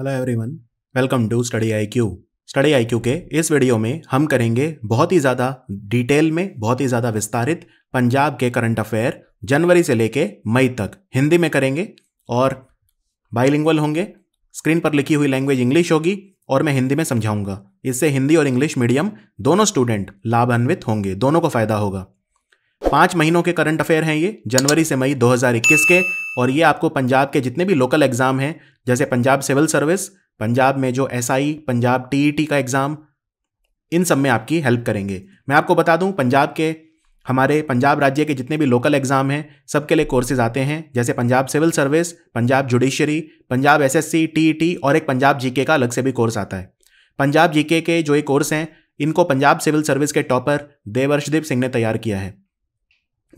Hello everyone welcome to study IQ study IQ के इस video में हम करेंगे बहुत ही ज़्यादा डिटेल में बहुत ही ज़्यादा विस्तारित पंजाब के करंट अफेयर जनवरी से लेके मई तक हिंदी में करेंगे और बाइलिंगुअल होंगे स्क्रीन पर लिखी हुई लैंग्वेज इंग्लिश होगी और मैं हिंदी में समझाऊंगा इससे हिंदी और इंग्लिश मीडियम दोनों स्टूडेंट लाभान्वित होंगे दोनों को फायदा होगा पाँच महीनों के करंट अफेयर हैं ये जनवरी से मई 2021 के और ये आपको पंजाब के जितने भी लोकल एग्ज़ाम हैं जैसे पंजाब सिविल सर्विस पंजाब में जो एस पंजाब टी e का एग्ज़ाम इन सब में आपकी हेल्प करेंगे मैं आपको बता दूं पंजाब के हमारे पंजाब राज्य के जितने भी लोकल एग्ज़ाम हैं सबके लिए कोर्सेज आते हैं जैसे Punjab civil service Punjab judiciary Punjab SSC TET e और एक पंजाब जीके का अलग से भी कोर्स आता है पंजाब जीके के जो ये कोर्स हैं इनको पंजाब सिविल सर्विस के टॉपर देवर्षदीप सिंह ने तैयार किया है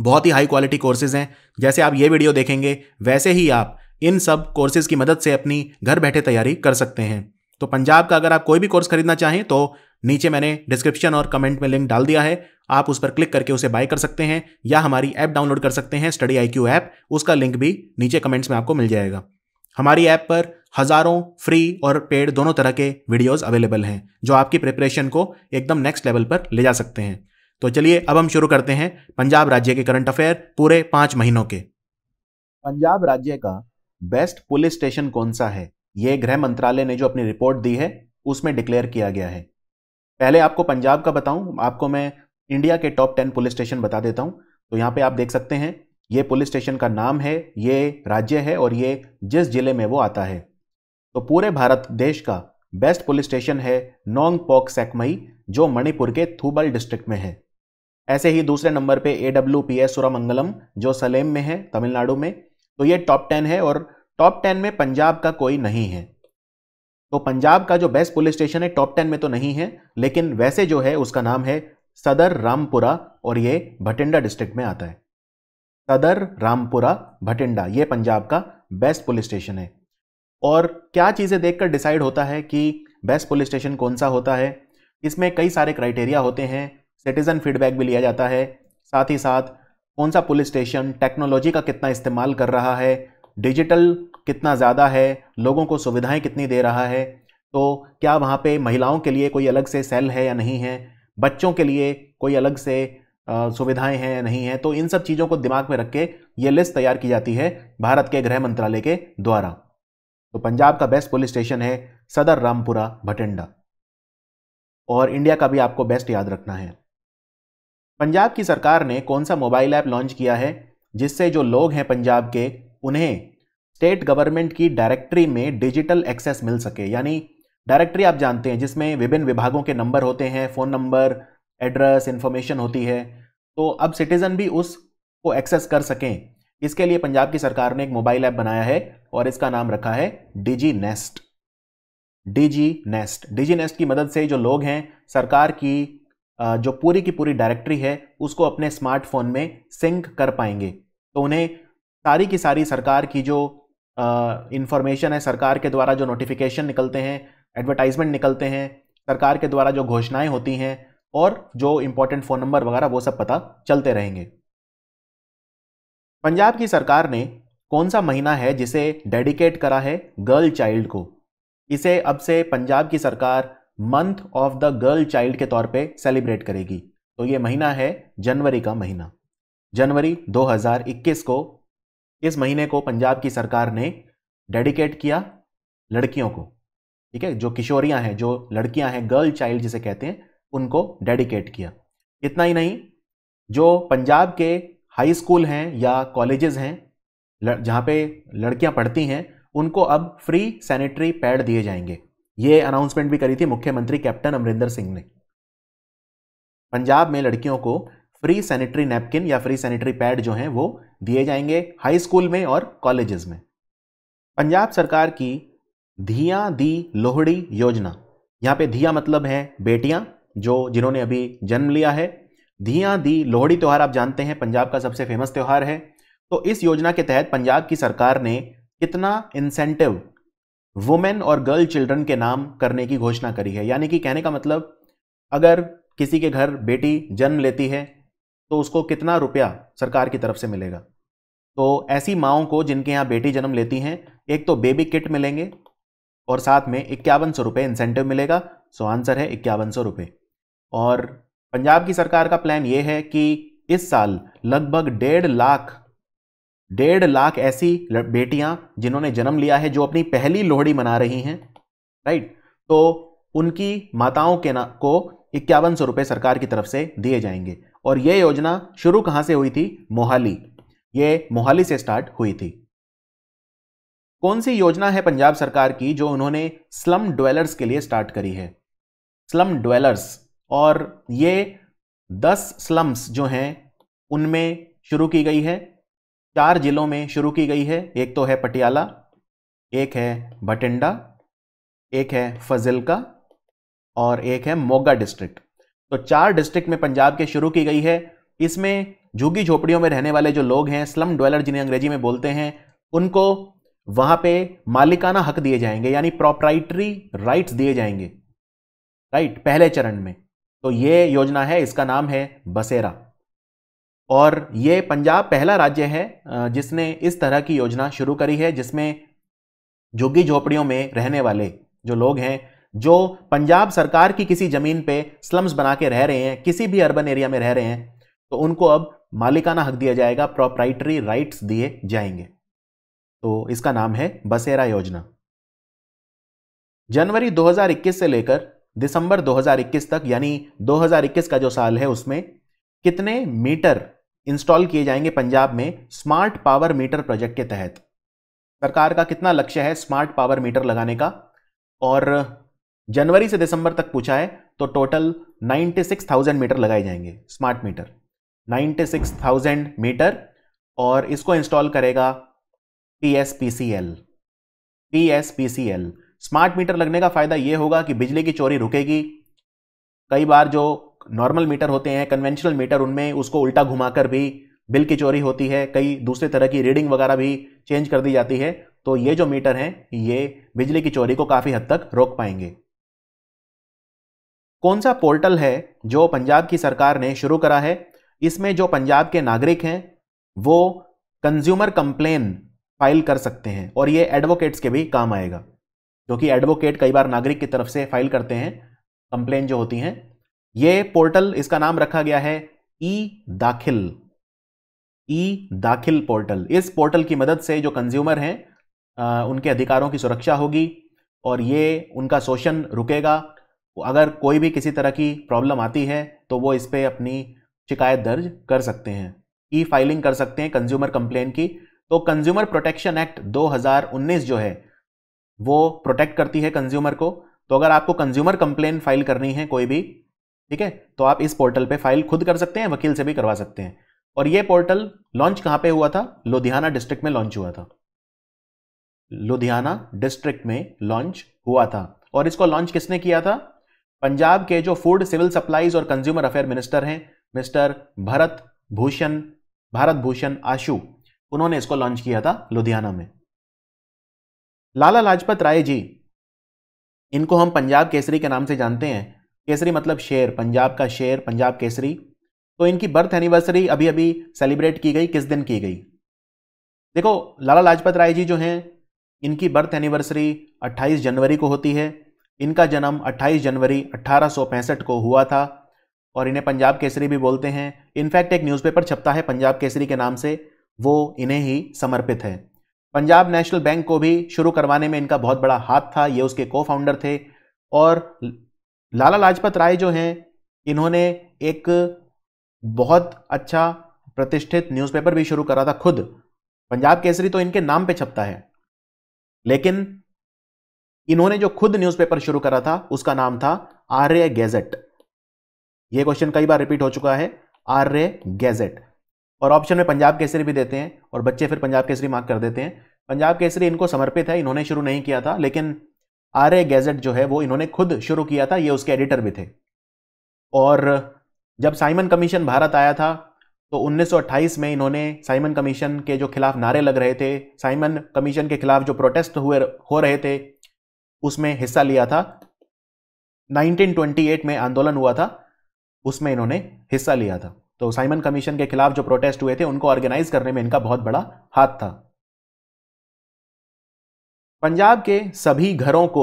बहुत ही हाई क्वालिटी कोर्सेज हैं जैसे आप ये वीडियो देखेंगे वैसे ही आप इन सब कोर्सेज की मदद से अपनी घर बैठे तैयारी कर सकते हैं तो पंजाब का अगर आप कोई भी कोर्स खरीदना चाहें तो नीचे मैंने डिस्क्रिप्शन और कमेंट में लिंक डाल दिया है आप उस पर क्लिक करके उसे बाय कर सकते हैं या हमारी ऐप डाउनलोड कर सकते हैं स्टडी आई क्यू ऐप उसका लिंक भी नीचे कमेंट्स में आपको मिल जाएगा हमारी ऐप पर हज़ारों फ्री और पेड दोनों तरह के वीडियोज़ अवेलेबल हैं जो आपकी प्रिपरेशन को एकदम नेक्स्ट लेवल पर ले जा सकते हैं तो चलिए अब हम शुरू करते हैं पंजाब राज्य के करंट अफेयर पूरे पांच महीनों के पंजाब राज्य का बेस्ट पुलिस स्टेशन कौन सा है यह गृह मंत्रालय ने जो अपनी रिपोर्ट दी है उसमें डिक्लेयर किया गया है पहले आपको पंजाब का बताऊं आपको मैं इंडिया के टॉप टेन पुलिस स्टेशन बता देता हूं तो यहां पे आप देख सकते हैं ये पुलिस स्टेशन का नाम है ये राज्य है और ये जिस जिले में वो आता है तो पूरे भारत देश का बेस्ट पुलिस स्टेशन है नोंग पोक सेकमई जो मणिपुर के थूबल डिस्ट्रिक्ट में है ऐसे ही दूसरे नंबर पे A W P S Suramangalam जो सलेम में है तमिलनाडु में तो ये टॉप टेन है और टॉप टेन में पंजाब का कोई नहीं है तो पंजाब का जो बेस्ट पुलिस स्टेशन है टॉप टेन में तो नहीं है लेकिन वैसे जो है उसका नाम है सदर रामपुरा और ये भटिंडा डिस्ट्रिक्ट में आता है सदर रामपुरा भटिंडा ये पंजाब का बेस्ट पुलिस स्टेशन है और क्या चीज़ें देखकर डिसाइड होता है कि बेस्ट पुलिस स्टेशन कौन सा होता है इसमें कई सारे क्राइटेरिया होते हैं सिटीज़न फीडबैक भी लिया जाता है साथ ही साथ कौन सा पुलिस स्टेशन टेक्नोलॉजी का कितना इस्तेमाल कर रहा है डिजिटल कितना ज़्यादा है लोगों को सुविधाएं कितनी दे रहा है तो क्या वहाँ पे महिलाओं के लिए कोई अलग से सेल है या नहीं है बच्चों के लिए कोई अलग से सुविधाएं हैं या नहीं हैं तो इन सब चीज़ों को दिमाग में रख के ये लिस्ट तैयार की जाती है भारत के गृह मंत्रालय के द्वारा तो पंजाब का बेस्ट पुलिस स्टेशन है सदर रामपुरा भटिंडा और इंडिया का भी आपको बेस्ट याद रखना है पंजाब की सरकार ने कौन सा मोबाइल ऐप लॉन्च किया है जिससे जो लोग हैं पंजाब के उन्हें स्टेट गवर्नमेंट की डायरेक्टरी में डिजिटल एक्सेस मिल सके यानी डायरेक्टरी आप जानते हैं जिसमें विभिन्न विभागों के नंबर होते हैं फ़ोन नंबर एड्रेस इन्फॉर्मेशन होती है तो अब सिटीज़न भी उसको एक्सेस कर सकें इसके लिए पंजाब की सरकार ने एक मोबाइल ऐप बनाया है और इसका नाम रखा है DigiNest DigiNest DigiNest की मदद से जो लोग हैं सरकार की जो पूरी की पूरी डायरेक्टरी है उसको अपने स्मार्टफोन में सिंक कर पाएंगे तो उन्हें सारी की सारी सरकार की जो इन्फॉर्मेशन है सरकार के द्वारा जो नोटिफिकेशन निकलते हैं एडवर्टाइजमेंट निकलते हैं सरकार के द्वारा जो घोषणाएं होती हैं और जो इम्पोर्टेंट फ़ोन नंबर वगैरह वो सब पता चलते रहेंगे पंजाब की सरकार ने कौन सा महीना है जिसे डेडिकेट करा है गर्ल चाइल्ड को इसे अब से पंजाब की सरकार month of the girl child के तौर पे सेलिब्रेट करेगी तो ये महीना है जनवरी का महीना जनवरी 2021 को इस महीने को पंजाब की सरकार ने डेडिकेट किया लड़कियों को ठीक है जो किशोरियां हैं जो लड़कियां हैं गर्ल चाइल्ड जिसे कहते हैं उनको डेडिकेट किया इतना ही नहीं जो पंजाब के हाई स्कूल हैं या कॉलेजेस हैं जहाँ पे लड़कियां पढ़ती हैं उनको अब फ्री सैनिटरी पैड दिए जाएंगे ये अनाउंसमेंट भी करी थी मुख्यमंत्री कैप्टन अमरिंदर सिंह ने पंजाब में लड़कियों को फ्री सैनिटरी नैपकिन या फ्री सैनिटरी पैड जो हैं वो दिए जाएंगे हाई स्कूल में और कॉलेजेस में पंजाब सरकार की धिया दी लोहड़ी योजना यहाँ पे धिया मतलब है बेटियाँ जो जिन्होंने अभी जन्म लिया है धिया दी लोहड़ी त्यौहार आप जानते हैं पंजाब का सबसे फेमस त्यौहार है तो इस योजना के तहत पंजाब की सरकार ने कितना इंसेंटिव वुमेन और गर्ल चिल्ड्रन के नाम करने की घोषणा करी है यानी कि कहने का मतलब अगर किसी के घर बेटी जन्म लेती है तो उसको कितना रुपया सरकार की तरफ से मिलेगा तो ऐसी माओं को जिनके यहाँ बेटी जन्म लेती हैं एक तो बेबी किट मिलेंगे और साथ में इक्यावन सौ रुपये इंसेंटिव मिलेगा सो आंसर है इक्यावन सौ रुपये और पंजाब की सरकार का प्लान ये है कि इस साल लगभग डेढ़ लाख डेढ़ लाख ऐसी बेटियां जिन्होंने जन्म लिया है जो अपनी पहली लोहड़ी मना रही हैं राइट तो उनकी माताओं के ना को इक्यावन सौ रुपये सरकार की तरफ से दिए जाएंगे और ये योजना शुरू कहाँ से हुई थी मोहाली ये मोहाली से स्टार्ट हुई थी कौन सी योजना है पंजाब सरकार की जो उन्होंने स्लम ड्वेलर्स के लिए स्टार्ट करी है स्लम ड्वेलर्स और ये दस स्लम्स जो हैं उनमें शुरू की गई है चार जिलों में शुरू की गई है एक तो है पटियाला एक है भटिंडा एक है फजिल्का और एक है मोगा डिस्ट्रिक्ट तो चार डिस्ट्रिक्ट में पंजाब के शुरू की गई है इसमें झुग्गी झोपड़ियों में रहने वाले जो लोग हैं स्लम ड्वेलर जिन्हें अंग्रेजी में बोलते हैं उनको वहां पे मालिकाना हक दिए जाएंगे यानी प्रोप्राइटरी राइट्स दिए जाएंगे राइट पहले चरण में तो ये योजना है इसका नाम है बसेरा और ये पंजाब पहला राज्य है जिसने इस तरह की योजना शुरू करी है जिसमें झुग्गी झोपड़ियों में रहने वाले जो लोग हैं जो पंजाब सरकार की किसी ज़मीन पे स्लम्स बना के रह रहे हैं किसी भी अर्बन एरिया में रह रहे हैं तो उनको अब मालिकाना हक दिया जाएगा प्रोप्राइटरी राइट्स दिए जाएंगे तो इसका नाम है बसेरा योजना जनवरी 2021 से लेकर दिसंबर 2021 तक यानी 2021 का जो साल है उसमें कितने मीटर इंस्टॉल किए जाएंगे पंजाब में स्मार्ट पावर मीटर प्रोजेक्ट के तहत सरकार का कितना लक्ष्य है स्मार्ट पावर मीटर लगाने का और जनवरी से दिसंबर तक पूछा है तो टोटल 96,000 मीटर लगाए जाएंगे स्मार्ट मीटर 96,000 मीटर और इसको इंस्टॉल करेगा PSPCL PSPCL P S P C L smart meter लगने का फ़ायदा यह होगा कि बिजली की चोरी रुकेगी कई बार जो नॉर्मल मीटर होते हैं कन्वेंशनल मीटर उनमें उसको उल्टा घुमाकर भी बिल की चोरी होती है कई दूसरे तरह की रीडिंग वगैरह भी चेंज कर दी जाती है तो ये जो मीटर हैं ये बिजली की चोरी को काफ़ी हद तक रोक पाएंगे कौन सा पोर्टल है जो पंजाब की सरकार ने शुरू करा है इसमें जो पंजाब के नागरिक हैं वो कंज्यूमर कंप्लेन फाइल कर सकते हैं और ये एडवोकेट्स के भी काम आएगा क्योंकि एडवोकेट कई बार नागरिक की तरफ से फाइल करते हैं कंप्लेन जो होती हैं ये पोर्टल इसका नाम रखा गया है ई दाखिल ई दाखिल पोर्टल इस पोर्टल की मदद से जो कंज्यूमर हैं उनके अधिकारों की सुरक्षा होगी और ये उनका शोषण रुकेगा अगर कोई भी किसी तरह की प्रॉब्लम आती है तो वो इस पर अपनी शिकायत दर्ज कर सकते हैं ई फाइलिंग कर सकते हैं कंज्यूमर कंप्लेन की तो कंज्यूमर प्रोटेक्शन एक्ट 2019 जो है वो प्रोटेक्ट करती है कंज्यूमर को तो अगर आपको कंज्यूमर कंप्लेन फाइल करनी है कोई भी ठीक है तो आप इस पोर्टल पे फाइल खुद कर सकते हैं वकील से भी करवा सकते हैं और ये पोर्टल लॉन्च कहाँ पे हुआ था लुधियाना डिस्ट्रिक्ट में लॉन्च हुआ था लुधियाना डिस्ट्रिक्ट में लॉन्च हुआ था और इसको लॉन्च किसने किया था पंजाब के जो फूड सिविल सप्लाईज और कंज्यूमर अफेयर मिनिस्टर हैं मिस्टर भरत भूषण भारत भूषण आशु उन्होंने इसको लॉन्च किया था लुधियाना में लाला लाजपत राय जी इनको हम पंजाब केसरी के नाम से जानते हैं केसरी मतलब शेर पंजाब का शेर पंजाब केसरी तो इनकी बर्थ एनिवर्सरी अभी अभी सेलिब्रेट की गई किस दिन की गई देखो लाला लाजपत राय जी जो हैं इनकी बर्थ एनिवर्सरी 28 जनवरी को होती है इनका जन्म 28 जनवरी अट्ठारह को हुआ था और इन्हें पंजाब केसरी भी बोलते हैं इनफैक्ट एक न्यूज़पेपर छपता है पंजाब केसरी के नाम से वो इन्हें ही समर्पित है पंजाब नेशनल बैंक को भी शुरू करवाने में इनका बहुत बड़ा हाथ था ये उसके को फाउंडर थे और लाला लाजपत राय जो हैं इन्होंने एक बहुत अच्छा प्रतिष्ठित न्यूज़पेपर भी शुरू करा था खुद पंजाब केसरी तो इनके नाम पे छपता है लेकिन इन्होंने जो खुद न्यूज़पेपर शुरू करा था उसका नाम था आर्य गैजेट ये क्वेश्चन कई बार रिपीट हो चुका है आर्य गैजेट और ऑप्शन में पंजाब केसरी भी देते हैं और बच्चे फिर पंजाब केसरी मार्क कर देते हैं पंजाब केसरी इनको समर्पित है इन्होंने शुरू नहीं किया था लेकिन आर ए गैजेट जो है वो इन्होंने खुद शुरू किया था ये उसके एडिटर भी थे और जब साइमन कमीशन भारत आया था तो 1928 में इन्होंने साइमन कमीशन के जो खिलाफ नारे लग रहे थे साइमन कमीशन के खिलाफ जो प्रोटेस्ट हुए हो रहे थे उसमें हिस्सा लिया था 1928 में आंदोलन हुआ था उसमें इन्होंने हिस्सा लिया था तो साइमन कमीशन के खिलाफ जो प्रोटेस्ट हुए थे उनको ऑर्गेनाइज करने में इनका बहुत बड़ा हाथ था पंजाब के सभी घरों को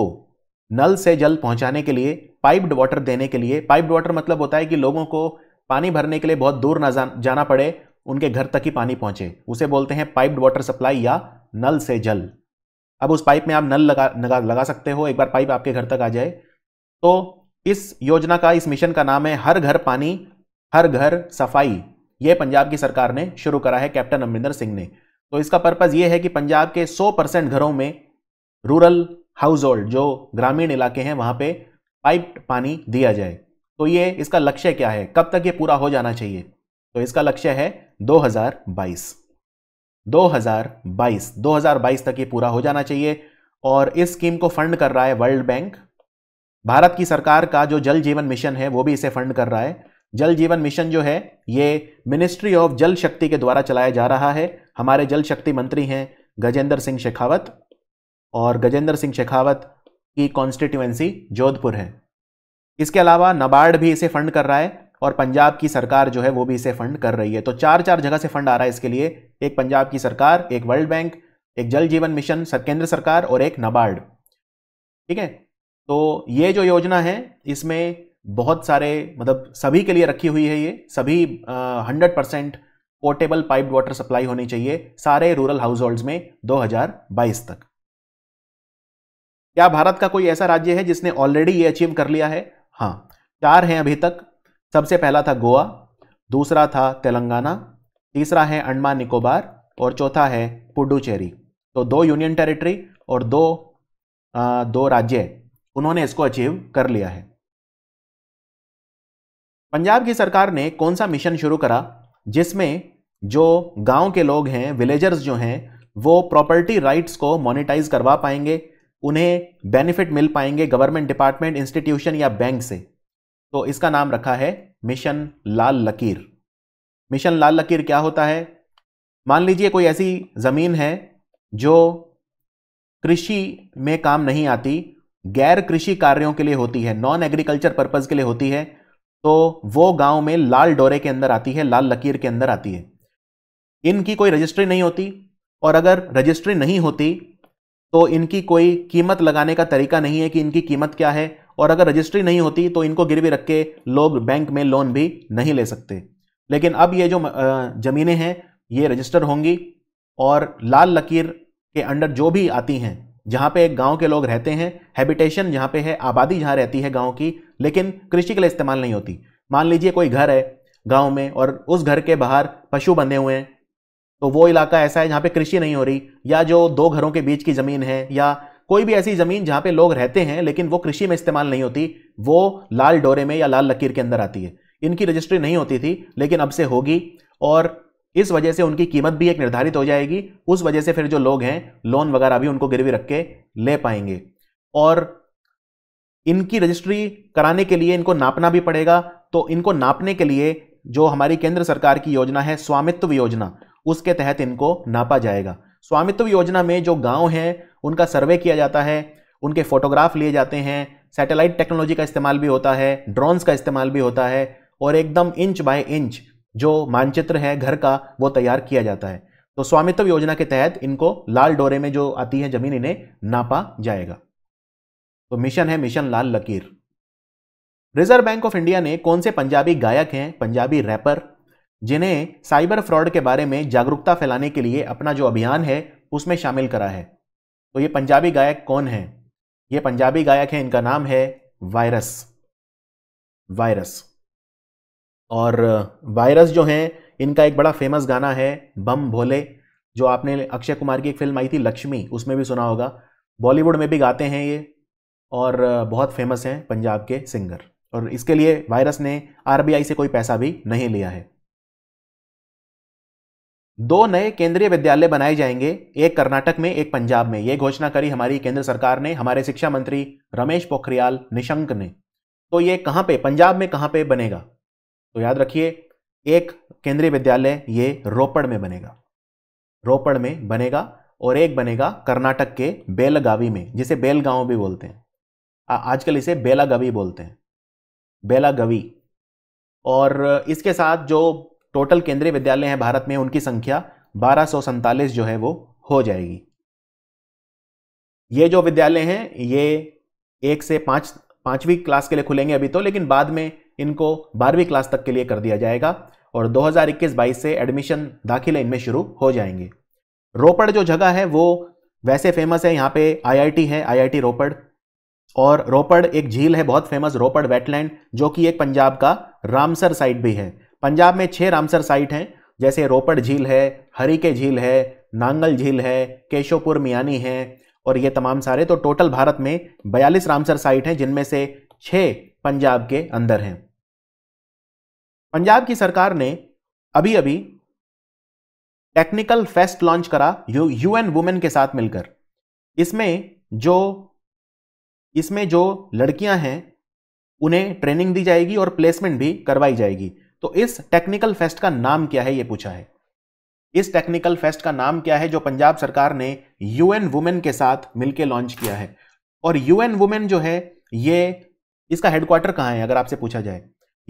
नल से जल पहुंचाने के लिए पाइप्ड वाटर देने के लिए पाइप्ड वाटर मतलब होता है कि लोगों को पानी भरने के लिए बहुत दूर ना जाना पड़े उनके घर तक ही पानी पहुंचे उसे बोलते हैं पाइप्ड वाटर सप्लाई या नल से जल अब उस पाइप में आप नल लगा लगा, लगा सकते हो एक बार पाइप आपके घर तक आ जाए तो इस योजना का इस मिशन का नाम है हर घर पानी हर घर सफाई ये पंजाब की सरकार ने शुरू करा है कैप्टन अमरिंदर सिंह ने तो इसका पर्पज़ ये है कि पंजाब के 100 परसेंट घरों में रूरल हाउस होल्ड जो ग्रामीण इलाके हैं वहां पे पाइप पानी दिया जाए तो ये इसका लक्ष्य क्या है कब तक ये पूरा हो जाना चाहिए तो इसका लक्ष्य है 2022 2022 2022 तक ये पूरा हो जाना चाहिए और इस स्कीम को फंड कर रहा है वर्ल्ड बैंक भारत की सरकार का जो जल जीवन मिशन है वो भी इसे फंड कर रहा है जल जीवन मिशन जो है ये मिनिस्ट्री ऑफ जल शक्ति के द्वारा चलाया जा रहा है हमारे जल शक्ति मंत्री हैं गजेंद्र सिंह शेखावत और गजेंद्र सिंह शेखावत की कॉन्स्टिट्यूएंसी जोधपुर है इसके अलावा नबार्ड भी इसे फंड कर रहा है और पंजाब की सरकार जो है वो भी इसे फंड कर रही है तो चार चार जगह से फंड आ रहा है इसके लिए एक पंजाब की सरकार एक वर्ल्ड बैंक एक जल जीवन मिशन केंद्र सरकार और एक नबार्ड ठीक है तो ये जो योजना है इसमें बहुत सारे मतलब सभी के लिए रखी हुई है ये सभी hundred percent portable pipe water supply होनी चाहिए सारे रूरल हाउस होल्ड्स में 2022 तक क्या भारत का कोई ऐसा राज्य है जिसने ऑलरेडी ये अचीव कर लिया है हाँ चार हैं अभी तक सबसे पहला था गोवा दूसरा था तेलंगाना तीसरा है अंडमान निकोबार और चौथा है पुडुचेरी तो दो यूनियन टेरिटरी और दो आ, दो राज्य उन्होंने इसको अचीव कर लिया है पंजाब की सरकार ने कौन सा मिशन शुरू करा जिसमें जो गांव के लोग हैं विलेजर्स जो हैं वो प्रॉपर्टी राइट्स को मोनिटाइज करवा पाएंगे उन्हें बेनिफिट मिल पाएंगे गवर्नमेंट डिपार्टमेंट इंस्टीट्यूशन या बैंक से तो इसका नाम रखा है मिशन लाल लकीर मिशन लाल लकीर क्या होता है मान लीजिए कोई ऐसी ज़मीन है जो कृषि में काम नहीं आती गैर कृषि कार्यों के लिए होती है नॉन एग्रीकल्चर पर्पज़ के लिए होती है तो वो गांव में लाल डोरे के अंदर आती है लाल लकीर के अंदर आती है इनकी कोई रजिस्ट्री नहीं होती और अगर रजिस्ट्री नहीं होती तो इनकी कोई कीमत लगाने का तरीका नहीं है कि इनकी कीमत क्या है और अगर रजिस्ट्री नहीं होती तो इनको गिरवी रख के लोग बैंक में लोन भी नहीं ले सकते लेकिन अब ये जो ज़मीनें हैं ये रजिस्टर होंगी और लाल लकीर के अंडर जो भी आती हैं जहाँ पे गांव के लोग रहते हैं हैबिटेशन जहाँ पे है आबादी जहाँ रहती है गांव की लेकिन कृषि के लिए इस्तेमाल नहीं होती मान लीजिए कोई घर है गांव में और उस घर के बाहर पशु बंधे हुए हैं तो वो इलाका ऐसा है जहाँ पे कृषि नहीं हो रही या जो दो घरों के बीच की ज़मीन है या कोई भी ऐसी ज़मीन जहाँ पे लोग रहते हैं लेकिन वो कृषि में इस्तेमाल नहीं होती वो लाल डोरे में या लाल लकीर के अंदर आती है इनकी रजिस्ट्री नहीं होती थी लेकिन अब से होगी और इस वजह से उनकी कीमत भी एक निर्धारित हो जाएगी उस वजह से फिर जो लोग हैं लोन वगैरह भी उनको गिरवी रख के ले पाएंगे और इनकी रजिस्ट्री कराने के लिए इनको नापना भी पड़ेगा तो इनको नापने के लिए जो हमारी केंद्र सरकार की योजना है स्वामित्व योजना उसके तहत इनको नापा जाएगा स्वामित्व योजना में जो गांव हैं उनका सर्वे किया जाता है उनके फोटोग्राफ लिए जाते हैं सैटेलाइट टेक्नोलॉजी का इस्तेमाल भी होता है ड्रोन्स का इस्तेमाल भी होता है और एकदम इंच बाय इंच जो मानचित्र है घर का वो तैयार किया जाता है तो स्वामित्व योजना के तहत इनको लाल डोरे में जो आती है जमीन इन्हें नापा जाएगा तो मिशन है मिशन लाल लकीर रिजर्व बैंक ऑफ इंडिया ने कौन से पंजाबी गायक हैं पंजाबी रैपर जिन्हें साइबर फ्रॉड के बारे में जागरूकता फैलाने के लिए अपना जो अभियान है उसमें शामिल करा है तो ये पंजाबी गायक कौन है ये पंजाबी गायक है इनका नाम है वायरस वायरस और वायरस जो है इनका एक बड़ा फेमस गाना है बम भोले जो आपने अक्षय कुमार की एक फिल्म आई थी लक्ष्मी उसमें भी सुना होगा बॉलीवुड में भी गाते हैं ये और बहुत फेमस हैं पंजाब के सिंगर और इसके लिए वायरस ने आरबीआई से कोई पैसा भी नहीं लिया है दो नए केंद्रीय विद्यालय बनाए जाएंगे एक कर्नाटक में एक पंजाब में ये घोषणा करी हमारी केंद्र सरकार ने हमारे शिक्षा मंत्री रमेश पोखरियाल निशंक ने तो ये कहां पे पंजाब में कहां पे बनेगा तो याद रखिए एक केंद्रीय विद्यालय ये रोपड़ में बनेगा रोपड़ में बनेगा और एक बनेगा कर्नाटक के बेलगावी में जिसे बेलगांव भी बोलते हैं आजकल इसे बेलागवी बोलते हैं बेलागवी और इसके साथ जो टोटल केंद्रीय विद्यालय हैं भारत में उनकी संख्या बारह जो है वो हो जाएगी ये जो विद्यालय हैं ये एक से पाँच पाँचवीं क्लास के लिए खुलेंगे अभी तो लेकिन बाद में इनको बारहवीं क्लास तक के लिए कर दिया जाएगा और 2021-22 से एडमिशन दाखिले इनमें शुरू हो जाएंगे रोपड़ जो जगह है वो वैसे फेमस है यहाँ पे आईआईटी है आईआईटी रोपड़ और रोपड़ एक झील है बहुत फेमस रोपड़ वेटलैंड जो कि एक पंजाब का रामसर साइट भी है पंजाब में छः रामसर साइट हैं जैसे रोपड़ झील है हरी के झील है नांगल झील है केशोपुर मियानी है और ये तमाम सारे तो टोटल भारत में बयालीस रामसर साइट हैं जिनमें से छः पंजाब के अंदर हैं पंजाब की सरकार ने अभी अभी टेक्निकल फेस्ट लॉन्च करा यू यूएन वुमेन के साथ मिलकर इसमें जो इसमें जो लड़कियां हैं उन्हें ट्रेनिंग दी जाएगी और प्लेसमेंट भी करवाई जाएगी तो इस टेक्निकल फेस्ट का नाम क्या है यह पूछा है इस टेक्निकल फेस्ट का नाम क्या है जो पंजाब सरकार ने यूएन वुमेन के साथ मिलकर लॉन्च किया है और यूएन वुमेन जो है ये इसका हेडक्वार्टर कहां है अगर आपसे पूछा जाए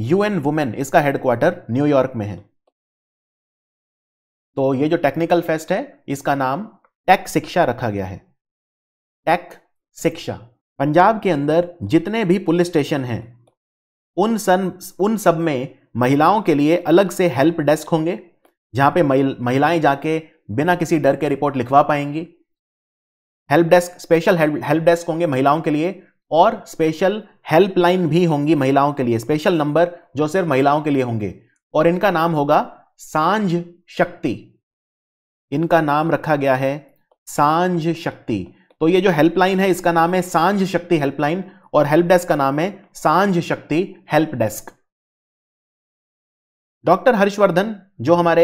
यूएन वुमेन इसका हेडक्वार्टर न्यूयॉर्क में है तो ये जो टेक्निकल फेस्ट है इसका नाम टेक शिक्षा रखा गया है टेक शिक्षा पंजाब के अंदर जितने भी पुलिस स्टेशन हैं उन सन उन सब में महिलाओं के लिए अलग से हेल्प डेस्क होंगे जहां पे महिलाएं जाके बिना किसी डर के रिपोर्ट लिखवा पाएंगी help desk special help desk होंगे महिलाओं के लिए और स्पेशल हेल्पलाइन भी होंगी महिलाओं के लिए स्पेशल नंबर जो सिर्फ महिलाओं के लिए होंगे और इनका नाम होगा सांझ शक्ति इनका नाम रखा गया है सांझ शक्ति तो ये जो हेल्पलाइन है इसका नाम है सांझ शक्ति हेल्पलाइन और हेल्प डेस्क का नाम है सांझ शक्ति हेल्प डेस्क डॉक्टर हर्षवर्धन जो हमारे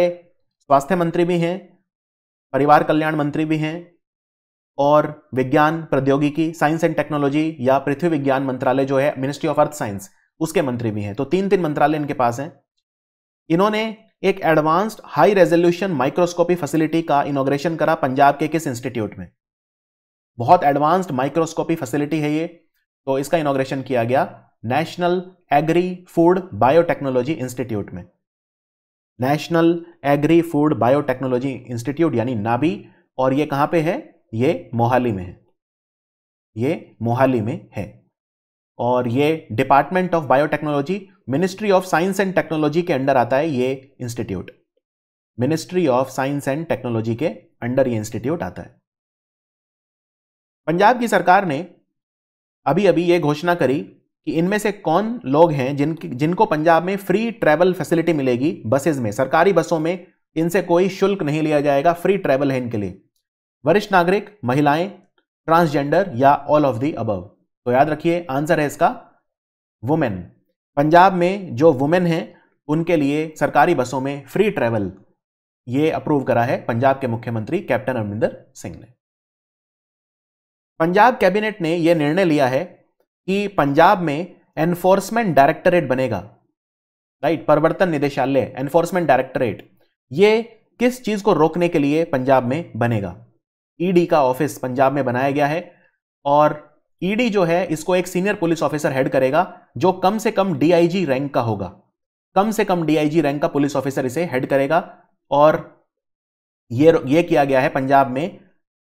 स्वास्थ्य मंत्री भी हैं परिवार कल्याण मंत्री भी हैं और विज्ञान प्रौद्योगिकी साइंस एंड टेक्नोलॉजी या पृथ्वी विज्ञान मंत्रालय जो है मिनिस्ट्री ऑफ अर्थ साइंस उसके मंत्री भी हैं तो तीन तीन मंत्रालय इनके पास हैं इन्होंने एक advanced high resolution microscopy facility का इनोग्रेशन करा पंजाब के किस इंस्टीट्यूट में बहुत एडवांस्ड माइक्रोस्कोपी फैसिलिटी है ये तो इसका इनोग्रेशन किया गया national agri food biotechnology institute में national agri food biotechnology institute यानी नाबी और ये कहाँ पे है ये मोहाली में है ये मोहाली में है और ये department of biotechnology ministry of science and technology के अंडर आता है ये institute ministry of science and technology के अंडर ये इंस्टीट्यूट आता है पंजाब की सरकार ने अभी अभी ये घोषणा करी कि इनमें से कौन लोग हैं जिनकी जिनको पंजाब में फ्री ट्रैवल फैसिलिटी मिलेगी बसेज में सरकारी बसों में इनसे कोई शुल्क नहीं लिया जाएगा फ्री ट्रैवल है इनके लिए वरिष्ठ नागरिक महिलाएं ट्रांसजेंडर या ऑल ऑफ दी अबव तो याद रखिए आंसर है इसका वुमेन पंजाब में जो वुमेन हैं उनके लिए सरकारी बसों में फ्री ट्रैवल ये अप्रूव करा है पंजाब के मुख्यमंत्री कैप्टन अमरिंदर सिंह ने पंजाब कैबिनेट ने यह निर्णय लिया है कि पंजाब में एनफोर्समेंट डायरेक्टरेट बनेगा राइट परिवर्तन निदेशालय एनफोर्समेंट डायरेक्टरेट ये किस चीज को रोकने के लिए पंजाब में बनेगा ईडी e का ऑफिस पंजाब में बनाया गया है और ईडी e जो है इसको एक सीनियर पुलिस ऑफिसर हेड करेगा जो कम से कम डीआईजी रैंक का होगा कम से कम डीआईजी रैंक का पुलिस ऑफिसर इसे हेड करेगा और ये ये किया गया है पंजाब में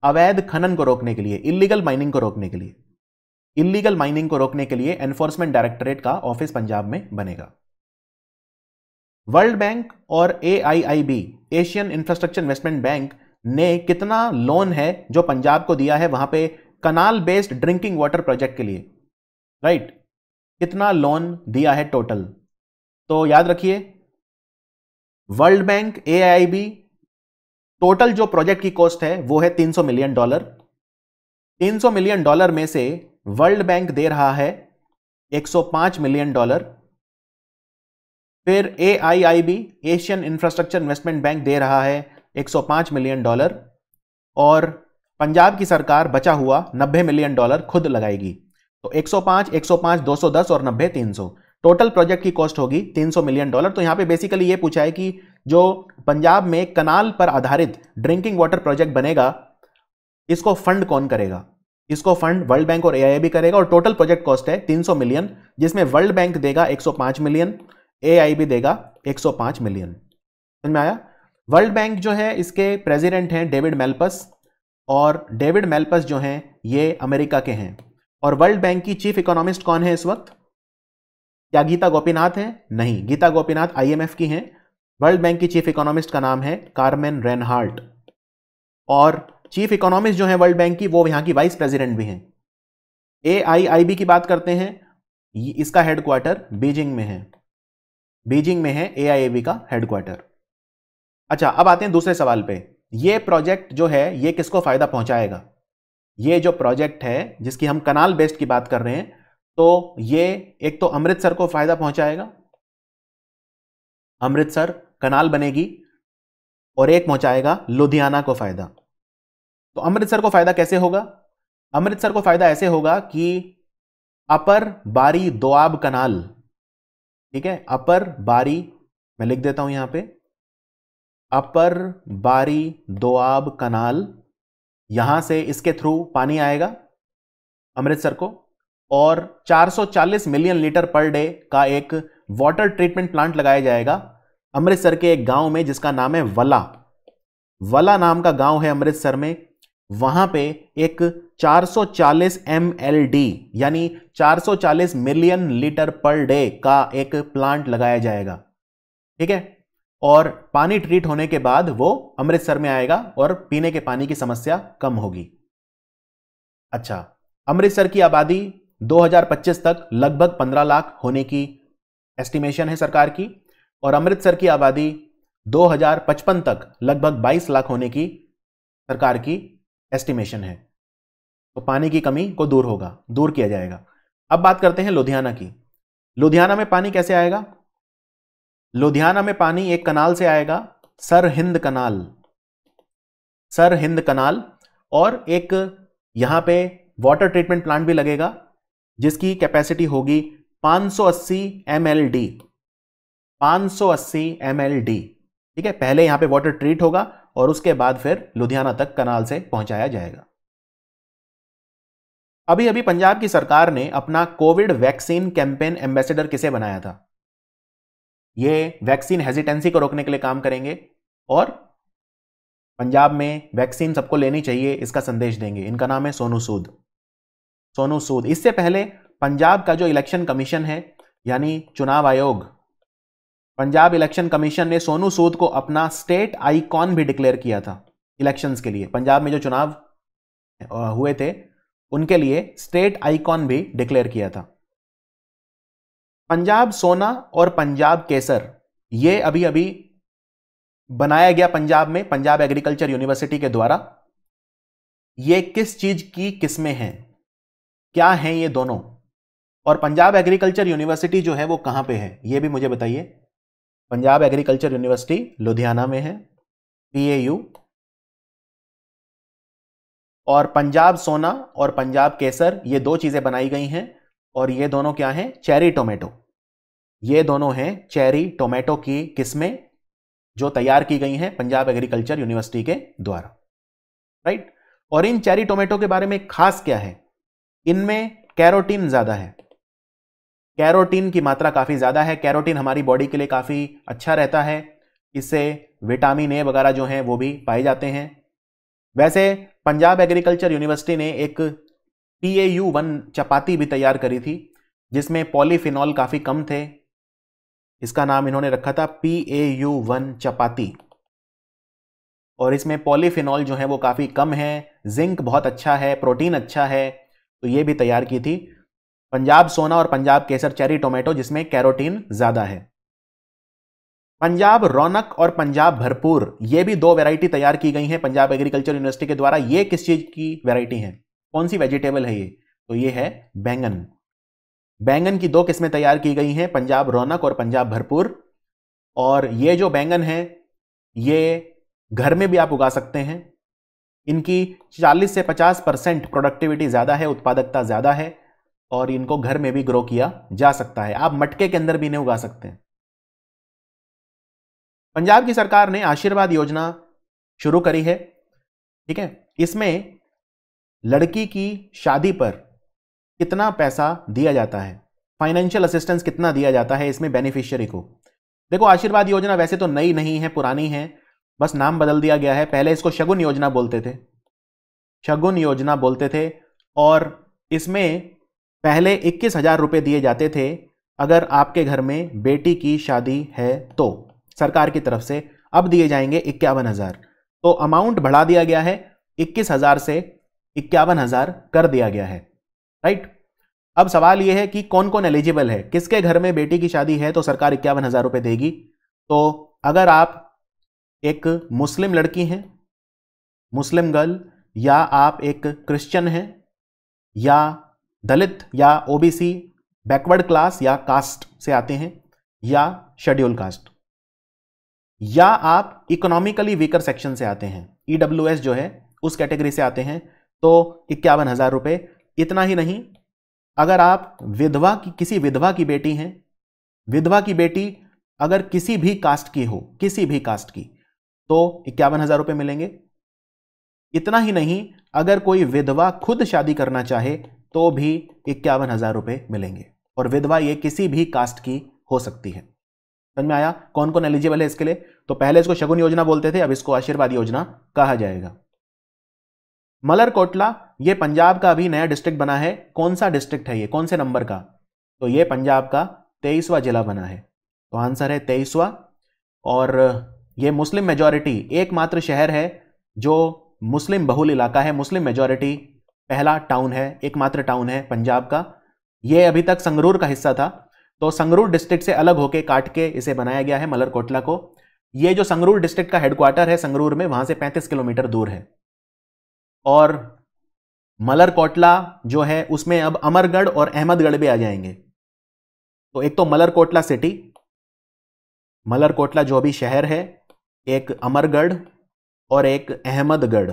अवैध खनन को रोकने के लिए इलीगल माइनिंग को रोकने के लिए इलीगल माइनिंग को रोकने के लिए एनफोर्समेंट डायरेक्टरेट का ऑफिस पंजाब में बनेगा वर्ल्ड बैंक और a Asian infrastructure investment bank ने कितना लोन है जो पंजाब को दिया है वहां पे canal based drinking water project के लिए राइट right? कितना लोन दिया है टोटल तो याद रखिए वर्ल्ड बैंक ए टोटल जो प्रोजेक्ट की कॉस्ट है वो है 300 मिलियन डॉलर 300 मिलियन डॉलर में से वर्ल्ड बैंक दे रहा है 105 मिलियन डॉलर फिर A I I B Asian infrastructure investment bank दे रहा है 105 मिलियन डॉलर और पंजाब की सरकार बचा हुआ 90 मिलियन डॉलर खुद लगाएगी तो 105, 105, 210 और 90, 300 टोटल प्रोजेक्ट की कॉस्ट होगी 300 मिलियन डॉलर तो यहाँ पे बेसिकली ये पूछा है कि जो पंजाब में कनाल पर आधारित ड्रिंकिंग वाटर प्रोजेक्ट बनेगा इसको फंड कौन करेगा इसको फंड वर्ल्ड बैंक और ए भी करेगा और टोटल प्रोजेक्ट कॉस्ट है 300 मिलियन जिसमें वर्ल्ड बैंक देगा 105 मिलियन ए भी देगा 105 मिलियन समझ में आया वर्ल्ड बैंक जो है इसके प्रेसिडेंट हैं डेविड मेल्पस और डेविड मेल्पस जो हैं ये अमेरिका के हैं और वर्ल्ड बैंक की चीफ इकोनॉमिस्ट कौन है इस वक्त क्या गीता गोपीनाथ हैं नहीं गीता गोपीनाथ आईएमएफ की हैं वर्ल्ड बैंक की चीफ इकोनॉमिस्ट का नाम है कार्मेन रेनहार्ट और चीफ इकोनॉमिस्ट जो है वर्ल्ड बैंक की वो यहां की वाइस प्रेसिडेंट भी हैं ए आई आई बी की बात करते हैं इसका हेडक्वार्टर बीजिंग में है बीजिंग में है ए आई बी का हेडक्वार्टर अच्छा अब आते हैं दूसरे सवाल पे ये प्रोजेक्ट जो है ये किसको फायदा पहुंचाएगा ये जो प्रोजेक्ट है जिसकी हम कनाल बेस्ड की बात कर रहे हैं तो ये एक तो अमृतसर को फायदा पहुंचाएगा अमृतसर कनाल बनेगी और एक पहुंचाएगा लुधियाना को फायदा तो अमृतसर को फायदा कैसे होगा अमृतसर को फायदा ऐसे होगा कि अपर बारी दोआब कनाल ठीक है अपर बारी मैं लिख देता हूं यहां पे अपर बारी दोआब कनाल यहां से इसके थ्रू पानी आएगा अमृतसर को और 440 मिलियन लीटर पर डे का एक वाटर ट्रीटमेंट प्लांट लगाया जाएगा अमृतसर के एक गांव में जिसका नाम है वला वला नाम का गांव है अमृतसर में वहां पे एक 440 एम यानी 440 मिलियन लीटर पर डे का एक प्लांट लगाया जाएगा ठीक है और पानी ट्रीट होने के बाद वो अमृतसर में आएगा और पीने के पानी की समस्या कम होगी अच्छा अमृतसर की आबादी 2025 तक लगभग 15 लाख होने की एस्टिमेशन है सरकार की और अमृतसर की आबादी 2055 तक लगभग 22 लाख होने की सरकार की एस्टिमेशन है तो पानी की कमी को दूर होगा दूर किया जाएगा अब बात करते हैं लुधियाना की लुधियाना में पानी कैसे आएगा लुधियाना में पानी एक कनाल से आएगा Sirhind canal Sirhind canal और एक यहां पे वाटर ट्रीटमेंट प्लांट भी लगेगा जिसकी कैपेसिटी होगी 580 एम 580 डी ठीक है पहले यहां पे वाटर ट्रीट होगा और उसके बाद फिर लुधियाना तक कनाल से पहुंचाया जाएगा अभी अभी पंजाब की सरकार ने अपना कोविड वैक्सीन कैंपेन एम्बेसडर किसे बनाया था ये वैक्सीन हेजिटेंसी को रोकने के लिए काम करेंगे और पंजाब में वैक्सीन सबको लेनी चाहिए इसका संदेश देंगे इनका नाम है सोनू सूद सोनू सूद इससे पहले पंजाब का जो इलेक्शन कमीशन है यानी चुनाव आयोग पंजाब इलेक्शन कमीशन ने सोनू सूद को अपना स्टेट आईकॉन भी डिक्लेयर किया था इलेक्शंस के लिए पंजाब में जो चुनाव हुए थे उनके लिए स्टेट आईकॉन भी डिक्लेयर किया था पंजाब सोना और पंजाब केसर ये अभी अभी बनाया गया पंजाब में पंजाब एग्रीकल्चर यूनिवर्सिटी के द्वारा ये किस चीज की किस्में हैं क्या हैं ये दोनों और पंजाब एग्रीकल्चर यूनिवर्सिटी जो है वो कहां पे है ये भी मुझे बताइए पंजाब एग्रीकल्चर यूनिवर्सिटी लुधियाना में है पीएयू और पंजाब सोना और पंजाब केसर ये दो चीज़ें बनाई गई हैं और ये दोनों क्या हैं चेरी टोमेटो ये दोनों हैं चेरी टोमेटो की किस्में जो तैयार की गई हैं पंजाब एग्रीकल्चर यूनिवर्सिटी के द्वारा राइट और इन चेरी टोमेटो के बारे में खास क्या है इनमें कैरोटीन ज़्यादा है कैरोटीन की मात्रा काफ़ी ज़्यादा है कैरोटीन हमारी बॉडी के लिए काफ़ी अच्छा रहता है इससे विटामिन ए वगैरह जो हैं वो भी पाए जाते हैं वैसे पंजाब एग्रीकल्चर यूनिवर्सिटी ने एक P A U one chapati भी तैयार करी थी जिसमें पॉलीफिनॉल काफ़ी कम थे इसका नाम इन्होंने रखा था P A U one chapati और इसमें पॉलीफिनॉल जो है वो काफ़ी कम है जिंक बहुत अच्छा है प्रोटीन अच्छा है तो ये भी तैयार की थी पंजाब सोना और पंजाब केसर चेरी टोमेटो जिसमें कैरोटीन ज्यादा है पंजाब रौनक और पंजाब भरपूर ये भी दो वैरायटी तैयार की गई हैं पंजाब एग्रीकल्चर यूनिवर्सिटी के द्वारा ये किस चीज की वैरायटी है कौन सी वेजिटेबल है ये तो ये है बैंगन बैंगन की दो किस्में तैयार की गई हैं पंजाब रौनक और पंजाब भरपूर और ये जो बैंगन है ये घर में भी आप उगा सकते हैं इनकी 40 से 50 परसेंट प्रोडक्टिविटी ज़्यादा है उत्पादकता ज़्यादा है और इनको घर में भी ग्रो किया जा सकता है आप मटके के अंदर भी इन्हें उगा सकते हैं पंजाब की सरकार ने आशीर्वाद योजना शुरू करी है ठीक है इसमें लड़की की शादी पर कितना पैसा दिया जाता है फाइनेंशियल असिस्टेंस कितना दिया जाता है इसमें बेनिफिशियरी को देखो आशीर्वाद योजना वैसे तो नई नहीं है पुरानी है बस नाम बदल दिया गया है पहले इसको शगुन योजना बोलते थे शगुन योजना बोलते थे और इसमें पहले इक्कीस हज़ार रुपये दिए जाते थे अगर आपके घर में बेटी की शादी है तो सरकार की तरफ से अब दिए जाएंगे इक्यावन हज़ार तो अमाउंट बढ़ा दिया गया है इक्कीस हज़ार से इक्यावन हज़ार कर दिया गया है राइट अब सवाल यह है कि कौन कौन एलिजिबल है किसके घर में बेटी की शादी है तो सरकार इक्यावन हज़ार रुपये देगी तो अगर आप एक मुस्लिम लड़की हैं मुस्लिम गर्ल या आप एक क्रिश्चियन हैं या दलित या ओबीसी बैकवर्ड क्लास या कास्ट से आते हैं या शेड्यूल कास्ट या आप इकोनॉमिकली वीकर सेक्शन से आते हैं ई e जो है उस कैटेगरी से आते हैं तो इक्यावन हज़ार रुपये इतना ही नहीं अगर आप विधवा की किसी विधवा की बेटी हैं विधवा की बेटी अगर किसी भी कास्ट की हो किसी भी कास्ट की तो इक्यावन हज़ार रुपये मिलेंगे इतना ही नहीं अगर कोई विधवा खुद शादी करना चाहे तो भी इक्यावन हज़ार रुपए मिलेंगे और विधवा ये किसी भी कास्ट की हो सकती है समझ में आया कौन कौन एलिजिबल है इसके लिए तो पहले इसको शगुन योजना बोलते थे अब इसको आशीर्वाद योजना कहा जाएगा मलर कोटला ये पंजाब का अभी नया डिस्ट्रिक्ट बना है कौन सा डिस्ट्रिक्ट है ये कौन से नंबर का तो ये पंजाब का तेईसवा जिला बना है तो आंसर है तेईसवा और ये मुस्लिम मेजॉरिटी एकमात्र शहर है जो मुस्लिम बहुल इलाका है मुस्लिम मेजॉरिटी पहला टाउन है एकमात्र टाउन है पंजाब का ये अभी तक संगरूर का हिस्सा था तो संगरूर डिस्ट्रिक्ट से अलग होके काट के इसे बनाया गया है मलरकोटला को ये जो संगरूर डिस्ट्रिक्ट का हेडक्वार्टर है संगरूर में वहां से 35 किलोमीटर दूर है और मलरकोटला जो है उसमें अब अमरगढ़ और अहमदगढ़ भी आ जाएंगे तो एक तो मलरकोटला सिटी मलरकोटला जो अभी शहर है एक अमरगढ़ और एक अहमदगढ़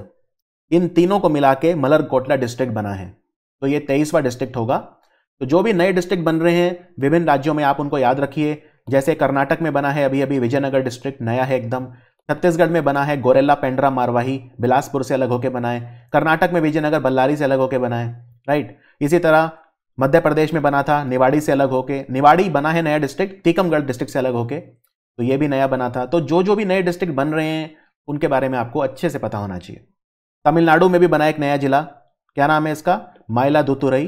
इन तीनों को मिला के मलर कोटला डिस्ट्रिक्ट बना है तो ये तेईसवा डिस्ट्रिक्ट होगा तो जो भी नए डिस्ट्रिक्ट बन रहे हैं विभिन्न राज्यों में आप उनको याद रखिए जैसे कर्नाटक में बना है अभी अभी विजयनगर डिस्ट्रिक्ट नया है एकदम छत्तीसगढ़ में बना है गोरेला पेंड्रा मारवाही बिलासपुर से अलग होकर बनाए कर्नाटक में विजयनगर बल्लारी से अलग होकर बनाए राइट इसी तरह मध्य प्रदेश में बना था निवाड़ी से अलग होके निवाड़ी बना है नया डिस्ट्रिक्ट टीकमगढ़ डिस्ट्रिक्ट से अलग होके तो ये भी नया बना था तो जो जो भी नए डिस्ट्रिक्ट बन रहे हैं उनके बारे में आपको अच्छे से पता होना चाहिए तमिलनाडु में भी बना एक नया जिला क्या नाम है इसका माइला दुतुरई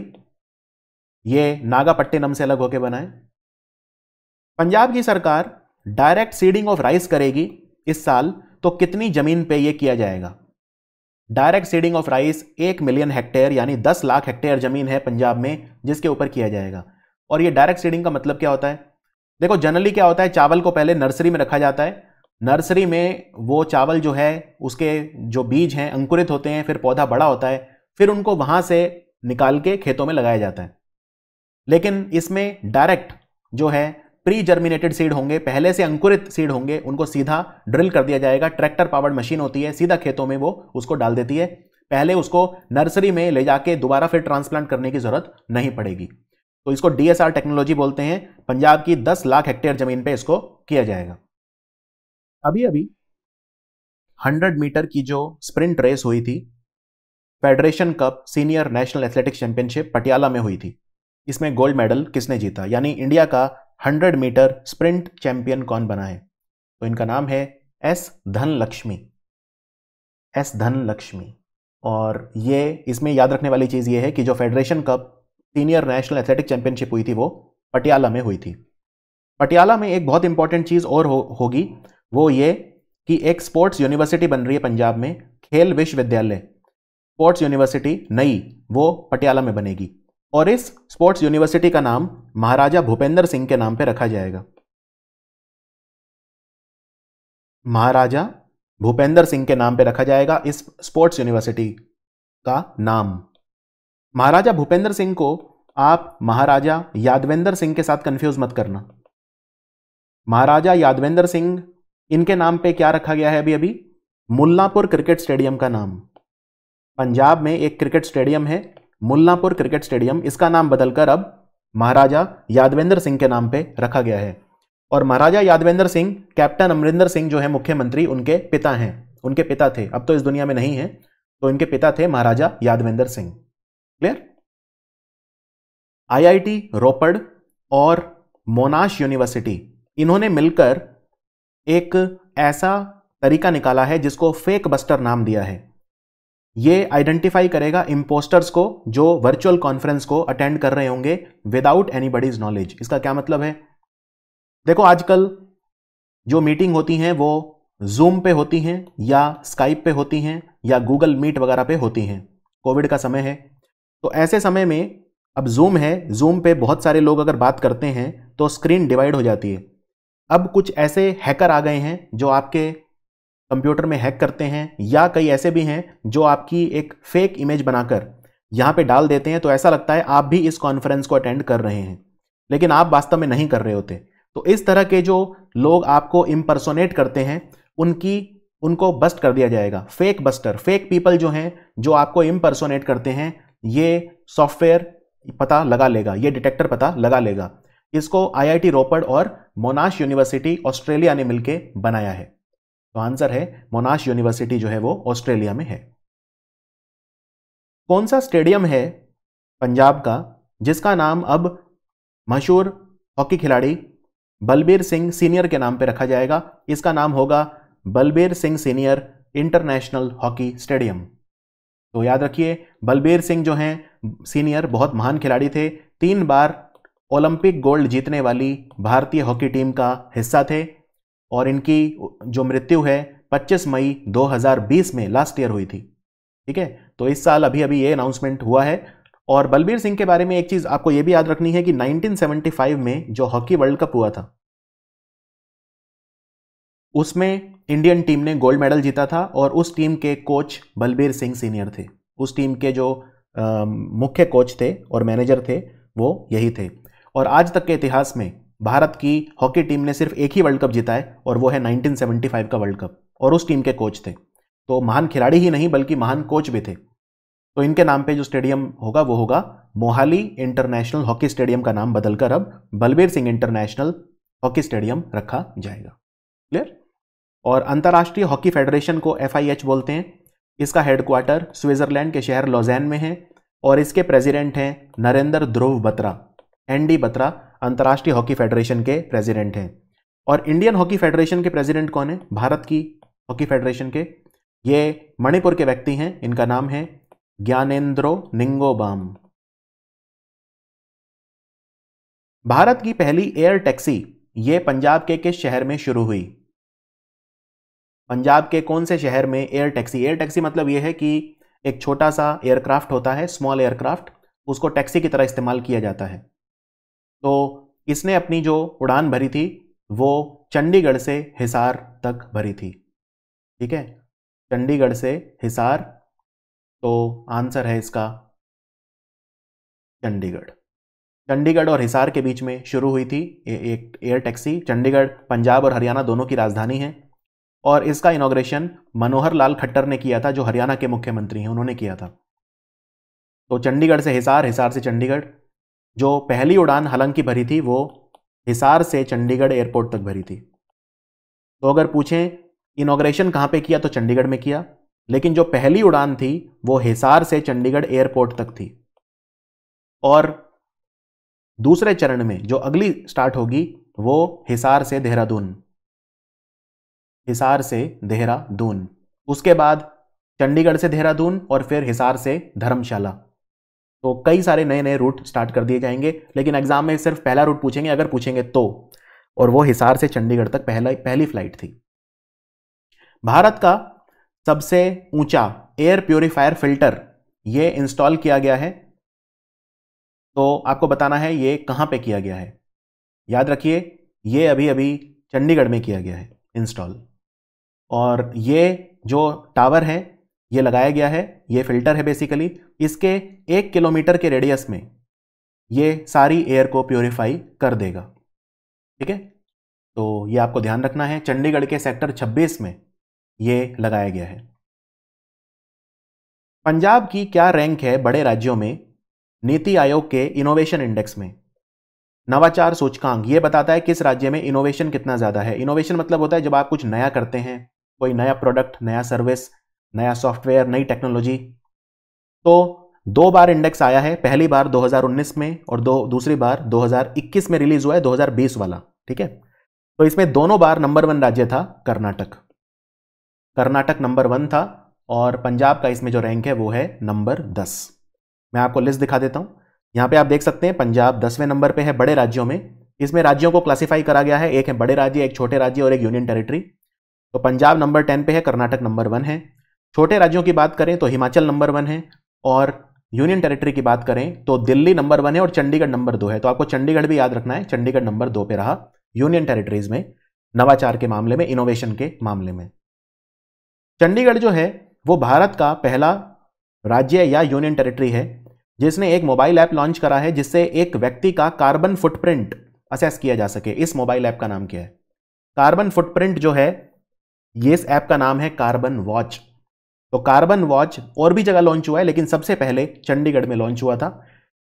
ये नागापट्टिनम से अलग होकर बना है पंजाब की सरकार डायरेक्ट सीडिंग ऑफ राइस करेगी इस साल तो कितनी जमीन पे ये किया जाएगा डायरेक्ट सीडिंग ऑफ राइस एक मिलियन हेक्टेयर यानी दस लाख हेक्टेयर जमीन है पंजाब में जिसके ऊपर किया जाएगा और ये डायरेक्ट सीडिंग का मतलब क्या होता है देखो जनरली क्या होता है चावल को पहले नर्सरी में रखा जाता है नर्सरी में वो चावल जो है उसके जो बीज हैं अंकुरित होते हैं फिर पौधा बड़ा होता है फिर उनको वहाँ से निकाल के खेतों में लगाया जाता है लेकिन इसमें डायरेक्ट जो है प्री जर्मिनेटेड सीड होंगे पहले से अंकुरित सीड होंगे उनको सीधा ड्रिल कर दिया जाएगा ट्रैक्टर पावर्ड मशीन होती है सीधा खेतों में वो उसको डाल देती है पहले उसको नर्सरी में ले जाके दोबारा फिर ट्रांसप्लांट करने की ज़रूरत नहीं पड़ेगी तो इसको डीएसआर टेक्नोलॉजी बोलते हैं पंजाब की 10 लाख हेक्टेयर ज़मीन पे इसको किया जाएगा अभी अभी 100 मीटर की जो स्प्रिंट रेस हुई थी federation cup senior national athletic championship Patiala में हुई थी इसमें गोल्ड मेडल किसने जीता यानी इंडिया का 100 मीटर स्प्रिंट चैंपियन कौन बना है तो इनका नाम है एस धन लक्ष्मी एस धन लक्ष्मी और ये इसमें याद रखने वाली चीज़ ये है कि जो federation cup senior national athletic championship हुई थी वो पटियाला में हुई थी पटियाला में एक बहुत इंपॉर्टेंट चीज़ और हो, होगी वो ये कि एक स्पोर्ट्स यूनिवर्सिटी बन रही है पंजाब में खेल विश्वविद्यालय स्पोर्ट्स यूनिवर्सिटी नई वो पटियाला में बनेगी और इस स्पोर्ट्स यूनिवर्सिटी का नाम महाराजा भूपेंद्र सिंह के नाम पर रखा जाएगा महाराजा भूपेंद्र सिंह के नाम पर रखा जाएगा इस स्पोर्ट्स यूनिवर्सिटी का नाम महाराजा भूपेंद्र सिंह को आप महाराजा यादवेंद्र सिंह के साथ कंफ्यूज मत करना महाराजा यादवेंद्र सिंह इनके नाम पे क्या रखा गया है अभी अभी मुल्लापुर क्रिकेट स्टेडियम का नाम पंजाब में एक क्रिकेट स्टेडियम है मुल्लापुर क्रिकेट स्टेडियम इसका नाम बदलकर अब महाराजा यादवेंद्र सिंह के नाम पे रखा गया है और महाराजा यादवेंद्र सिंह कैप्टन अमरिंदर सिंह जो है मुख्यमंत्री उनके पिता हैं उनके पिता थे अब तो इस दुनिया में नहीं है तो इनके पिता थे महाराजा यादवेंद्र सिंह क्लियर आईआईटी रोपड़ और मोनाश यूनिवर्सिटी इन्होंने मिलकर एक ऐसा तरीका निकाला है जिसको फेक बस्टर नाम दिया है ये आइडेंटिफाई करेगा इम्पोस्टर्स को जो वर्चुअल कॉन्फ्रेंस को अटेंड कर रहे होंगे विदाउट एनी बडीज नॉलेज इसका क्या मतलब है देखो आजकल जो मीटिंग होती हैं वो जूम पे होती हैं या स्काइप पे होती हैं या गूगल मीट वगैरह पे होती हैं कोविड का समय है तो ऐसे समय में अब जूम है जूम पे बहुत सारे लोग अगर बात करते हैं तो स्क्रीन डिवाइड हो जाती है अब कुछ ऐसे हैकर आ गए हैं जो आपके कंप्यूटर में हैक करते हैं या कई ऐसे भी हैं जो आपकी एक फेक इमेज बनाकर यहाँ पे डाल देते हैं तो ऐसा लगता है आप भी इस कॉन्फ्रेंस को अटेंड कर रहे हैं लेकिन आप वास्तव में नहीं कर रहे होते तो इस तरह के जो लोग आपको इम्परसोनेट करते हैं उनकी उनको बस्ट कर दिया जाएगा फेक बस्टर फेक पीपल जो हैं जो आपको इम्परसोनेट करते हैं ये सॉफ्टवेयर पता लगा लेगा ये डिटेक्टर पता लगा लेगा इसको आईआईटी रोपड़ और मोनाश यूनिवर्सिटी ऑस्ट्रेलिया ने मिलकर बनाया है तो आंसर है मोनाश यूनिवर्सिटी जो है वो ऑस्ट्रेलिया में है कौन सा स्टेडियम है पंजाब का जिसका नाम अब मशहूर हॉकी खिलाड़ी बलबीर सिंह सीनियर के नाम पर रखा जाएगा इसका नाम होगा Balbir Singh senior international hockey stadium तो याद रखिए बलबीर सिंह जो हैं सीनियर बहुत महान खिलाड़ी थे तीन बार ओलंपिक गोल्ड जीतने वाली भारतीय हॉकी टीम का हिस्सा थे और इनकी जो मृत्यु है 25 मई 2020 में लास्ट ईयर हुई थी ठीक है तो इस साल अभी अभी ये अनाउंसमेंट हुआ है और बलबीर सिंह के बारे में एक चीज़ आपको ये भी याद रखनी है कि 1975 में जो हॉकी वर्ल्ड कप हुआ था उसमें इंडियन टीम ने गोल्ड मेडल जीता था और उस टीम के कोच बलबीर सिंह सीनियर थे उस टीम के जो मुख्य कोच थे और मैनेजर थे वो यही थे और आज तक के इतिहास में भारत की हॉकी टीम ने सिर्फ एक ही वर्ल्ड कप जीता है और वो है 1975 का वर्ल्ड कप और उस टीम के कोच थे तो महान खिलाड़ी ही नहीं बल्कि महान कोच भी थे तो इनके नाम पे जो स्टेडियम होगा वो होगा मोहाली इंटरनेशनल हॉकी स्टेडियम का नाम बदलकर अब Balbir Singh international hockey stadium रखा जाएगा क्लियर और अंतर्राष्ट्रीय हॉकी फेडरेशन को एफ बोलते हैं इसका हेडक्वार्टर स्विट्जरलैंड के शहर लॉजैन में है और इसके प्रेसिडेंट हैं नरेंद्र ध्रुव बत्रा एन डी बत्रा अंतर्राष्ट्रीय हॉकी फेडरेशन के प्रेसिडेंट हैं और इंडियन हॉकी फेडरेशन के प्रेसिडेंट कौन है भारत की हॉकी फेडरेशन के ये मणिपुर के व्यक्ति हैं इनका नाम है ज्ञानेन्द्रो निंगोबाम भारत की पहली एयर टैक्सी ये पंजाब के किस शहर में शुरू हुई पंजाब के कौन से शहर में एयर टैक्सी एयर टैक्सी मतलब यह है कि एक छोटा सा एयरक्राफ्ट होता है स्मॉल एयरक्राफ्ट उसको टैक्सी की तरह इस्तेमाल किया जाता है तो इसने अपनी जो उड़ान भरी थी वो चंडीगढ़ से हिसार तक भरी थी ठीक है चंडीगढ़ से हिसार तो आंसर है इसका चंडीगढ़ चंडीगढ़ और हिसार के बीच में शुरू हुई थी ए, एक एयर टैक्सी चंडीगढ़ पंजाब और हरियाणा दोनों की राजधानी है और इसका इनाग्रेशन मनोहर लाल खट्टर ने किया था जो हरियाणा के मुख्यमंत्री हैं उन्होंने किया था तो चंडीगढ़ से हिसार हिसार से चंडीगढ़ जो पहली उड़ान हालांकि भरी थी वो हिसार से चंडीगढ़ एयरपोर्ट तक भरी थी तो अगर पूछें इनाग्रेशन कहाँ पे किया तो चंडीगढ़ में किया लेकिन जो पहली उड़ान थी वो हिसार से चंडीगढ़ एयरपोर्ट तक थी और दूसरे चरण में जो अगली स्टार्ट होगी वो हिसार से देहरादून हिसार से देहरादून उसके बाद चंडीगढ़ से देहरादून और फिर हिसार से धर्मशाला तो कई सारे नए नए रूट स्टार्ट कर दिए जाएंगे लेकिन एग्जाम में सिर्फ पहला रूट पूछेंगे अगर पूछेंगे तो और वो हिसार से चंडीगढ़ तक पहला पहली फ्लाइट थी भारत का सबसे ऊंचा एयर प्योरीफायर फिल्टर ये इंस्टॉल किया गया है तो आपको बताना है ये कहाँ पे किया गया है याद रखिए ये अभी अभी चंडीगढ़ में किया गया है इंस्टॉल और ये जो टावर है ये लगाया गया है ये फिल्टर है बेसिकली इसके एक किलोमीटर के रेडियस में ये सारी एयर को प्योरीफाई कर देगा ठीक है तो ये आपको ध्यान रखना है चंडीगढ़ के सेक्टर 26 में ये लगाया गया है पंजाब की क्या रैंक है बड़े राज्यों में नीति आयोग के इनोवेशन इंडेक्स में नवाचार सूचकांक ये बताता है किस राज्य में इनोवेशन कितना ज़्यादा है इनोवेशन मतलब होता है जब आप कुछ नया करते हैं कोई नया प्रोडक्ट नया सर्विस नया सॉफ्टवेयर नई टेक्नोलॉजी तो दो बार इंडेक्स आया है पहली बार 2019 में और दो दूसरी बार 2021 में रिलीज हुआ है 2020 वाला ठीक है तो इसमें दोनों बार नंबर वन राज्य था कर्नाटक कर्नाटक नंबर वन था और पंजाब का इसमें जो रैंक है वो है नंबर दस मैं आपको लिस्ट दिखा देता हूं यहां पे आप देख सकते हैं पंजाब दसवें नंबर पे है बड़े राज्यों में इसमें राज्यों को क्लासिफाई करा गया है एक है बड़े राज्य एक छोटे राज्य और एक यूनियन टेरिटरी तो पंजाब नंबर टेन पे है कर्नाटक नंबर वन है छोटे राज्यों की बात करें तो हिमाचल नंबर वन है और यूनियन टेरिटरी की बात करें तो दिल्ली नंबर वन है और चंडीगढ़ नंबर दो है तो आपको चंडीगढ़ भी याद रखना है चंडीगढ़ नंबर दो पे रहा यूनियन टेरिटरीज में नवाचार के मामले में इनोवेशन के मामले में चंडीगढ़ जो है वो भारत का पहला राज्य या यूनियन टेरिटरी है जिसने एक मोबाइल ऐप लॉन्च करा है जिससे एक व्यक्ति का कार्बन फुटप्रिंट असेस किया जा सके इस मोबाइल ऐप का नाम क्या है कार्बन फुटप्रिंट जो है ये इस ऐप का नाम है कार्बन वॉच तो कार्बन वॉच और भी जगह लॉन्च हुआ है लेकिन सबसे पहले चंडीगढ़ में लॉन्च हुआ था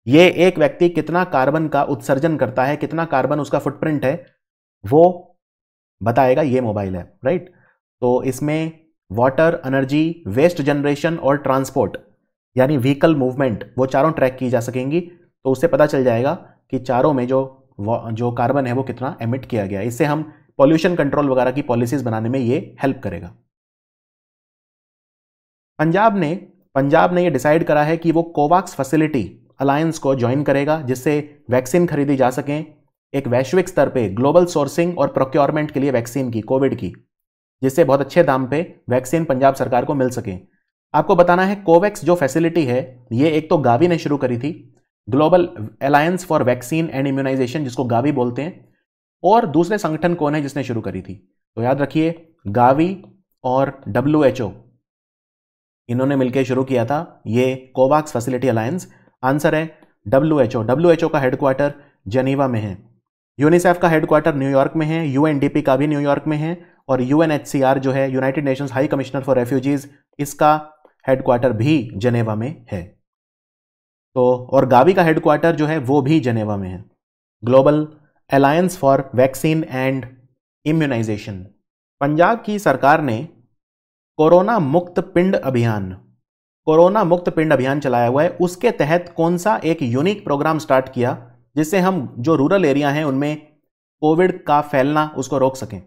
ये एक व्यक्ति कितना कार्बन का उत्सर्जन करता है कितना कार्बन उसका फुटप्रिंट है वो बताएगा ये मोबाइल है राइट तो इसमें वाटर एनर्जी वेस्ट जनरेशन और ट्रांसपोर्ट यानी व्हीकल मूवमेंट वो चारों ट्रैक की जा सकेंगी तो उससे पता चल जाएगा कि चारों में जो जो कार्बन है वो कितना एमिट किया गया इससे हम पॉल्यूशन कंट्रोल वगैरह की पॉलिसीज़ बनाने में ये हेल्प करेगा पंजाब ने पंजाब ने ये डिसाइड करा है कि वो कोवाक्स फैसिलिटी अलायंस को ज्वाइन करेगा जिससे वैक्सीन खरीदी जा सकें एक वैश्विक स्तर पे ग्लोबल सोर्सिंग और प्रोक्योरमेंट के लिए वैक्सीन की कोविड की जिससे बहुत अच्छे दाम पे वैक्सीन पंजाब सरकार को मिल सके आपको बताना है कोवैक्स जो फैसिलिटी है ये एक तो गावी ने शुरू करी थी global alliance for vaccine and immunization जिसको गावी बोलते हैं और दूसरे संगठन कौन है जिसने शुरू करी थी तो याद रखिए गावी और डब्ल्यू इन्होंने मिलकर शुरू किया था ये कोवाक्स फैसिलिटी अलायंस आंसर है W H O W H O का हेडक्वार्टर जनीवा में है यूनिसेफ का हेडक्वार्टर न्यूयॉर्क में है यू पी का भी न्यूयॉर्क में है और U N H C R जो है United Nations high commissioner for refugees इसका हेडक्वार्टर भी जनेवा में है तो और गावी का हेडक्वार्टर जो है वो भी जनेवा में है global alliance for vaccine and immunization Punjab की सरकार ने कोरोना मुक्त पिंड अभियान कोरोना मुक्त पिंड अभियान चलाया हुआ है उसके तहत कौन सा एक यूनिक प्रोग्राम स्टार्ट किया जिससे हम जो रूरल एरिया हैं उनमें कोविड का फैलना उसको रोक सकें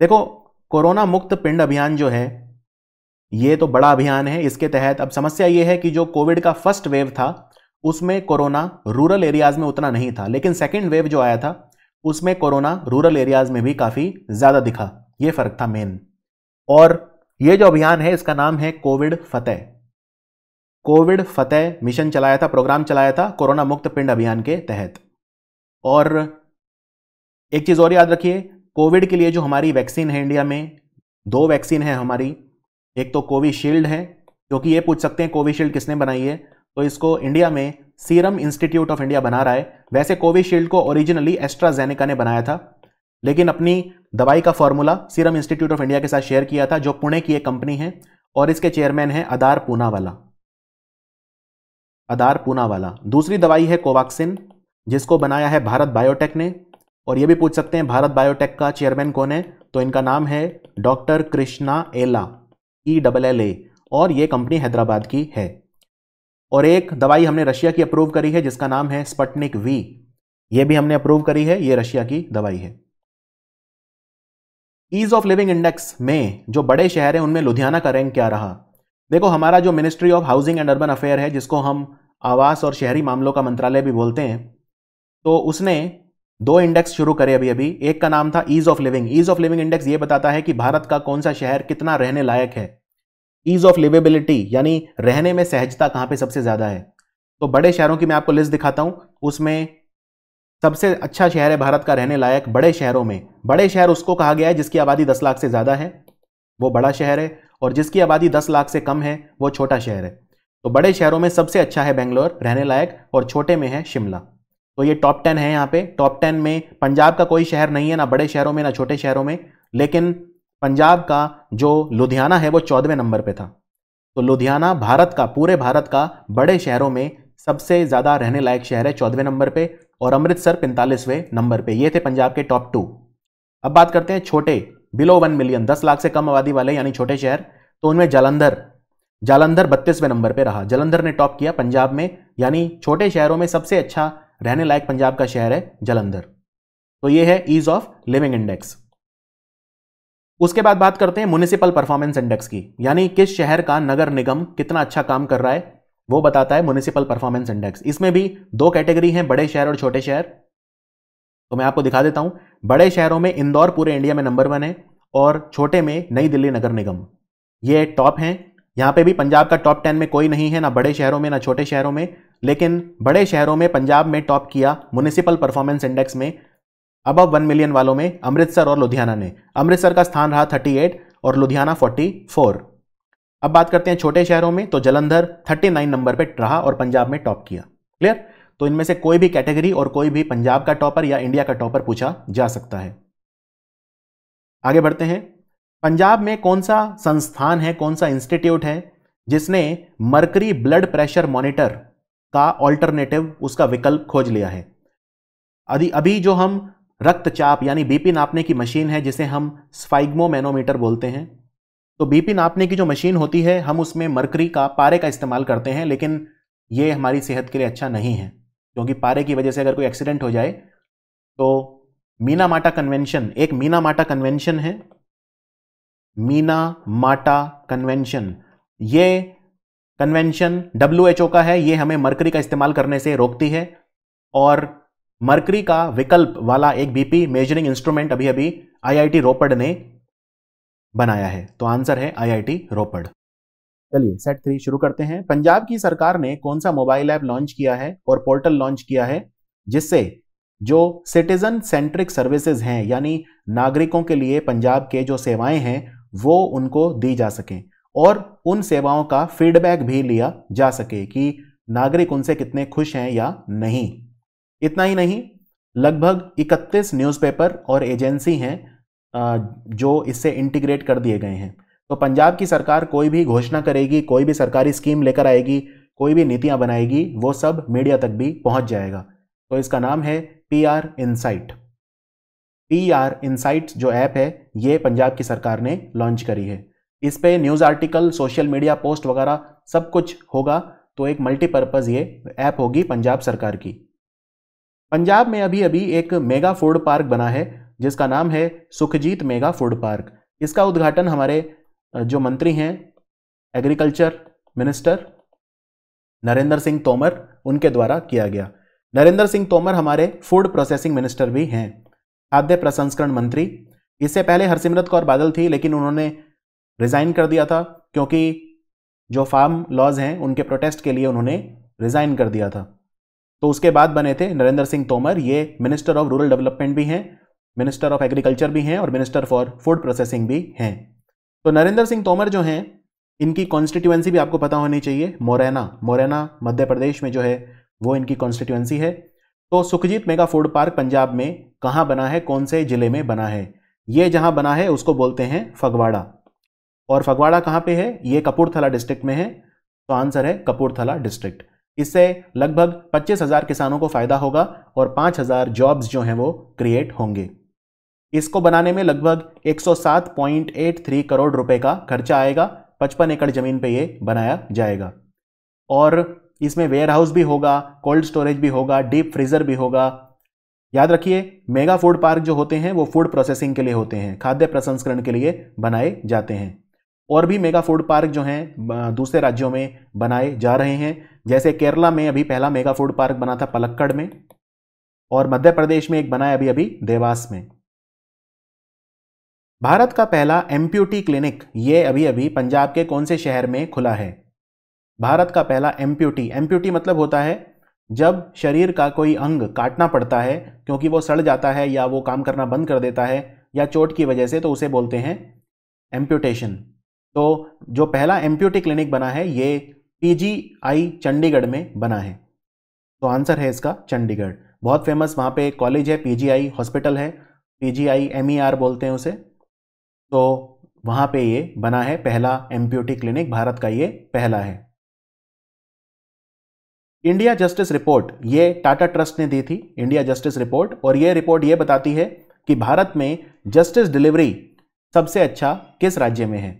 देखो कोरोना मुक्त पिंड अभियान जो है ये तो बड़ा अभियान है इसके तहत अब समस्या ये है कि जो कोविड का फर्स्ट वेव था उसमें कोरोना रूरल एरियाज में उतना नहीं था लेकिन सेकेंड वेव जो आया था उसमें कोरोना रूरल एरियाज में भी काफ़ी ज़्यादा दिखा ये फ़र्क था मेन और ये जो अभियान है इसका नाम है COVID Fateh COVID Fateh mission चलाया था प्रोग्राम चलाया था कोरोना मुक्त पिंड अभियान के तहत और एक चीज़ और याद रखिए कोविड के लिए जो हमारी वैक्सीन है इंडिया में दो वैक्सीन है हमारी एक तो कोविशील्ड है क्योंकि ये पूछ सकते हैं कोविशील्ड किसने बनाई है तो इसको इंडिया में सीरम इंस्टीट्यूट ऑफ इंडिया बना रहा है वैसे कोविशील्ड को ओरिजिनली एस्ट्राजेनिका ने बनाया था लेकिन अपनी दवाई का formula serum institute of India के साथ शेयर किया था जो पुणे की एक कंपनी है और इसके चेयरमैन है अदार पूनावाला अदार पूनावाला दूसरी दवाई है कोवाक्सिन जिसको बनाया है भारत बायोटेक ने और यह भी पूछ सकते हैं भारत बायोटेक का चेयरमैन कौन है तो इनका नाम है डॉक्टर कृष्णा एला ई डबल एल ए और ये कंपनी हैदराबाद की है और एक दवाई हमने रशिया की अप्रूव करी है जिसका नाम है स्पटनिक वी ये भी हमने अप्रूव करी है ये रशिया की दवाई है ईज ऑफ लिविंग इंडेक्स में जो बड़े शहर हैं उनमें लुधियाना का रैंक क्या रहा देखो हमारा जो ministry of housing and urban affair है जिसको हम आवास और शहरी मामलों का मंत्रालय भी बोलते हैं तो उसने दो इंडेक्स शुरू करे अभी अभी एक का नाम था ease of living ease of living index ये बताता है कि भारत का कौन सा शहर कितना रहने लायक है ईज ऑफ लिवेबिलिटी यानी रहने में सहजता कहाँ पे सबसे ज़्यादा है तो बड़े शहरों की मैं आपको लिस्ट दिखाता हूँ उसमें सबसे अच्छा शहर है भारत का रहने लायक बड़े शहरों में बड़े शहर उसको कहा गया है जिसकी आबादी दस लाख से ज़्यादा है वो बड़ा शहर है और जिसकी आबादी दस लाख से कम है वो छोटा शहर है तो बड़े शहरों में सबसे अच्छा है बेंगलोर रहने लायक और छोटे में है शिमला तो ये टॉप टेन है यहाँ पे टॉप टेन में पंजाब का कोई शहर नहीं है ना बड़े शहरों में ना छोटे शहरों में लेकिन पंजाब का जो लुधियाना है वो चौदहवें नंबर पे था तो लुधियाना भारत का पूरे भारत का बड़े शहरों में सबसे ज़्यादा रहने लायक शहर है चौदहवें नंबर पे और अमृतसर पैंतालीसवें नंबर पे ये थे पंजाब के टॉप टू अब बात करते हैं छोटे बिलो वन मिलियन दस लाख से कम आबादी वाले यानी छोटे शहर तो उनमें जालंधर जालंधर बत्तीसवें नंबर पर रहा जालंधर ने टॉप किया पंजाब में यानी छोटे शहरों में सबसे अच्छा रहने लायक पंजाब का शहर है जालंधर तो ये है ईज ऑफ लिविंग इंडेक्स उसके बाद बात करते हैं म्यूनिसिपल परफॉर्मेंस इंडेक्स की यानी किस शहर का नगर निगम कितना अच्छा काम कर रहा है वो बताता है म्यूनिसिपल परफॉर्मेंस इंडेक्स इसमें भी दो कैटेगरी हैं बड़े शहर और छोटे शहर तो मैं आपको दिखा देता हूं बड़े शहरों में इंदौर पूरे इंडिया में नंबर वन है और छोटे में नई दिल्ली नगर निगम ये टॉप हैं यहाँ पे भी पंजाब का टॉप टेन में कोई नहीं है ना बड़े शहरों में ना छोटे शहरों में लेकिन बड़े शहरों में पंजाब में टॉप किया म्यूनिसिपल परफॉर्मेंस इंडेक्स में अब अब वन मिलियन वालों में अमृतसर और लुधियाना ने अमृतसर का स्थान रहा थर्टी एट और लुधियाना फोर्टी फोर अब बात करते हैं छोटे शहरों में तो जलंधर 39 नंबर पर रहा और पंजाब में टॉप किया क्लियर तो इनमें से कोई भी कैटेगरी और कोई भी पंजाब का टॉपर या इंडिया का टॉपर पूछा जा सकता है आगे बढ़ते हैं पंजाब में कौन सा संस्थान है कौन सा इंस्टीट्यूट है जिसने मरकरी ब्लड प्रेशर मॉनिटर का ऑल्टरनेटिव उसका विकल्प खोज लिया है अभी अभी जो हम रक्तचाप यानी बीपी नापने की मशीन है जिसे हम स्फाइग्मो मैनोमीटर बोलते हैं तो बीपी नापने की जो मशीन होती है हम उसमें मरकरी का पारे का इस्तेमाल करते हैं लेकिन ये हमारी सेहत के लिए अच्छा नहीं है क्योंकि पारे की वजह से अगर कोई एक्सीडेंट हो जाए तो मीना माटा कन्वेंशन एक मीना माटा कन्वेंशन है मीना माटा कन्वेंशन ये कन्वेंशन डब्ल्यू का है ये हमें मरकरी का इस्तेमाल करने से रोकती है और मरकरी का विकल्प वाला एक बीपी मेजरिंग इंस्ट्रूमेंट अभी अभी आईआईटी रोपड़ ने बनाया है तो आंसर है आईआईटी रोपड़ चलिए सेट थ्री शुरू करते हैं पंजाब की सरकार ने कौन सा मोबाइल ऐप लॉन्च किया है और पोर्टल लॉन्च किया है जिससे जो सिटीजन सेंट्रिक सर्विसेज हैं यानी नागरिकों के लिए पंजाब के जो सेवाएं हैं वो उनको दी जा सकें और उन सेवाओं का फीडबैक भी लिया जा सके कि नागरिक उनसे कितने खुश हैं या नहीं इतना ही नहीं लगभग 31 न्यूज़पेपर और एजेंसी हैं जो इससे इंटीग्रेट कर दिए गए हैं तो पंजाब की सरकार कोई भी घोषणा करेगी कोई भी सरकारी स्कीम लेकर आएगी कोई भी नीतियां बनाएगी वो सब मीडिया तक भी पहुंच जाएगा तो इसका नाम है P R insight P R insight जो ऐप है ये पंजाब की सरकार ने लॉन्च करी है इस पर news article social media post वगैरह सब कुछ होगा तो एक मल्टीपर्पज़ ये ऐप होगी पंजाब सरकार की पंजाब में अभी अभी एक मेगा फूड पार्क बना है जिसका नाम है सुखजीत मेगा फूड पार्क इसका उद्घाटन हमारे जो मंत्री हैं एग्रीकल्चर मिनिस्टर नरेंद्र सिंह तोमर उनके द्वारा किया गया नरेंद्र सिंह तोमर हमारे फूड प्रोसेसिंग मिनिस्टर भी हैं खाद्य प्रसंस्करण मंत्री इससे पहले हरसिमरत कौर बादल थी लेकिन उन्होंने रिज़ाइन कर दिया था क्योंकि जो फार्म लॉज हैं उनके प्रोटेस्ट के लिए उन्होंने रिज़ाइन कर दिया था तो उसके बाद बने थे नरेंद्र सिंह तोमर ये मिनिस्टर ऑफ रूरल डेवलपमेंट भी हैं मिनिस्टर ऑफ एग्रीकल्चर भी हैं और मिनिस्टर फॉर फूड प्रोसेसिंग भी हैं तो नरेंद्र सिंह तोमर जो हैं इनकी कॉन्स्टिट्यूएंसी भी आपको पता होनी चाहिए मोरेना मोरेना मध्य प्रदेश में जो है वो इनकी कॉन्स्टिट्यूएंसी है तो Sukhjit mega food park Punjab में कहाँ बना है कौन से ज़िले में बना है ये जहाँ बना है उसको बोलते हैं फगवाड़ा और फगवाड़ा कहाँ पे है ये कपूरथला डिस्ट्रिक्ट में है तो आंसर है कपूरथला डिस्ट्रिक्ट इससे लगभग पच्चीस हज़ार किसानों को फ़ायदा होगा और पाँच हज़ार जॉब्स जो हैं वो क्रिएट होंगे इसको बनाने में लगभग 107.83 करोड़ रुपए का खर्चा आएगा पचपन एकड़ जमीन पे ये बनाया जाएगा और इसमें वेयर हाउस भी होगा कोल्ड स्टोरेज भी होगा डीप फ्रीजर भी होगा याद रखिए मेगा फूड पार्क जो होते हैं वो फूड प्रोसेसिंग के लिए होते हैं खाद्य प्रसंस्करण के लिए बनाए जाते हैं और भी मेगा फूड पार्क जो हैं दूसरे राज्यों में बनाए जा रहे हैं जैसे केरला में अभी पहला मेगा फूड पार्क बना था पलक्कड़ में और मध्य प्रदेश में एक बनाया अभी अभी देवास में भारत का पहला एम्प्यूटी क्लिनिक ये अभी अभी पंजाब के कौन से शहर में खुला है भारत का पहला एम्प्यूटी एम्प्यूटी मतलब होता है जब शरीर का कोई अंग काटना पड़ता है क्योंकि वो सड़ जाता है या वो काम करना बंद कर देता है या चोट की वजह से तो उसे बोलते हैं एम्प्यूटेशन तो जो पहला एम्प्यूटी क्लिनिक बना है ये पीजीआई चंडीगढ़ में बना है तो आंसर है इसका चंडीगढ़ बहुत फेमस वहाँ पे कॉलेज है पीजीआई हॉस्पिटल है पीजीआई एमईआर बोलते हैं उसे तो वहाँ पे ये बना है पहला एम्प्यूटी क्लिनिक भारत का ये पहला है इंडिया जस्टिस रिपोर्ट ये टाटा ट्रस्ट ने दी थी इंडिया जस्टिस रिपोर्ट और ये रिपोर्ट ये बताती है कि भारत में जस्टिस डिलीवरी सबसे अच्छा किस राज्य में है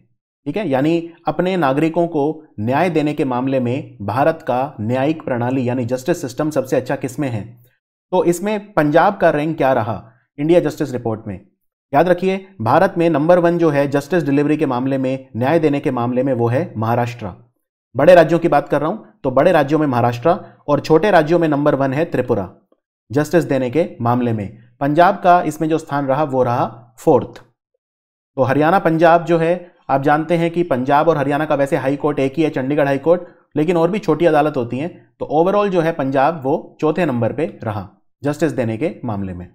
ठीक है यानी अपने नागरिकों को न्याय देने के मामले में भारत का न्यायिक प्रणाली यानी जस्टिस सिस्टम सबसे अच्छा किस में है तो इसमें पंजाब का रैंक क्या रहा इंडिया जस्टिस रिपोर्ट में याद रखिए भारत में नंबर वन जो है जस्टिस डिलीवरी के मामले में न्याय देने के मामले में वो है महाराष्ट्र बड़े राज्यों की बात कर रहा हूं तो बड़े राज्यों में महाराष्ट्र और छोटे राज्यों में नंबर वन है त्रिपुरा जस्टिस देने के मामले में पंजाब का इसमें जो स्थान रहा वो रहा फोर्थ तो हरियाणा पंजाब जो है आप जानते हैं कि पंजाब और हरियाणा का वैसे हाई कोर्ट एक ही है चंडीगढ़ हाई कोर्ट लेकिन और भी छोटी अदालत होती हैं तो ओवरऑल जो है पंजाब वो चौथे नंबर पे रहा जस्टिस देने के मामले में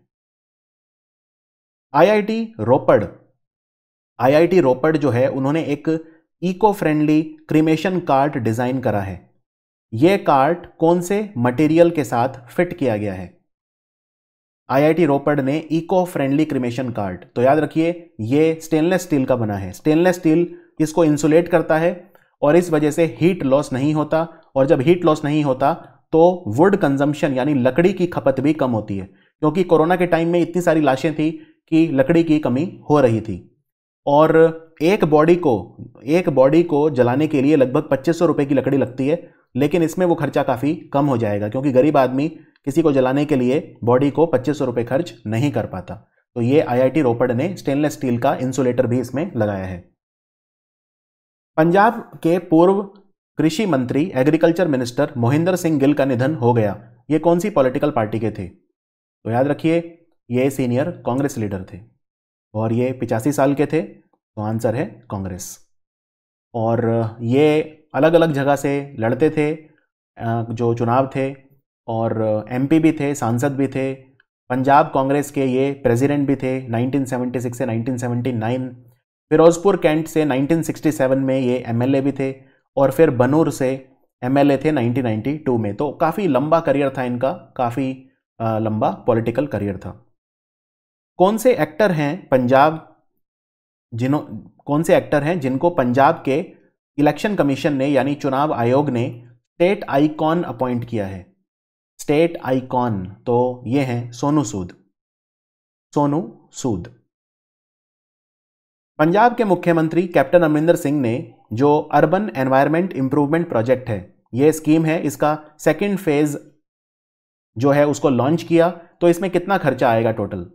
आईआईटी रोपड़ आईआईटी रोपड़ जो है उन्होंने एक eco friendly cremation cart design करा है ये कार्ट कौन से मटेरियल के साथ फिट किया गया है आईआईटी रोपड़ ने इको फ्रेंडली क्रीमेशन कार्ट तो याद रखिए ये स्टेनलेस स्टील का बना है स्टेनलेस स्टील इसको इंसुलेट करता है और इस वजह से हीट लॉस नहीं होता और जब हीट लॉस नहीं होता तो वुड कंजम्पशन यानी लकड़ी की खपत भी कम होती है क्योंकि कोरोना के टाइम में इतनी सारी लाशें थी की लकड़ी की कमी हो रही थी और एक बॉडी को एक बॉडी को जलाने के लिए लगभग पच्चीस सौ की लकड़ी लगती है लेकिन इसमें वो खर्चा काफ़ी कम हो जाएगा क्योंकि गरीब आदमी किसी को जलाने के लिए बॉडी को पच्चीस सौ खर्च नहीं कर पाता तो ये आईआईटी रोपड़ ने स्टेनलेस स्टील का इंसुलेटर भी इसमें लगाया है पंजाब के पूर्व कृषि मंत्री एग्रीकल्चर मिनिस्टर मोहिंदर सिंह गिल का निधन हो गया ये कौन सी पॉलिटिकल पार्टी के थे तो याद रखिए ये सीनियर कांग्रेस लीडर थे और ये पिचासी साल के थे तो आंसर है कांग्रेस और ये अलग अलग जगह से लड़ते थे जो चुनाव थे और एमपी भी थे सांसद भी थे पंजाब कांग्रेस के ये प्रेसिडेंट भी थे 1976 से 1979 फिरोजपुर कैंट से 1967 में ये एमएलए भी थे और फिर बनूर से एमएलए थे 1992 में तो काफ़ी लंबा करियर था इनका काफ़ी लंबा पॉलिटिकल करियर था कौन से एक्टर हैं पंजाब जिन्हों कौन से एक्टर हैं जिनको पंजाब के इलेक्शन कमीशन ने यानी चुनाव आयोग ने स्टेट आईकॉन अपॉइंट किया है स्टेट आईकॉन तो ये हैं सोनू सूद सोनू सूद पंजाब के मुख्यमंत्री कैप्टन अमरिंदर सिंह ने जो अर्बन एनवायरनमेंट इंप्रूवमेंट प्रोजेक्ट है ये स्कीम है इसका सेकंड फेज जो है उसको लॉन्च किया तो इसमें कितना खर्चा आएगा टोटल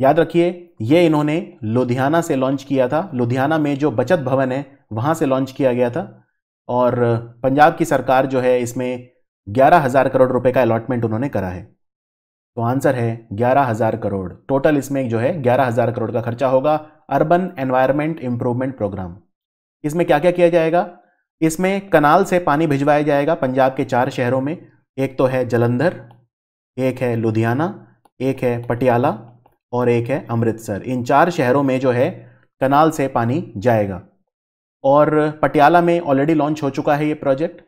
याद रखिए ये इन्होंने लुधियाना से लॉन्च किया था लुधियाना में जो बचत भवन है वहाँ से लॉन्च किया गया था और पंजाब की सरकार जो है इसमें ग्यारह हज़ार करोड़ रुपए का अलॉटमेंट उन्होंने करा है तो आंसर है ग्यारह हज़ार करोड़ टोटल इसमें जो है ग्यारह हज़ार करोड़ का खर्चा होगा अर्बन एनवायरमेंट इम्प्रूवमेंट प्रोग्राम इसमें क्या क्या किया जाएगा इसमें कनाल से पानी भिजवाया जाएगा पंजाब के चार शहरों में एक तो है जलंधर एक है लुधियाना एक है पटियाला और एक है अमृतसर इन चार शहरों में जो है कनाल से पानी जाएगा और पटियाला में ऑलरेडी लॉन्च हो चुका है ये प्रोजेक्ट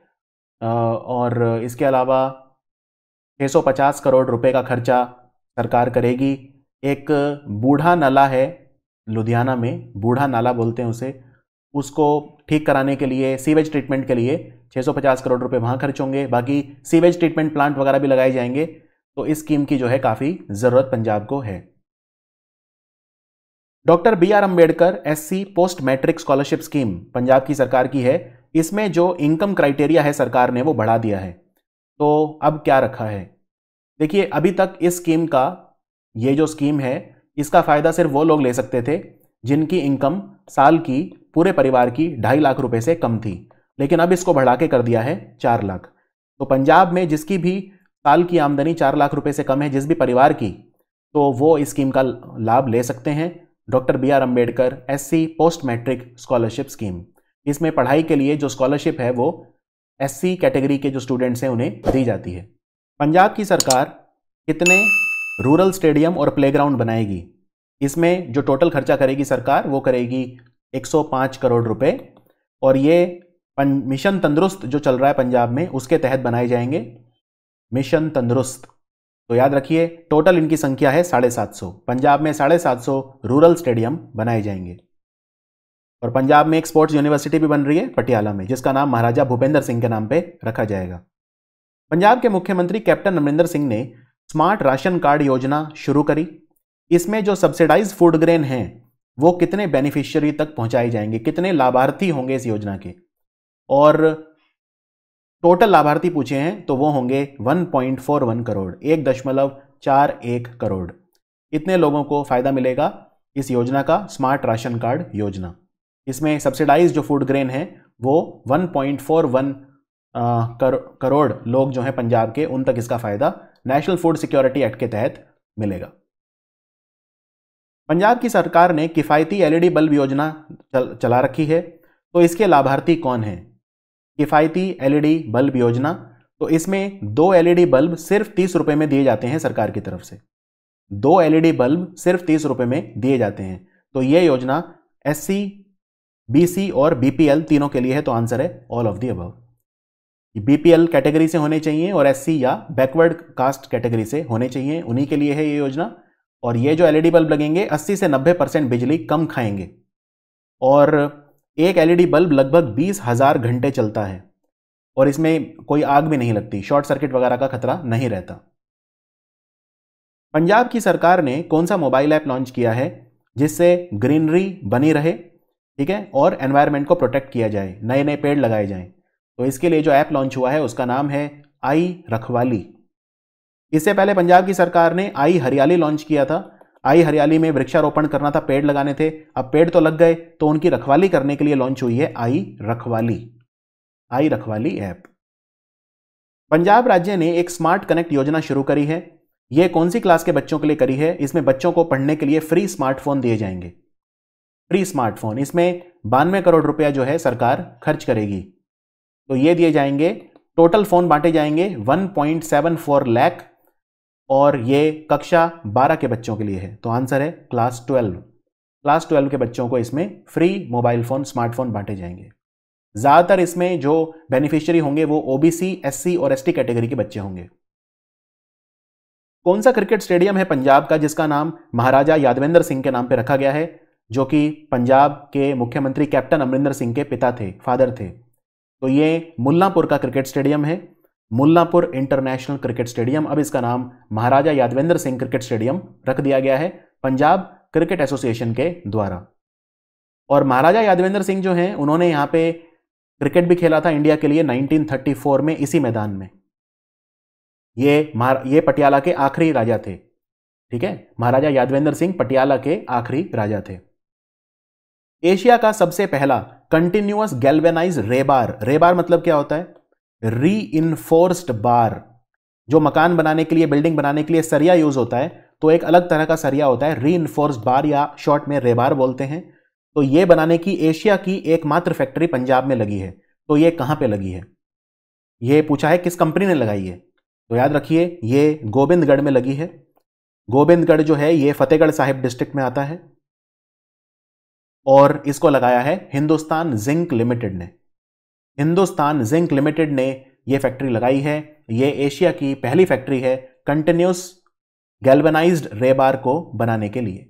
और इसके अलावा 650 करोड़ रुपए का खर्चा सरकार करेगी एक बूढ़ा नाला है लुधियाना में बूढ़ा नाला बोलते हैं उसे उसको ठीक कराने के लिए सीवेज ट्रीटमेंट के लिए 650 करोड़ रुपए वहाँ खर्च होंगे बाकी सीवेज ट्रीटमेंट प्लांट वगैरह भी लगाए जाएंगे तो इस स्कीम की जो है काफ़ी ज़रूरत पंजाब को है doctor B R Ambedkar SC post matric scholarship scheme Punjab की सरकार की है इसमें जो इनकम क्राइटेरिया है सरकार ने वो बढ़ा दिया है तो अब क्या रखा है देखिए अभी तक इस स्कीम का ये जो स्कीम है इसका फ़ायदा सिर्फ वो लोग ले सकते थे जिनकी इनकम साल की पूरे परिवार की ढाई लाख रुपए से कम थी लेकिन अब इसको बढ़ा के कर दिया है चार लाख तो पंजाब में जिसकी भी साल की आमदनी चार लाख रुपए से कम है जिस भी परिवार की तो वो इस स्कीम का लाभ ले सकते हैं doctor B R Ambedkar S C post matric scholarship scheme इसमें पढ़ाई के लिए जो स्कॉलरशिप है वो एस सी कैटेगरी के जो स्टूडेंट्स हैं उन्हें दी जाती है पंजाब की सरकार कितने रूरल स्टेडियम और प्लेग्राउंड बनाएगी इसमें जो टोटल खर्चा करेगी सरकार वो करेगी 105 करोड़ रुपए और ये मिशन तंदुरुस्त जो चल रहा है पंजाब में उसके तहत बनाए जाएंगे मिशन तंदुरुस्त तो याद रखिए टोटल इनकी संख्या है साढ़े सात सौ पंजाब में साढ़े सात सौ रूरल स्टेडियम बनाए जाएंगे और पंजाब में एक स्पोर्ट्स यूनिवर्सिटी भी बन रही है पटियाला में जिसका नाम महाराजा भूपेंद्र सिंह के नाम पर रखा जाएगा पंजाब के मुख्यमंत्री कैप्टन अमरिंदर सिंह ने स्मार्ट राशन कार्ड योजना शुरू करी इसमें जो सब्सिडाइज फूड ग्रेन हैं वो कितने बेनिफिशियरी तक पहुंचाए जाएंगे कितने लाभार्थी होंगे इस योजना के और टोटल लाभार्थी पूछे हैं तो वो होंगे 1.41 करोड़ एक दशमलव चार एक करोड़ इतने लोगों को फ़ायदा मिलेगा इस योजना का स्मार्ट राशन कार्ड योजना इसमें सब्सिडाइज जो फूड ग्रेन है वो 1.41 कर, करोड़ लोग जो हैं पंजाब के उन तक इसका फ़ायदा नेशनल फूड सिक्योरिटी एक्ट के तहत मिलेगा पंजाब की सरकार ने किफ़ायती एलईडी बल्ब योजना चल, चला रखी है तो इसके लाभार्थी कौन हैं किफ़ायती एलईडी बल्ब योजना तो इसमें दो एलईडी बल्ब सिर्फ तीस रुपये में दिए जाते हैं सरकार की तरफ से दो एलईडी बल्ब सिर्फ तीस रुपये में दिए जाते हैं तो ये योजना एस बीसी और बीपीएल तीनों के लिए है तो आंसर है all of the above BPL category से होने चाहिए और एससी या बैकवर्ड कास्ट कैटेगरी से होने चाहिए उन्हीं के लिए है ये योजना और ये जो एलईडी बल्ब लगेंगे 80 से 90 परसेंट बिजली कम खाएंगे और एक एलईडी बल्ब e लगभग बीस हज़ार घंटे चलता है और इसमें कोई आग भी नहीं लगती शॉर्ट सर्किट वगैरह का खतरा नहीं रहता पंजाब की सरकार ने कौन सा मोबाइल ऐप लॉन्च किया है जिससे ग्रीनरी बनी रहे ठीक है और एनवायरनमेंट को प्रोटेक्ट किया जाए नए नए पेड़ लगाए जाएं तो इसके लिए जो ऐप लॉन्च हुआ है उसका नाम है आई रखवाली इससे पहले पंजाब की सरकार ने आई हरियाली लॉन्च किया था आई हरियाली में वृक्षारोपण करना था पेड़ लगाने थे अब पेड़ तो लग गए तो उनकी रखवाली करने के लिए लॉन्च हुई है आई रखवाली आई रखवाली ऐप पंजाब राज्य ने एक स्मार्ट कनेक्ट योजना शुरू करी है यह कौन सी क्लास के बच्चों के लिए करी है इसमें बच्चों को पढ़ने के लिए फ्री स्मार्टफोन दिए जाएंगे फ्री स्मार्टफोन इसमें बानवे करोड़ रुपया जो है सरकार खर्च करेगी तो ये दिए जाएंगे टोटल फोन बांटे जाएंगे 1.74 लाख और ये कक्षा 12 के बच्चों के लिए है तो आंसर है क्लास 12 क्लास 12 के बच्चों को इसमें फ्री मोबाइल फ़ोन स्मार्टफोन बांटे जाएंगे ज़्यादातर इसमें जो बेनिफिशियरी होंगे वो ओबीसी, सी और टी कैटेगरी के बच्चे होंगे कौन सा क्रिकेट स्टेडियम है पंजाब का जिसका नाम महाराजा यादवेंद्र सिंह के नाम पर रखा गया है जो कि पंजाब के मुख्यमंत्री कैप्टन अमरिंदर सिंह के पिता थे फादर थे तो ये मुल्लापुर का क्रिकेट स्टेडियम है मुल्लापुर इंटरनेशनल क्रिकेट स्टेडियम अब इसका नाम महाराजा यादवेंद्र सिंह क्रिकेट स्टेडियम रख दिया गया है पंजाब क्रिकेट एसोसिएशन के द्वारा और महाराजा यादवेंद्र सिंह जो हैं उन्होंने यहाँ पे क्रिकेट भी खेला था इंडिया के लिए 1934 में इसी मैदान में ये ये पटियाला के आखिरी राजा थे ठीक है महाराजा यादवेंद्र सिंह पटियाला के आखिरी राजा थे एशिया का सबसे पहला कंटिन्यूअस गैल्वेनाइज रेबार रेबार मतलब क्या होता है री इन्फोर्स्ड बार जो मकान बनाने के लिए बिल्डिंग बनाने के लिए सरिया यूज होता है तो एक अलग तरह का सरिया होता है री इन्फोर्स्ड बार या शॉर्ट में रेबार बोलते हैं तो ये बनाने की एशिया की एकमात्र फैक्ट्री पंजाब में लगी है तो ये कहाँ पे लगी है ये पूछा है किस कंपनी ने लगाई है तो याद रखिए ये गोविंदगढ़ में लगी है गोविंदगढ़ जो है ये फतेहगढ़ साहिब डिस्ट्रिक्ट में आता है और इसको लगाया है हिंदुस्तान जिंक लिमिटेड ने हिंदुस्तान जिंक लिमिटेड ने यह फैक्ट्री लगाई है यह एशिया की पहली फैक्ट्री है कंटिन्यूस गैल्वेनाइज्ड रेबार को बनाने के लिए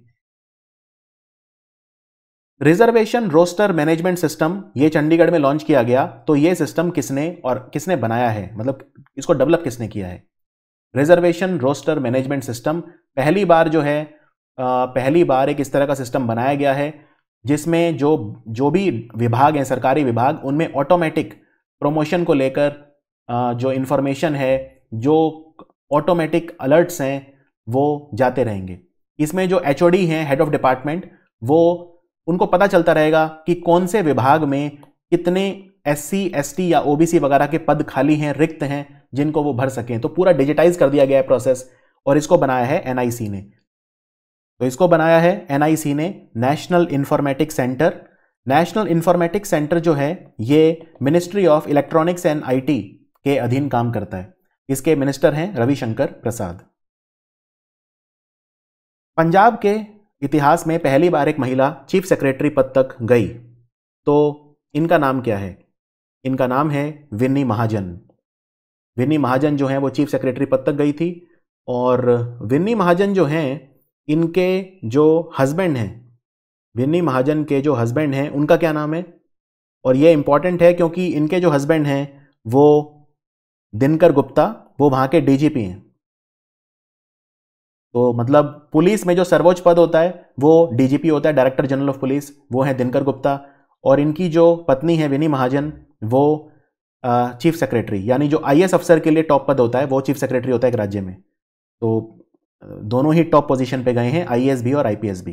रिजर्वेशन रोस्टर मैनेजमेंट सिस्टम यह चंडीगढ़ में लॉन्च किया गया तो यह सिस्टम किसने और किसने बनाया है मतलब इसको डेवलप किसने किया है रिजर्वेशन रोस्टर मैनेजमेंट सिस्टम पहली बार जो है पहली बार एक इस तरह का सिस्टम बनाया गया है जिसमें जो जो भी विभाग हैं सरकारी विभाग उनमें ऑटोमेटिक प्रमोशन को लेकर जो इन्फॉर्मेशन है जो ऑटोमेटिक अलर्ट्स हैं वो जाते रहेंगे इसमें जो एच हैं हेड ऑफ डिपार्टमेंट वो उनको पता चलता रहेगा कि कौन से विभाग में कितने एस सी या ओ वगैरह के पद खाली हैं रिक्त हैं जिनको वो भर सकें तो पूरा डिजिटाइज कर दिया गया है प्रोसेस और इसको बनाया है एन ने तो इसको बनाया है एनआईसी ने national informatic centre national informatic centre जो है ये ministry of electronics and IT के अधीन काम करता है इसके मिनिस्टर हैं रविशंकर प्रसाद पंजाब के इतिहास में पहली बार एक महिला चीफ सेक्रेटरी पद तक गई तो इनका नाम क्या है इनका नाम है विन्नी महाजन विन्नी महाजन जो हैं वो चीफ सेक्रेटरी पद तक गई थी और विन्नी महाजन जो हैं इनके जो हस्बैंड हैं विन्नी महाजन के जो हस्बैंड हैं उनका क्या नाम है और ये इम्पॉर्टेंट है क्योंकि इनके जो हस्बैंड हैं वो दिनकर गुप्ता वो वहाँ के डीजीपी हैं तो मतलब पुलिस में जो सर्वोच्च पद होता है वो डीजीपी होता है डायरेक्टर जनरल ऑफ पुलिस वो हैं दिनकर गुप्ता और इनकी जो पत्नी है विनी महाजन वो चीफ सेक्रेटरी यानी जो आईएएस अफसर के लिए टॉप पद होता है वो चीफ सेक्रेटरी होता है एक राज्य में तो दोनों ही टॉप पोजीशन पे गए हैं आईएएस और IPS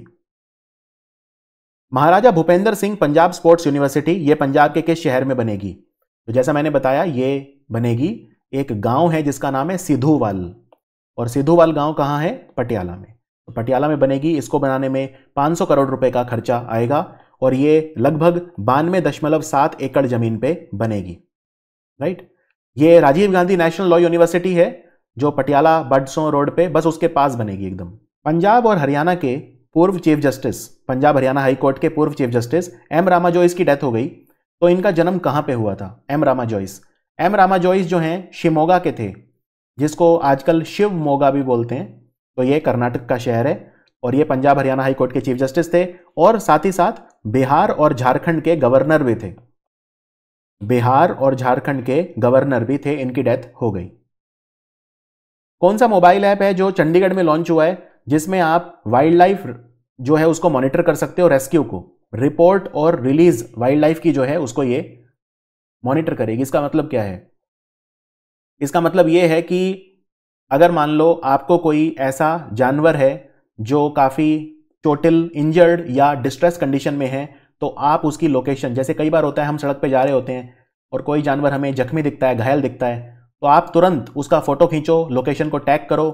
Maharaja Bhupinder Singh Punjab sports university ये पंजाब के किस शहर में बनेगी तो जैसा मैंने बताया ये बनेगी एक गांव है जिसका नाम है सिधुवाल और सिधुवाल गांव कहाँ है पटियाला में तो पटियाला में बनेगी इसको बनाने में 500 करोड़ रुपए का खर्चा आएगा और ये लगभग बानवे दशमलव सात एकड़ जमीन पे बनेगी राइट ये Rajiv Gandhi national law university है जो पटियाला बडसों रोड पे बस उसके पास बनेगी एकदम पंजाब और हरियाणा के पूर्व chief justice Punjab Haryana high court के पूर्व chief justice M Rama Jois की डेथ हो गई तो इनका जन्म कहाँ पे हुआ था एम रामा जोइस एम रामा जोइस जो हैं शिमोगा के थे जिसको आजकल शिव मोगा भी बोलते हैं तो ये कर्नाटक का शहर है और ये पंजाब हरियाणा हाई कोर्ट के चीफ जस्टिस थे और साथ ही साथ बिहार और झारखंड के गवर्नर भी थे बिहार और झारखंड के गवर्नर भी थे इनकी डेथ हो गई कौन सा मोबाइल ऐप है जो चंडीगढ़ में लॉन्च हुआ है जिसमें आप वाइल्ड लाइफ जो है उसको मॉनिटर कर सकते हो रेस्क्यू को रिपोर्ट और रिलीज वाइल्ड लाइफ की जो है उसको ये मॉनिटर करेगी इसका मतलब क्या है इसका मतलब ये है कि अगर मान लो आपको कोई ऐसा जानवर है जो काफ़ी चोटिल इंजर्ड या डिस्ट्रेस कंडीशन में है तो आप उसकी लोकेशन जैसे कई बार होता है हम सड़क पर जा रहे होते हैं और कोई जानवर हमें जख्मी दिखता है घायल दिखता है तो आप तुरंत उसका फ़ोटो खींचो लोकेशन को टैग करो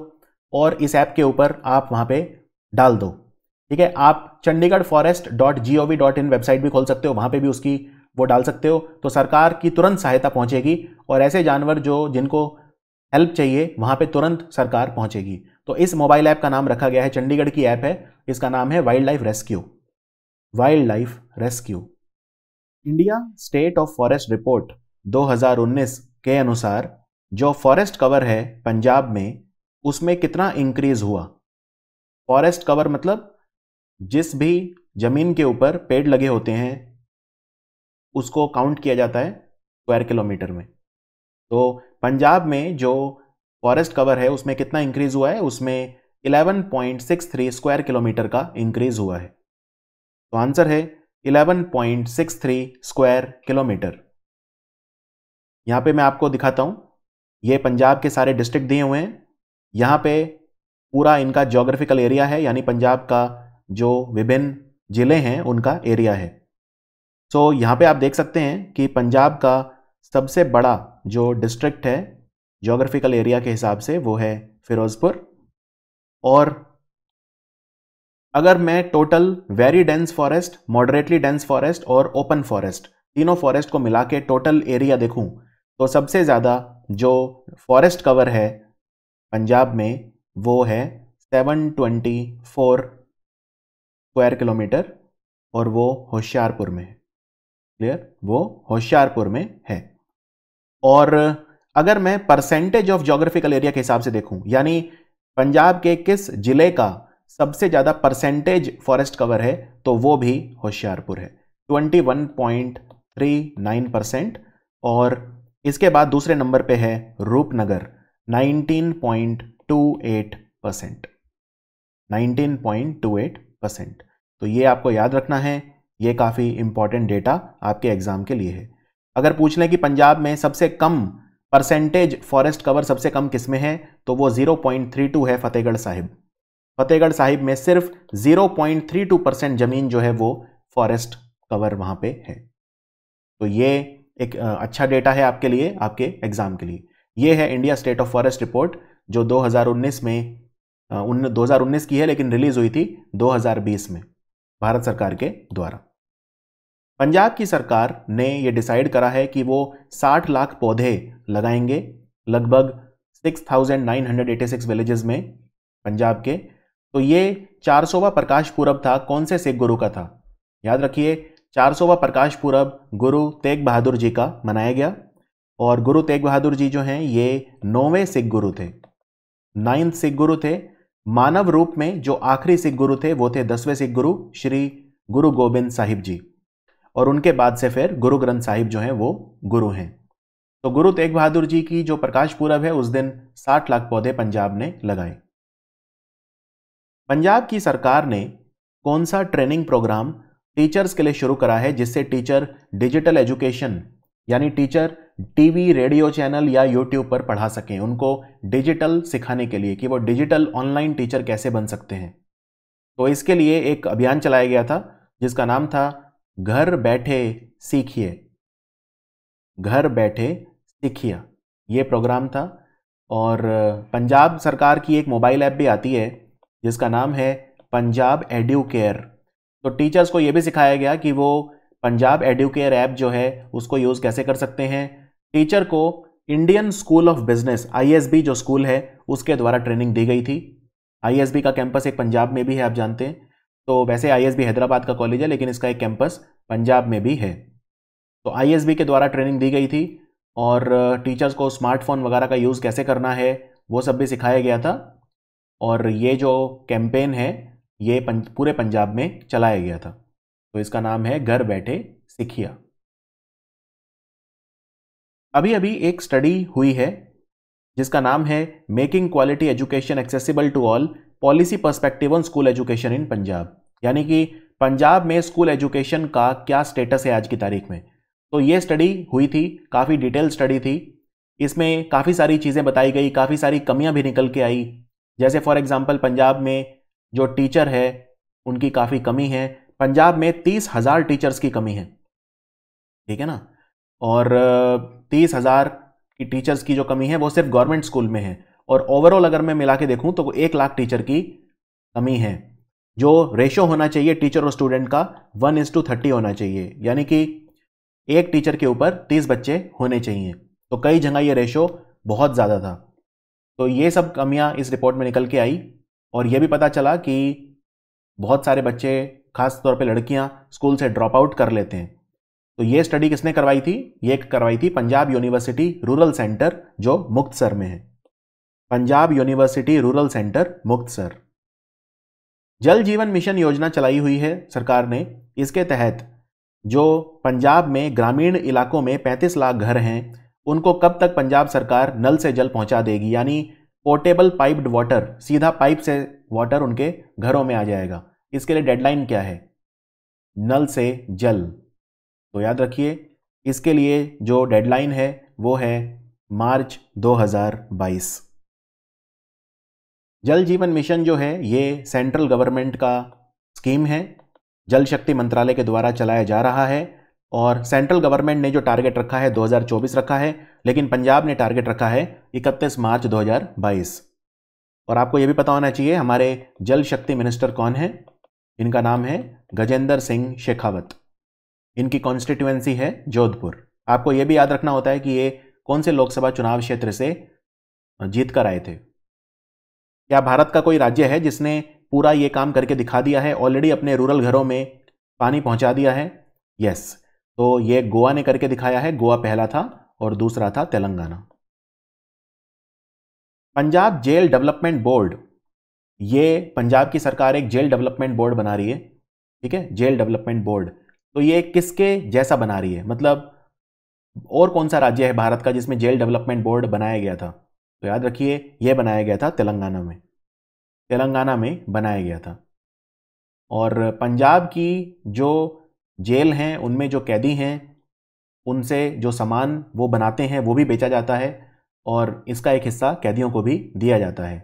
और इस ऐप के ऊपर आप वहाँ पे डाल दो ठीक है आप Chandigarh forest dot G O V dot in website भी खोल सकते हो वहाँ पे भी उसकी वो डाल सकते हो तो सरकार की तुरंत सहायता पहुँचेगी और ऐसे जानवर जो जिनको हेल्प चाहिए वहाँ पे तुरंत सरकार पहुँचेगी तो इस मोबाइल ऐप का नाम रखा गया है चंडीगढ़ की ऐप है इसका नाम है wildlife rescue wildlife rescue India state of forest report 2019 के अनुसार जो फॉरेस्ट कवर है पंजाब में उसमें कितना इंक्रीज हुआ फॉरेस्ट कवर मतलब जिस भी ज़मीन के ऊपर पेड़ लगे होते हैं उसको काउंट किया जाता है स्क्वायर किलोमीटर में तो पंजाब में जो फॉरेस्ट कवर है उसमें कितना इंक्रीज हुआ है उसमें 11.63 स्क्वायर किलोमीटर का इंक्रीज हुआ है तो आंसर है 11.63 स्क्वायर किलोमीटर यहां पे मैं आपको दिखाता हूं ये पंजाब के सारे डिस्ट्रिक्ट दिए हुए हैं यहाँ पे पूरा इनका जोग्राफिकल एरिया है यानी पंजाब का जो विभिन्न ज़िले हैं उनका एरिया है सो so, यहाँ पे आप देख सकते हैं कि पंजाब का सबसे बड़ा जो डिस्ट्रिक्ट है जोग्राफिकल एरिया के हिसाब से वो है फिरोज़पुर और अगर मैं total very dense forest moderately dense forest और ओपन फॉरेस्ट तीनों फॉरेस्ट को मिला के टोटल एरिया देखूं तो सबसे ज़्यादा जो फॉरेस्ट कवर है पंजाब में वो है 724 स्क्वायर किलोमीटर और वो होशियारपुर में है क्लियर वो होशियारपुर में है और अगर मैं परसेंटेज ऑफ जोग्राफिकल एरिया के हिसाब से देखूं यानी पंजाब के किस जिले का सबसे ज़्यादा परसेंटेज फॉरेस्ट कवर है तो वो भी होशियारपुर है 21.39 परसेंट और इसके बाद दूसरे नंबर पे है रूपनगर 19.28 परसेंट 19.28 परसेंट तो ये आपको याद रखना है ये काफ़ी इंपॉर्टेंट डेटा आपके एग्जाम के लिए है अगर पूछ लें कि पंजाब में सबसे कम परसेंटेज फॉरेस्ट कवर सबसे कम किस में है तो वो 0.32 है फतेहगढ़ साहिब फतेहगढ़ साहिब में सिर्फ 0.32 परसेंट जमीन जो है वो फॉरेस्ट कवर वहाँ पे है तो ये एक अच्छा डेटा है आपके लिए आपके एग्ज़ाम के लिए ये है India state of forest report जो 2019 में उन 2019 की है लेकिन रिलीज़ हुई थी 2020 में भारत सरकार के द्वारा पंजाब की सरकार ने ये डिसाइड करा है कि वो 60 लाख पौधे लगाएंगे लगभग 6,986 विलेजेस में पंजाब के तो ये चार सौवा प्रकाश पूरब था कौन से सिख गुरु का था याद रखिए चार प्रकाश पूरब गुरु तेग बहादुर जी का मनाया गया और गुरु तेग बहादुर जी जो हैं ये नौवें सिख गुरु थे नाइन्थ सिख गुरु थे मानव रूप में जो आखिरी सिख गुरु थे वो थे दसवें सिख गुरु श्री गुरु गोविंद साहिब जी और उनके बाद से फिर गुरु ग्रंथ साहिब जो हैं वो गुरु हैं तो गुरु तेग बहादुर जी की जो प्रकाश पूरब है उस दिन 60 लाख पौधे पंजाब ने लगाए पंजाब की सरकार ने कौन सा ट्रेनिंग प्रोग्राम टीचर्स के लिए शुरू करा है जिससे टीचर डिजिटल एजुकेशन यानी टीचर टीवी रेडियो चैनल या यूट्यूब पर पढ़ा सकें उनको डिजिटल सिखाने के लिए कि वो डिजिटल ऑनलाइन टीचर कैसे बन सकते हैं तो इसके लिए एक अभियान चलाया गया था जिसका नाम था घर बैठे सीखिए घर बैठे सीखिए ये प्रोग्राम था और पंजाब सरकार की एक मोबाइल ऐप भी आती है जिसका नाम है पंजाब एड्यू केयर तो टीचर्स को ये भी सिखाया गया कि वो पंजाब एडुकेयर ऐप जो है उसको यूज़ कैसे कर सकते हैं टीचर को इंडियन स्कूल ऑफ बिजनेस आई जो स्कूल है उसके द्वारा ट्रेनिंग दी गई थी आई का कैंपस एक पंजाब में भी है आप जानते हैं तो वैसे आई हैदराबाद का कॉलेज है लेकिन इसका एक कैंपस पंजाब में भी है तो आई के द्वारा ट्रेनिंग दी गई थी और टीचर्स uh, को स्मार्टफोन वगैरह का यूज़ कैसे करना है वो सब भी सिखाया गया था और ये जो कैंपेन है ये पंज, पूरे पंजाब में चलाया गया था तो इसका नाम है घर बैठे सिखिया अभी अभी एक स्टडी हुई है जिसका नाम है making quality education accessible to all policy perspective on school education in Punjab यानी कि पंजाब में स्कूल एजुकेशन का क्या स्टेटस है आज की तारीख में तो ये स्टडी हुई थी काफ़ी डिटेल स्टडी थी इसमें काफ़ी सारी चीज़ें बताई गई काफ़ी सारी कमियां भी निकल के आई जैसे फॉर एग्जांपल पंजाब में जो टीचर है उनकी काफ़ी कमी है पंजाब में तीस हज़ार टीचर्स की कमी है ठीक है ना और तीस हज़ार की टीचर्स की जो कमी है वो सिर्फ गवर्नमेंट स्कूल में है और ओवरऑल अगर मैं मिला के देखूँ तो एक लाख टीचर की कमी है जो रेशो होना चाहिए टीचर और स्टूडेंट का वन इज टू थर्टी होना चाहिए यानी कि एक टीचर के ऊपर तीस बच्चे होने चाहिए तो कई जगह ये रेशो बहुत ज़्यादा था तो ये सब कमियाँ इस रिपोर्ट में निकल के आई और यह भी पता चला कि बहुत सारे बच्चे खास तौर पे लड़कियां स्कूल से ड्रॉप आउट कर लेते हैं तो ये स्टडी किसने करवाई थी ये करवाई थी पंजाब यूनिवर्सिटी रूरल सेंटर जो मुक्तसर में है Punjab university rural centre Muktsar Jal Jeevan mission योजना चलाई हुई है सरकार ने इसके तहत जो पंजाब में ग्रामीण इलाकों में 35 लाख घर हैं उनको कब तक पंजाब सरकार नल से जल पहुंचा देगी यानी पोर्टेबल पाइप्ड वाटर सीधा पाइप से वाटर उनके घरों में आ जाएगा इसके लिए डेडलाइन क्या है नल से जल तो याद रखिए इसके लिए जो डेडलाइन है वो है मार्च 2022 जल जीवन मिशन जो है ये सेंट्रल गवर्नमेंट का स्कीम है जल शक्ति मंत्रालय के द्वारा चलाया जा रहा है और सेंट्रल गवर्नमेंट ने जो टारगेट रखा है 2024 रखा है लेकिन पंजाब ने टारगेट रखा है 31 मार्च 2022 और आपको ये भी पता होना चाहिए हमारे जल शक्ति मिनिस्टर कौन है इनका नाम है गजेंद्र सिंह शेखावत इनकी कॉन्स्टिट्यूएंसी है जोधपुर आपको ये भी याद रखना होता है कि ये कौन से लोकसभा चुनाव क्षेत्र से जीत कर आए थे क्या भारत का कोई राज्य है जिसने पूरा ये काम करके दिखा दिया है ऑलरेडी अपने रूरल घरों में पानी पहुंचा दिया है यस तो ये गोवा ने करके दिखाया है गोवा पहला था और दूसरा था Telangana Punjab jail development board ये पंजाब की सरकार एक जेल डेवलपमेंट बोर्ड बना रही है ठीक है जेल डेवलपमेंट बोर्ड तो ये किसके जैसा बना रही है मतलब और कौन सा राज्य है भारत का जिसमें जेल डेवलपमेंट बोर्ड बनाया गया था तो याद रखिए यह बनाया गया था तेलंगाना में तेलंगाना में बनाया गया था और पंजाब की जो जेल हैं उनमें जो कैदी हैं उनसे जो सामान वो बनाते हैं वो भी बेचा जाता है और इसका एक हिस्सा कैदियों को भी दिया जाता है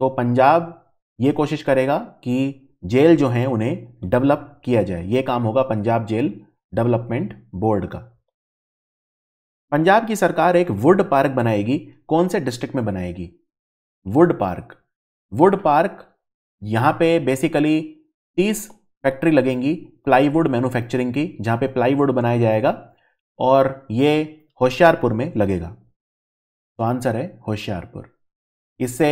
तो पंजाब ये कोशिश करेगा कि जेल जो हैं उन्हें डेवलप किया जाए ये काम होगा पंजाब जेल डेवलपमेंट बोर्ड का पंजाब की सरकार एक वुड पार्क बनाएगी कौन से डिस्ट्रिक्ट में बनाएगी वुड पार्क वुड पार्क यहाँ पे बेसिकली तीस फैक्ट्री लगेंगी प्लाईवुड मैन्युफैक्चरिंग की जहाँ पे प्लाईवुड बनाया जाएगा और ये होशियारपुर में लगेगा तो आंसर है होशियारपुर इससे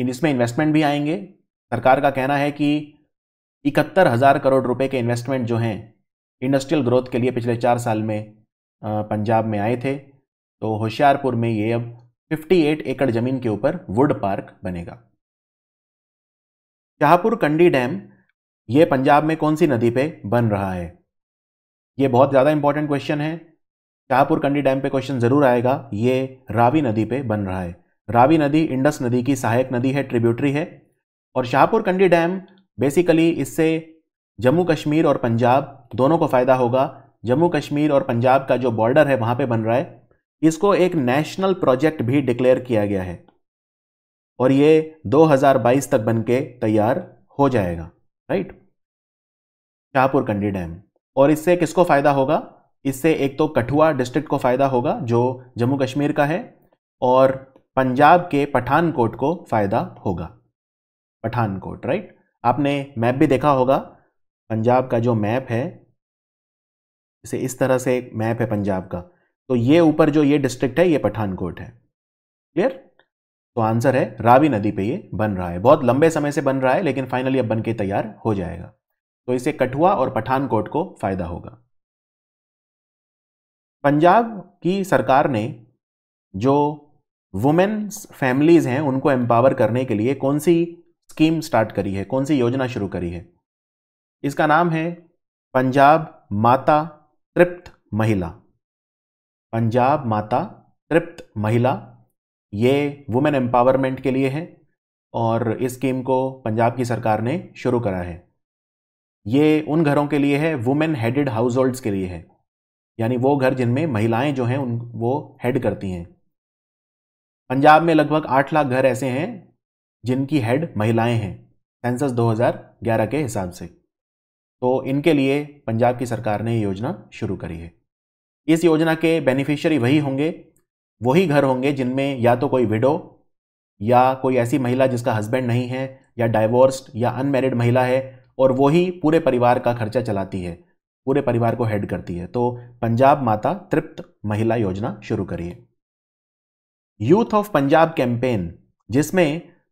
इन इसमें इन्वेस्टमेंट भी आएंगे सरकार का कहना है कि इकहत्तर हज़ार करोड़ रुपए के इन्वेस्टमेंट जो हैं इंडस्ट्रियल ग्रोथ के लिए पिछले चार साल में पंजाब में आए थे तो होशियारपुर में ये अब 58 एकड़ ज़मीन के ऊपर वुड पार्क बनेगा शाहपुर कंडी डैम ये पंजाब में कौन सी नदी पे बन रहा है ये बहुत ज़्यादा इंपॉर्टेंट क्वेश्चन है शाहपुर कंडी डैम पे क्वेश्चन ज़रूर आएगा ये रावी नदी पे बन रहा है रावी नदी इंडस नदी की सहायक नदी है ट्रिब्यूटरी है और शाहपुर कंडी डैम बेसिकली इससे जम्मू कश्मीर और पंजाब दोनों को फ़ायदा होगा जम्मू कश्मीर और पंजाब का जो बॉर्डर है वहाँ पर बन रहा है इसको एक नेशनल प्रोजेक्ट भी डिक्लेयर किया गया है और ये 2022 तक बन के तैयार हो जाएगा राइट शाहपुर कंडी डैम और इससे किसको फ़ायदा होगा इससे एक तो कठुआ डिस्ट्रिक्ट को फ़ायदा होगा जो जम्मू कश्मीर का है और पंजाब के पठानकोट को फ़ायदा होगा पठानकोट राइट आपने मैप भी देखा होगा पंजाब का जो मैप है इसे इस तरह से मैप है पंजाब का तो ये ऊपर जो ये डिस्ट्रिक्ट है ये पठानकोट है क्लियर तो आंसर है रावी नदी पे ये बन रहा है बहुत लंबे समय से बन रहा है लेकिन फाइनली अब बन के तैयार हो जाएगा तो इसे कठुआ और पठानकोट को फायदा होगा पंजाब की सरकार ने जो वुमेन्स फैमिलीज हैं उनको एम्पावर करने के लिए कौन सी स्कीम स्टार्ट करी है कौन सी योजना शुरू करी है इसका नाम है पंजाब माता तृप्त महिला पंजाब माता तृप्त महिला ये वुमेन एम्पावरमेंट के लिए है और इस स्कीम को पंजाब की सरकार ने शुरू करा है ये उन घरों के लिए है वुमेन हेडेड हाउस होल्ड्स के लिए है यानी वो घर जिनमें महिलाएं जो हैं उन वो हेड करती हैं पंजाब में लगभग आठ लाख घर ऐसे हैं जिनकी हेड महिलाएं हैं सेंसस 2011 के हिसाब से तो इनके लिए पंजाब की सरकार ने ये योजना शुरू करी है इस योजना के बेनिफिशियरी वही होंगे वही घर होंगे जिनमें या तो कोई विडो या कोई ऐसी महिला जिसका हस्बैंड नहीं है या डाइवोर्स्ड या अनमेरिड महिला है और वही पूरे परिवार का खर्चा चलाती है पूरे परिवार को हेड करती है तो पंजाब माता तृप्त महिला योजना शुरू करिए यूथ ऑफ पंजाब कैंपेन जिसमें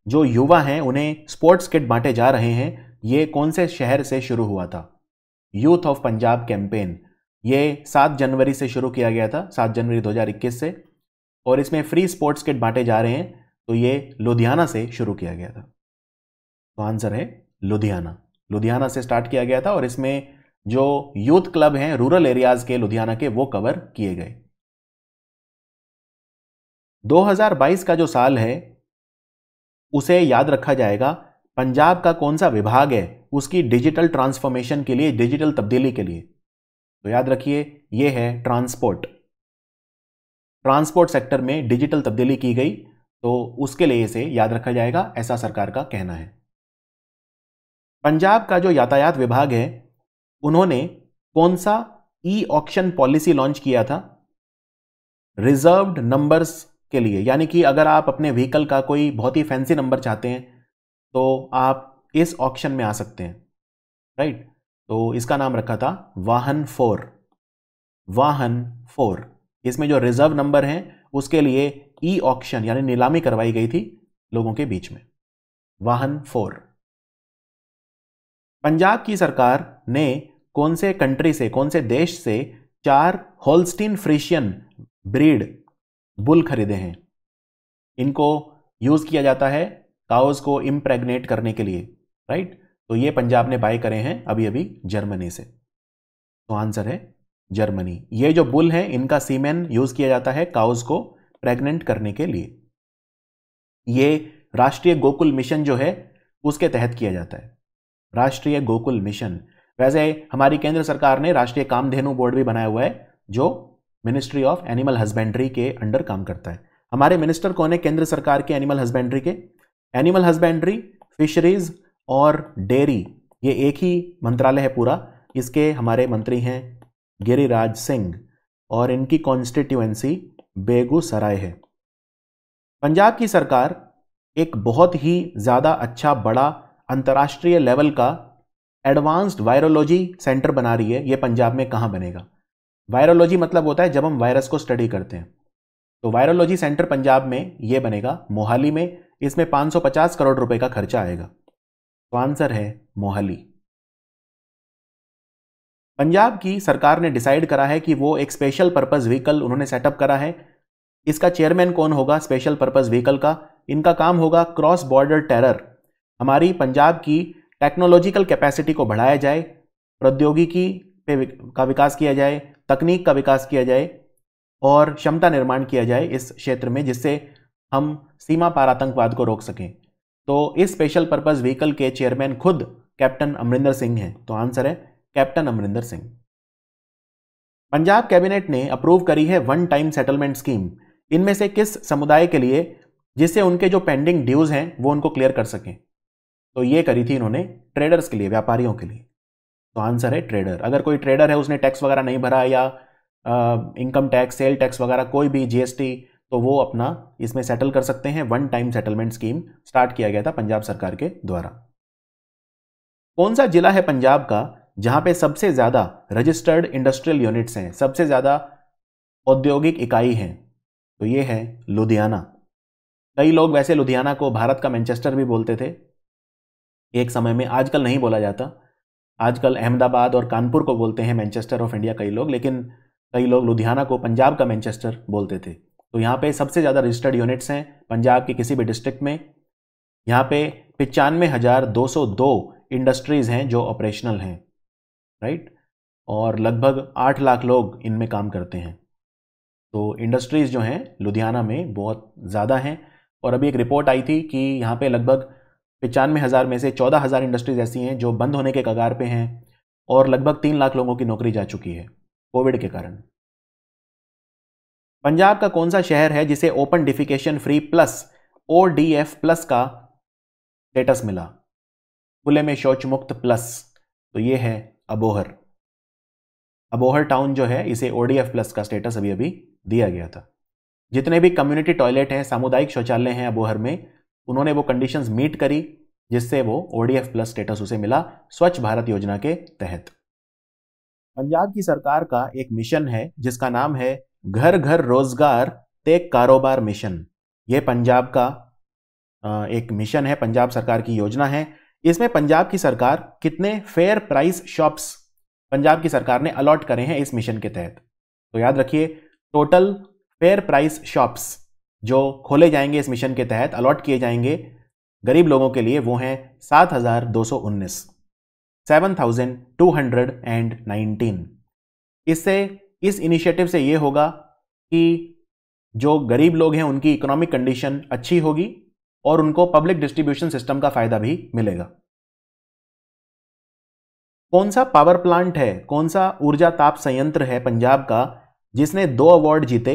जो युवा हैं उन्हें स्पोर्ट्स किट बांटे जा रहे हैं ये कौन से शहर से शुरू हुआ था यूथ ऑफ पंजाब कैंपेन ये सात जनवरी से शुरू किया गया था सात जनवरी 2021 से और इसमें फ्री स्पोर्ट्स किट बांटे जा रहे हैं तो ये लुधियाना से शुरू किया गया था तो आंसर है लुधियाना लुधियाना से स्टार्ट किया गया था और इसमें जो यूथ क्लब हैं रूरल एरियाज के लुधियाना के वो कवर किए गए 2022 का जो साल है उसे याद रखा जाएगा पंजाब का कौन सा विभाग है उसकी डिजिटल ट्रांसफॉर्मेशन के लिए डिजिटल तब्दीली के लिए तो याद रखिए ये है ट्रांसपोर्ट ट्रांसपोर्ट सेक्टर में डिजिटल तब्दीली की गई तो उसके लिए इसे याद रखा जाएगा ऐसा सरकार का कहना है पंजाब का जो यातायात विभाग है उन्होंने कौन सा ई ऑक्शन पॉलिसी लॉन्च किया था रिजर्व्ड नंबर्स के लिए यानी कि अगर आप अपने व्हीकल का कोई बहुत ही फैंसी नंबर चाहते हैं तो आप इस ऑक्शन में आ सकते हैं राइट तो इसका नाम रखा था वाहन फोर वाहन फोर इसमें जो रिजर्व नंबर हैं उसके लिए ई e ऑक्शन यानी नीलामी करवाई गई थी लोगों के बीच में वाहन फोर पंजाब की सरकार ने कौन से कंट्री से कौन से देश से चार होल्स्टीन फ्रिशियन ब्रीड बुल खरीदे हैं इनको यूज किया जाता है काउज को इम्प्रेगनेट करने के लिए राइट तो ये पंजाब ने बाय करे हैं अभी अभी जर्मनी से तो आंसर है जर्मनी ये जो बुल हैं इनका सीमेन यूज किया जाता है काउज को प्रेग्नेंट करने के लिए ये राष्ट्रीय गोकुल मिशन जो है उसके तहत किया जाता है राष्ट्रीय गोकुल मिशन वैसे हमारी केंद्र सरकार ने राष्ट्रीय कामधेनु बोर्ड भी बनाया हुआ है जो मिनिस्ट्री ऑफ एनिमल हस्बेंड्री के अंडर काम करता है हमारे मिनिस्टर कौन है केंद्र सरकार के एनिमल हस्बेंड्री के एनिमल हस्बेंड्री फिशरीज और डेयरी ये एक ही मंत्रालय है पूरा इसके हमारे मंत्री हैं गिरिराज सिंह और इनकी कॉन्स्टिट्यूएंसी बेगूसराय है पंजाब की सरकार एक बहुत ही ज़्यादा अच्छा बड़ा अंतर्राष्ट्रीय लेवल का एडवांस्ड वायरोलॉजी सेंटर बना रही है ये पंजाब में कहाँ बनेगा वायरोलॉजी मतलब होता है जब हम वायरस को स्टडी करते हैं तो वायरोलॉजी सेंटर पंजाब में ये बनेगा मोहाली में इसमें 550 करोड़ रुपए का खर्चा आएगा तो आंसर है मोहाली पंजाब की सरकार ने डिसाइड करा है कि वो एक स्पेशल पर्पज़ व्हीकल उन्होंने सेटअप करा है इसका चेयरमैन कौन होगा स्पेशल पर्पज़ व्हीकल का इनका काम होगा क्रॉस बॉर्डर टेरर हमारी पंजाब की टेक्नोलॉजिकल कैपेसिटी को बढ़ाया जाए प्रौद्योगिकी पे का विकास किया जाए तकनीक का विकास किया जाए और क्षमता निर्माण किया जाए इस क्षेत्र में जिससे हम सीमा पार आतंकवाद को रोक सकें तो इस स्पेशल पर्पज़ व्हीकल के चेयरमैन खुद कैप्टन अमरिंदर सिंह हैं तो आंसर है कैप्टन अमरिंदर सिंह पंजाब कैबिनेट ने अप्रूव करी है वन टाइम सेटलमेंट स्कीम इनमें से किस समुदाय के लिए जिससे उनके जो पेंडिंग ड्यूज हैं वो उनको क्लियर कर सकें तो ये करी थी इन्होंने ट्रेडर्स के लिए व्यापारियों के लिए तो आंसर है ट्रेडर अगर कोई ट्रेडर है उसने टैक्स वगैरह नहीं भरा या इनकम टैक्स सेल टैक्स वगैरह कोई भी जीएसटी तो वो अपना इसमें सेटल कर सकते हैं one time settlement scheme start किया गया था पंजाब सरकार के द्वारा कौन सा जिला है पंजाब का जहाँ पे सबसे ज़्यादा रजिस्टर्ड इंडस्ट्रियल यूनिट्स हैं सबसे ज़्यादा औद्योगिक इकाई हैं तो ये है लुधियाना कई लोग वैसे लुधियाना को भारत का मैनचेस्टर भी बोलते थे एक समय में आजकल नहीं बोला जाता आजकल अहमदाबाद और कानपुर को बोलते हैं मैनचेस्टर ऑफ इंडिया कई लोग लेकिन कई लोग लुधियाना को पंजाब का मैनचेस्टर बोलते थे तो यहाँ पे सबसे ज़्यादा रजिस्टर्ड यूनिट्स हैं पंजाब के किसी भी डिस्ट्रिक्ट में यहाँ पे पचानवे हज़ार दो सौ दो इंडस्ट्रीज़ हैं जो ऑपरेशनल हैं राइट और लगभग आठ लाख लोग इनमें काम करते हैं तो इंडस्ट्रीज़ जो हैं लुधियाना में बहुत ज़्यादा हैं और अभी एक रिपोर्ट आई थी कि यहाँ पे लगभग पचानवे हज़ार में से चौदह हज़ार इंडस्ट्रीज़ ऐसी हैं जो बंद होने के कगार पे हैं और लगभग तीन लाख लोगों की नौकरी जा चुकी है कोविड के कारण पंजाब का कौन सा शहर है जिसे open defecation free plus O D F plus का स्टेटस मिला खुले में शौच मुक्त प्लस तो ये है अबोहर अबोहर टाउन जो है इसे ओडीएफ प्लस का स्टेटस अभी अभी दिया गया था जितने भी कम्युनिटी टॉयलेट हैं सामुदायिक शौचालय हैं अबोहर में उन्होंने वो कंडीशंस मीट करी जिससे वो ओडीएफ प्लस स्टेटस उसे मिला स्वच्छ भारत योजना के तहत पंजाब की सरकार का एक मिशन है जिसका नाम है घर घर रोजगार ते कारोबार मिशन ये पंजाब का एक मिशन है पंजाब सरकार की योजना है इसमें पंजाब की सरकार कितने फेयर प्राइस शॉप्स पंजाब की सरकार ने अलॉट करे हैं इस मिशन के तहत तो याद रखिए टोटल फेयर प्राइस शॉप्स जो खोले जाएंगे इस मिशन के तहत अलॉट किए जाएंगे गरीब लोगों के लिए वो हैं सात हजार दो सौ उन्नीस seven thousand two hundred and nineteen इससे इस इनिशिएटिव से ये होगा कि जो गरीब लोग हैं उनकी इकोनॉमिक कंडीशन अच्छी होगी और उनको पब्लिक डिस्ट्रीब्यूशन सिस्टम का फायदा भी मिलेगा कौन सा पावर प्लांट है कौन सा ऊर्जा ताप संयंत्र है पंजाब का जिसने दो अवार्ड जीते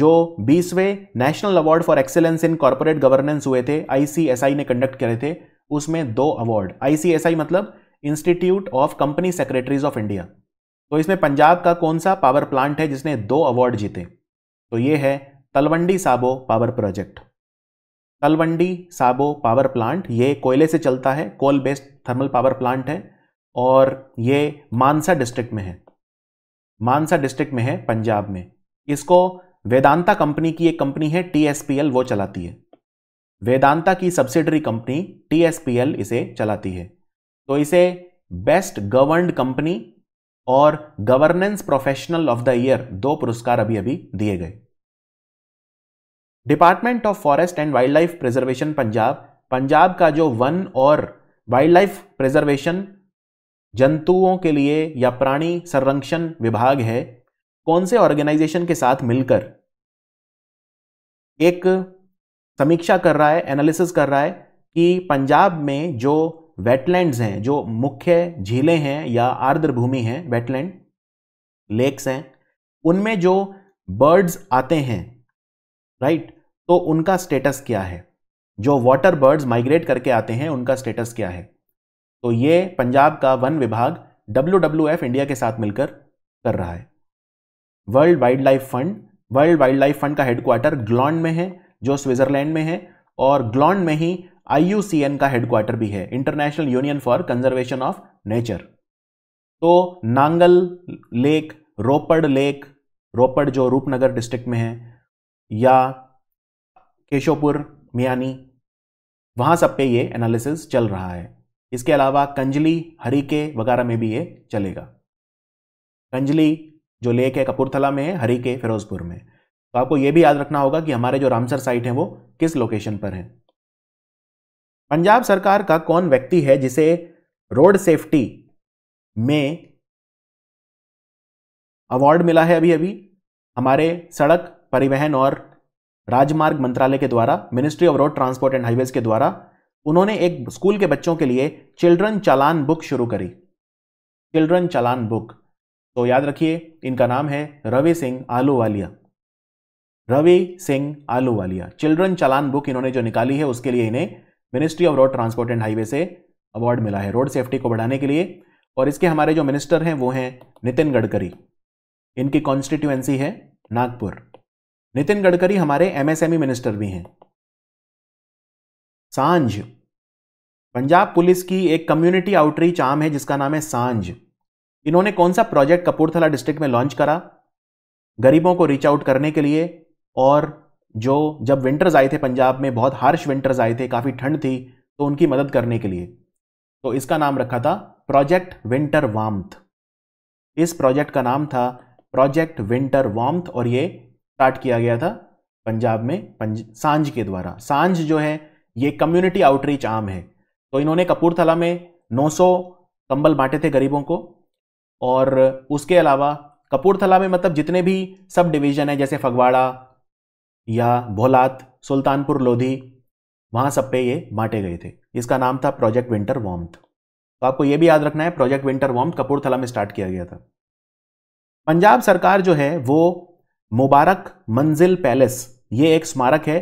जो 20वें national award for excellence in corporate governance हुए थे आईसीएसआई ने कंडक्ट करे थे उसमें दो अवार्ड आईसीएसआई मतलब institute of company secretaries of India तो इसमें पंजाब का कौन सा पावर प्लांट है जिसने दो अवार्ड जीते तो ये है Talwandi Sabo power project Talwandi Sabo power plant ये कोयले से चलता है coal based thermal power plant है और ये मानसा डिस्ट्रिक्ट में है मानसा डिस्ट्रिक्ट में है पंजाब में इसको वेदांता कंपनी की एक कंपनी है टीएसपीएल वो चलाती है वेदांता की सब्सिडरी कंपनी टीएसपीएल इसे चलाती है तो इसे बेस्ट गवर्नड कंपनी और governance professional of the year दो पुरस्कार अभी अभी दिए गए department of forest and wildlife preservation Punjab Punjab का जो वन और वाइल्ड लाइफ प्रिजर्वेशन जंतुओं के लिए या प्राणी संरक्षण विभाग है कौन से ऑर्गेनाइजेशन के साथ मिलकर एक समीक्षा कर रहा है एनालिसिस कर रहा है कि पंजाब में जो वेटलैंड्स हैं जो मुख्य झीलें हैं या आर्द्र भूमि हैं वेटलैंड लेक्स हैं उनमें जो बर्ड्स आते हैं राइट तो उनका स्टेटस क्या है जो वाटर बर्ड्स माइग्रेट करके आते हैं उनका स्टेटस क्या है तो ये पंजाब का वन विभाग डब्ल्यू इंडिया के साथ मिलकर कर रहा है world wild life fund world wild life fund का हेडक्वार्टर ग्लॉन्ड में है जो स्विट्जरलैंड में है और ग्लॉन्ड में ही आई का हेडक्वार्टर भी है international union for conservation of nature तो नांगल लेक रोपड़ लेक रोपड़ जो रूपनगर डिस्ट्रिक्ट में है या केशोपुर मियानी वहाँ सब पे ये एनालिसिस चल रहा है इसके अलावा कंजली हरीके वगैरह में भी ये चलेगा कंजली जो लेक है कपूरथला में है हरीके फिरोजपुर में तो आपको ये भी याद रखना होगा कि हमारे जो रामसर साइट हैं वो किस लोकेशन पर हैं पंजाब सरकार का कौन व्यक्ति है जिसे रोड सेफ्टी में अवार्ड मिला है अभी अभी हमारे सड़क परिवहन और राजमार्ग मंत्रालय के द्वारा ministry of road transport and highways के द्वारा उन्होंने एक स्कूल के बच्चों के लिए चिल्ड्रन चालान बुक शुरू करी चिल्ड्रन चालान बुक तो याद रखिए इनका नाम है रवि सिंह आलूवालिया रवि सिंह आलूवालिया चिल्ड्रन चालान बुक इन्होंने जो निकाली है उसके लिए इन्हें ministry of road transport and highway से अवार्ड मिला है रोड सेफ्टी को बढ़ाने के लिए और इसके हमारे जो मिनिस्टर हैं वो हैं नितिन गडकरी इनकी कॉन्स्टिट्यूएंसी है नागपुर नितिन गडकरी हमारे एमएसएमई e मिनिस्टर भी हैं सांझ पंजाब पुलिस की एक कम्युनिटी आउटरीच आम है जिसका नाम है सांझ इन्होंने कौन सा प्रोजेक्ट कपूरथला डिस्ट्रिक्ट में लॉन्च करा गरीबों को रीच आउट करने के लिए और जो जब विंटर्स आए थे पंजाब में बहुत हार्श विंटर्स आए थे काफ़ी ठंड थी तो उनकी मदद करने के लिए तो इसका नाम रखा था प्रोजेक्ट विंटर वाम्थ इस प्रोजेक्ट का नाम था प्रोजेक्ट विंटर वाम्थ और ये स्टार्ट किया गया था पंजाब में पंज, सांझ के द्वारा सांझ जो है ये कम्युनिटी आउटरीच आम है तो इन्होंने कपूरथला में 900 कंबल बांटे थे गरीबों को और उसके अलावा कपूरथला में मतलब जितने भी सब डिवीज़न है जैसे फगवाड़ा या भोलात सुल्तानपुर लोधी वहाँ सब पे ये बांटे गए थे इसका नाम था प्रोजेक्ट विंटर वॉम्थ तो आपको ये भी याद रखना है प्रोजेक्ट विंटर वॉम्थ कपूरथला में स्टार्ट किया गया था पंजाब सरकार जो है वो मुबारक मंजिल पैलेस ये एक स्मारक है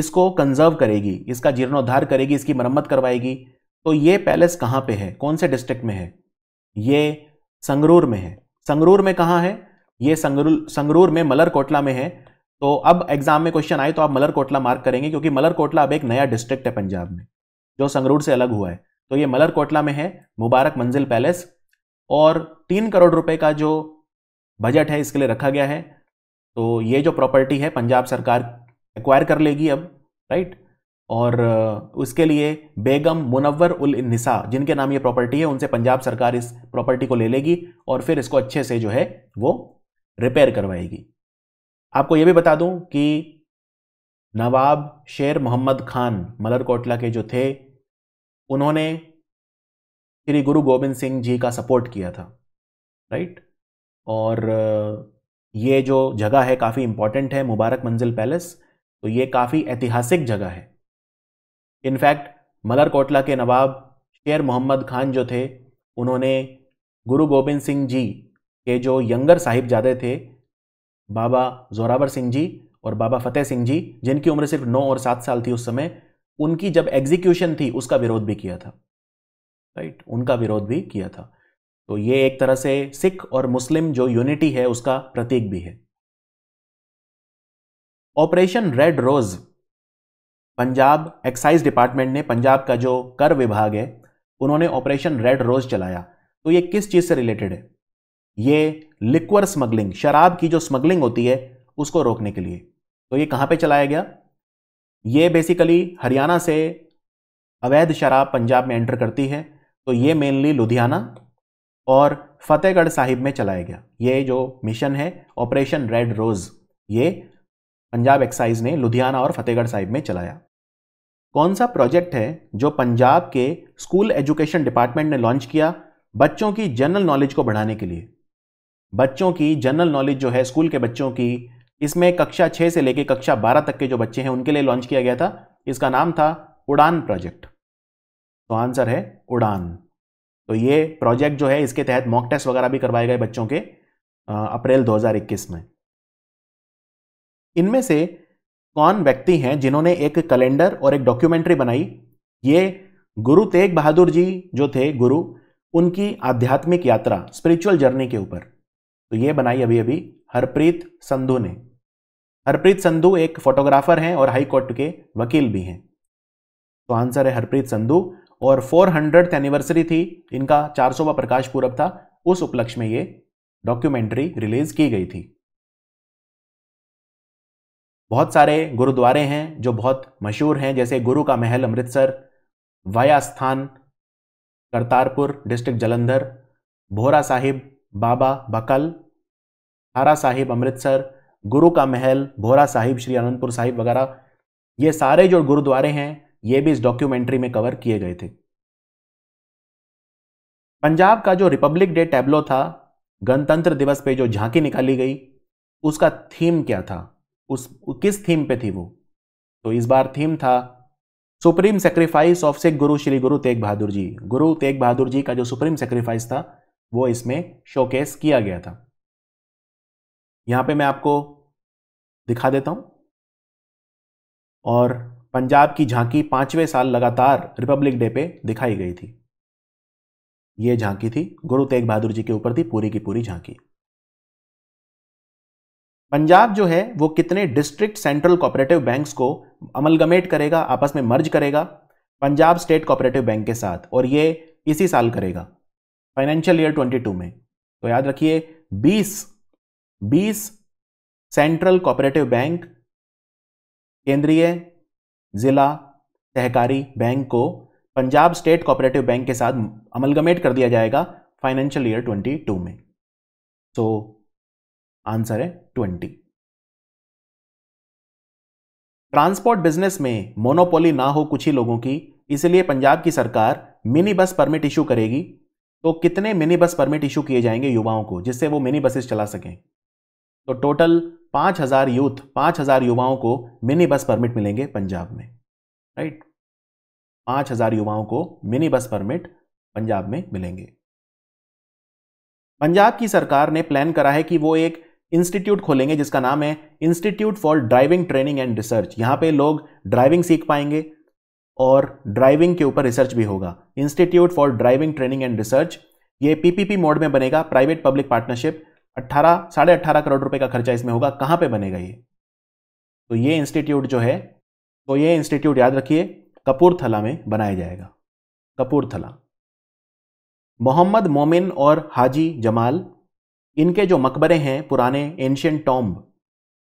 इसको कंजर्व करेगी इसका जीर्णोद्धार करेगी इसकी मरम्मत करवाएगी तो ये पैलेस कहाँ पे है कौन से डिस्ट्रिक्ट में है ये संगरूर में है संगरूर में कहाँ है ये संगरूर संगरूर में मलर कोटला में है तो अब एग्जाम में क्वेश्चन आए तो आप मलर कोटला मार्क करेंगे क्योंकि मलर कोटला अब एक नया डिस्ट्रिक्ट है पंजाब में जो संगरूर से अलग हुआ है तो ये मलर कोटला में है मुबारक मंजिल पैलेस और तीन करोड़ रुपए का जो बजट है इसके लिए रखा गया है तो ये जो प्रॉपर्टी है पंजाब सरकार एक्वायर कर लेगी अब राइट और उसके लिए बेगम मुनवर उल निसा जिनके नाम ये प्रॉपर्टी है उनसे पंजाब सरकार इस प्रॉपर्टी को ले लेगी और फिर इसको अच्छे से जो है वो रिपेयर करवाएगी आपको ये भी बता दूं कि नवाब शेर मोहम्मद खान मलरकोटला के जो थे उन्होंने श्री गुरु गोविंद सिंह जी का सपोर्ट किया था राइट और ये जो जगह है काफ़ी इम्पॉर्टेंट है मुबारक मंजिल पैलेस तो ये काफ़ी ऐतिहासिक जगह है इनफैक्ट मदर कोटला के नवाब शेर मोहम्मद खान जो थे उन्होंने गुरु गोबिंद सिंह जी के जो यंगर साहिबजादे थे बाबा जोरावर सिंह जी और बाबा फतेह सिंह जी जिनकी उम्र सिर्फ नौ और सात साल थी उस समय उनकी जब एग्जीक्यूशन थी उसका विरोध भी किया था राइट उनका विरोध भी किया था तो ये एक तरह से सिख और मुस्लिम जो यूनिटी है उसका प्रतीक भी है operation red rose Punjab excise department ने पंजाब का जो कर विभाग है उन्होंने ऑपरेशन रेड रोज चलाया तो ये किस चीज़ से रिलेटेड है ये लिक्वर स्मगलिंग शराब की जो स्मगलिंग होती है उसको रोकने के लिए तो ये कहां पे चलाया गया ये बेसिकली हरियाणा से अवैध शराब पंजाब में एंटर करती है तो ये मेनली लुधियाना और फतेहगढ़ साहिब में चलाया गया ये जो मिशन है ऑपरेशन रेड रोज़ ये पंजाब एक्साइज ने लुधियाना और फतेहगढ़ साहिब में चलाया कौन सा प्रोजेक्ट है जो पंजाब के स्कूल एजुकेशन डिपार्टमेंट ने लॉन्च किया बच्चों की जनरल नॉलेज को बढ़ाने के लिए बच्चों की जनरल नॉलेज जो है स्कूल के बच्चों की इसमें कक्षा छः से लेकर कक्षा बारह तक के जो बच्चे हैं उनके लिए लॉन्च किया गया था इसका नाम था उड़ान प्रोजेक्ट तो आंसर है उड़ान तो ये प्रोजेक्ट जो है इसके तहत मॉक टेस्ट वगैरह भी करवाए गए बच्चों के अप्रैल 2021 में इनमें से कौन व्यक्ति हैं जिन्होंने एक कैलेंडर और एक डॉक्यूमेंट्री बनाई ये गुरु तेग बहादुर जी जो थे गुरु उनकी आध्यात्मिक यात्रा स्पिरिचुअल जर्नी के ऊपर तो ये बनाई अभी अभी हरप्रीत संधु ने हरप्रीत संधु एक फोटोग्राफर हैं और हाईकोर्ट के वकील भी हैं तो आंसर है हरप्रीत संधु और फोर हंड्रेड एनिवर्सरी थी इनका चार सौवा प्रकाश पूरब था उस उपलक्ष्य में ये डॉक्यूमेंट्री रिलीज की गई थी बहुत सारे गुरुद्वारे हैं जो बहुत मशहूर हैं जैसे गुरु का महल अमृतसर वाया स्थान करतारपुर डिस्ट्रिक्ट जलंधर भोरा साहिब बाबा बकल हारा साहिब अमृतसर गुरु का महल भोरा साहिब श्री अनंतपुर साहिब वगैरह ये सारे जो गुरुद्वारे हैं ये भी इस डॉक्यूमेंट्री में कवर किए गए थे पंजाब का जो रिपब्लिक डे टैबलो था गणतंत्र दिवस पे जो झांकी निकाली गई उसका थीम क्या था उस किस थीम पे थी वो तो इस बार थीम था supreme sacrifice of Sikh Guru Shri गुरु तेग बहादुर जी गुरु तेग बहादुर जी का जो सुप्रीम सेक्रीफाइस था वो इसमें शोकेस किया गया था यहां पे मैं आपको दिखा देता हूं और पंजाब की झांकी पांचवें साल लगातार रिपब्लिक डे पे दिखाई गई थी यह झांकी थी गुरु तेग बहादुर जी के ऊपर थी पूरी की पूरी झांकी पंजाब जो है वो कितने डिस्ट्रिक्ट सेंट्रल कोऑपरेटिव बैंक्स को अमलगमेट करेगा आपस में मर्ज करेगा पंजाब स्टेट कोऑपरेटिव बैंक के साथ और ये इसी साल करेगा फाइनेंशियल ईयर 22 में तो याद रखिए 20 20 सेंट्रल कोऑपरेटिव बैंक केंद्रीय ज़िला सहकारी बैंक को पंजाब स्टेट कोऑपरेटिव बैंक के साथ अमलगमेट कर दिया जाएगा फाइनेंशियल ईयर 22 में सो so, आंसर है 20 ट्रांसपोर्ट बिजनेस में मोनोपोली ना हो कुछ ही लोगों की इसलिए पंजाब की सरकार मिनी बस परमिट इशू करेगी तो कितने मिनी बस परमिट इशू किए जाएंगे युवाओं को जिससे वो मिनी बसेस चला सकें तो टोटल पाँच हज़ार यूथ पाँच हज़ार युवाओं को मिनी बस परमिट मिलेंगे पंजाब में राइट पाँच हज़ार युवाओं को मिनी बस परमिट पंजाब में मिलेंगे पंजाब की सरकार ने प्लान करा है कि वो एक इंस्टीट्यूट खोलेंगे जिसका नाम है institute for driving training and research यहाँ पे लोग ड्राइविंग सीख पाएंगे और ड्राइविंग के ऊपर रिसर्च भी होगा institute for driving training and research ये पीपीपी मोड में बनेगा प्राइवेट पब्लिक पार्टनरशिप अट्ठारह साढ़े अट्ठारह करोड़ रुपए का खर्चा इसमें होगा कहां पे बनेगा ये तो ये इंस्टीट्यूट जो है तो ये इंस्टीट्यूट याद रखिए कपूरथला में बनाया जाएगा कपूरथला मोहम्मद मोमिन और हाजी जमाल इनके जो मकबरे हैं पुराने एंशियन टॉम्ब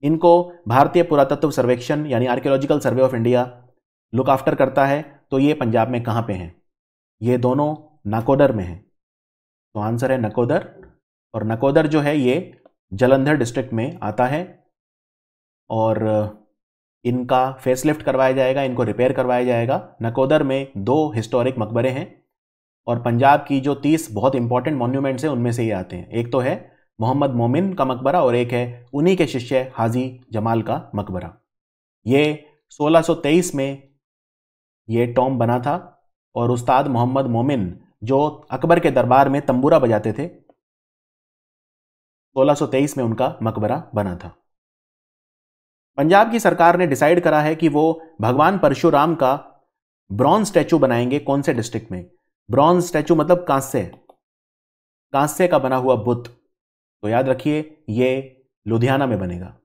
इनको भारतीय पुरातत्व सर्वेक्षण यानी archaeological survey of India look after करता है तो ये पंजाब में कहाँ पे हैं ये दोनों नकोदर में हैं तो आंसर है नकोदर और नकोदर जो है ये जलंधर डिस्ट्रिक्ट में आता है और इनका फेसलिफ्ट करवाया जाएगा इनको रिपेयर करवाया जाएगा नकोदर में दो हिस्टोरिक मकबरे हैं और पंजाब की जो तीस बहुत इंपॉर्टेंट मॉन्यूमेंट्स हैं उनमें से ये आते हैं एक तो है मोहम्मद मोमिन का मकबरा और एक है उन्हीं के शिष्य हाजी जमाल का मकबरा ये 1623 में ये टॉम बना था और उस्ताद मोहम्मद मोमिन जो अकबर के दरबार में तंबूरा बजाते थे 1623 में उनका मकबरा बना था पंजाब की सरकार ने डिसाइड करा है कि वो भगवान परशुराम का ब्रॉन्ज स्टैचू बनाएंगे कौन से डिस्ट्रिक्ट में ब्रॉन्ज स्टैचू मतलब कांस्य कांस्य का बना हुआ बुद्ध तो याद रखिए ये लुधियाना में बनेगा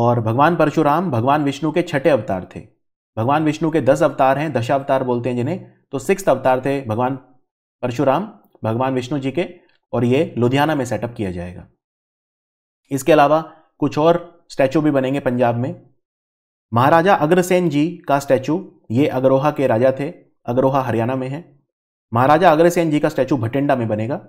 और भगवान परशुराम भगवान विष्णु के छठे अवतार थे भगवान विष्णु के दस अवतार हैं दशावतार बोलते हैं जिन्हें तो सिक्स अवतार थे भगवान परशुराम भगवान विष्णु जी के और ये लुधियाना में सेटअप किया जाएगा इसके अलावा कुछ और स्टैचू भी बनेंगे पंजाब में महाराजा अग्रसेन जी का स्टैचू ये अगरोहा के राजा थे अगरोहा हरियाणा में है महाराजा अग्रसेन जी का स्टैचू भटिंडा में बनेगा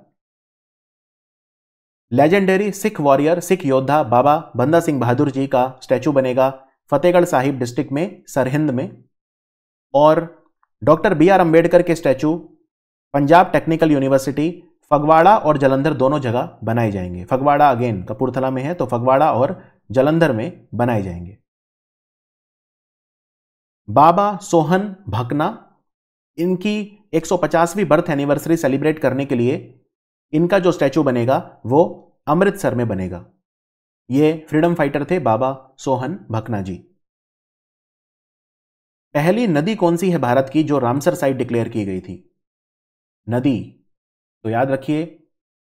लेजेंडरी सिख वॉरियर सिख योद्धा बाबा बंदा सिंह बहादुर जी का स्टैचू बनेगा फतेहगढ़ साहिब डिस्ट्रिक्ट में सरहिंद में और डॉक्टर बी आर अम्बेडकर के statue Punjab technical university Phagwara और जलंधर दोनों जगह बनाए जाएंगे फगवाड़ा अगेन कपूरथला में है तो फगवाड़ा और जलंधर में बनाए जाएंगे बाबा सोहन भकना इनकी 150वीं बर्थ एनिवर्सरी सेलिब्रेट करने के लिए इनका जो स्टैचू बनेगा वो अमृतसर में बनेगा ये फ्रीडम फाइटर थे बाबा सोहन भकना जी पहली नदी कौन सी है भारत की जो रामसर साइट डिक्लेयर की गई थी नदी तो याद रखिए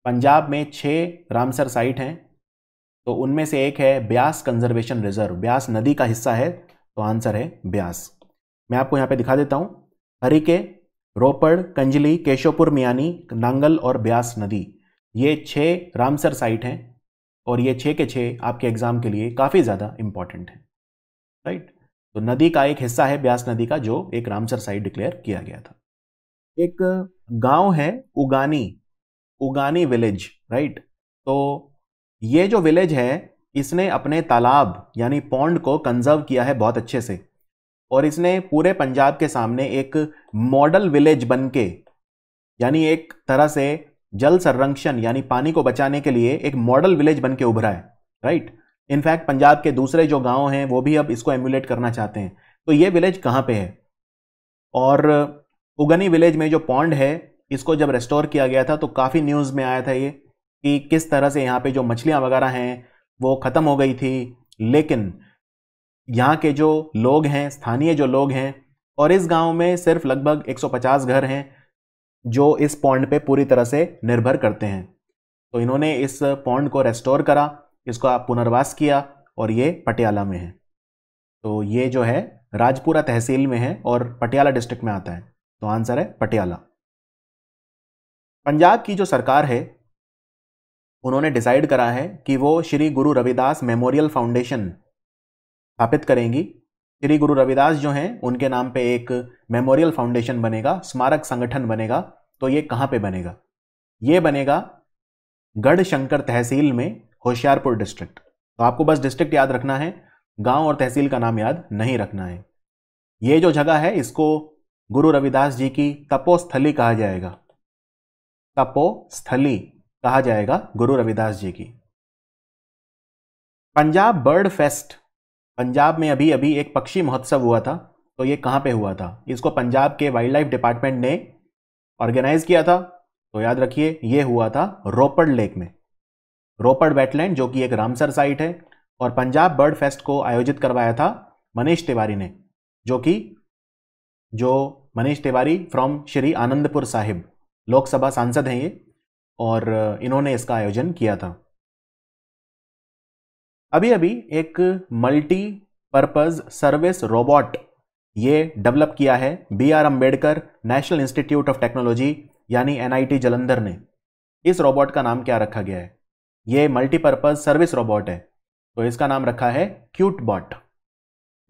पंजाब में छः रामसर साइट हैं तो उनमें से एक है ब्यास कंजर्वेशन रिजर्व ब्यास नदी का हिस्सा है तो आंसर है ब्यास मैं आपको यहाँ पे दिखा देता हूँ हरिके रोपड़ कंजली केशोपुर मियानी नांगल और ब्यास नदी ये छः रामसर साइट हैं और ये छः के छः आपके एग्ज़ाम के लिए काफ़ी ज़्यादा इम्पॉर्टेंट है राइट तो नदी का एक हिस्सा है ब्यास नदी का जो एक रामसर साइट डिक्लेयर किया गया था एक गांव है उगानी उगानी विलेज राइट तो ये जो विलेज है इसने अपने तालाब यानी पौंड को कंजर्व किया है बहुत अच्छे से और इसने पूरे पंजाब के सामने एक मॉडल विलेज बन के यानी एक तरह से जल संरक्षण यानी पानी को बचाने के लिए एक मॉडल विलेज बन के उभरा है राइट इनफैक्ट पंजाब के दूसरे जो गांव हैं वो भी अब इसको एम्यूलेट करना चाहते हैं तो ये विलेज कहाँ पे है और उगनी विलेज में जो पौंड है इसको जब रेस्टोर किया गया था तो काफ़ी न्यूज़ में आया था ये कि किस तरह से यहाँ पे जो मछलियाँ वगैरह हैं वो ख़त्म हो गई थी लेकिन यहाँ के जो लोग हैं स्थानीय जो लोग हैं और इस गांव में सिर्फ लगभग 150 घर हैं जो इस पौंड पे पूरी तरह से निर्भर करते हैं तो इन्होंने इस पौंड को रेस्टोर करा इसका पुनर्वास किया और ये पटियाला में है तो ये जो है राजपुरा तहसील में है और पटियाला डिस्ट्रिक्ट में आता है तो आंसर है पटियाला पंजाब की जो सरकार है उन्होंने डिसाइड करा है कि वो श्री गुरु रविदास मेमोरियल फाउंडेशन स्थापित करेंगी श्री गुरु रविदास जो हैं उनके नाम पे एक मेमोरियल फाउंडेशन बनेगा स्मारक संगठन बनेगा तो ये कहाँ पे बनेगा ये बनेगा गढ़शंकर तहसील में होशियारपुर डिस्ट्रिक्ट तो आपको बस डिस्ट्रिक्ट याद रखना है गांव और तहसील का नाम याद नहीं रखना है ये जो जगह है इसको गुरु रविदास जी की तपोस्थली कहा जाएगा तपोस्थली कहा जाएगा गुरु रविदास जी की पंजाब बर्ड फेस्ट पंजाब में अभी अभी एक पक्षी महोत्सव हुआ था तो ये कहाँ पे हुआ था इसको पंजाब के वाइल्ड लाइफ डिपार्टमेंट ने ऑर्गेनाइज किया था तो याद रखिए ये हुआ था रोपड़ लेक में रोपड़ वेटलैंड जो कि एक रामसर साइट है और पंजाब बर्ड फेस्ट को आयोजित करवाया था मनीष तिवारी ने जो कि जो मनीष तिवारी फ्रॉम श्री आनंदपुर साहिब लोकसभा सांसद हैं ये और इन्होंने इसका आयोजन किया था अभी अभी एक मल्टी पर्पज़ सर्विस रोबोट ये डेवलप किया है B R Ambedkar national institute of technology यानी एनआईटी जलंधर ने इस रोबोट का नाम क्या रखा गया है ये मल्टीपर्पज़ सर्विस रोबोट है तो इसका नाम रखा है क्यूट बॉट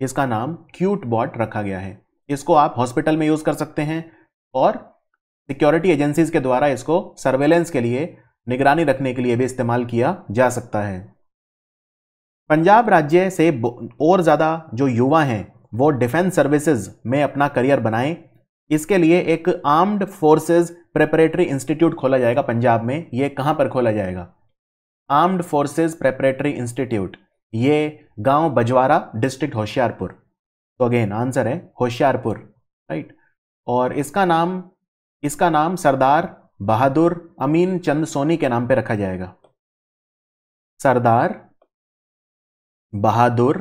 इसका नाम क्यूट बॉट रखा गया है इसको आप हॉस्पिटल में यूज़ कर सकते हैं और सिक्योरिटी एजेंसीज के द्वारा इसको सर्वेलेंस के लिए निगरानी रखने के लिए भी इस्तेमाल किया जा सकता है पंजाब राज्य से और ज़्यादा जो युवा हैं वो डिफेंस सर्विसेज में अपना करियर बनाएं इसके लिए एक आर्म्ड फोर्सेज प्रेपरेटरी इंस्टीट्यूट खोला जाएगा पंजाब में ये कहाँ पर खोला जाएगा आर्म्ड फोर्सेज प्रेपरेटरी इंस्टीट्यूट ये गांव बजवारा डिस्ट्रिक्ट होशियारपुर तो अगेन आंसर है होशियारपुर राइट और इसका नाम इसका नाम सरदार बहादुर अमीन चंद सोनी के नाम पे रखा जाएगा सरदार बहादुर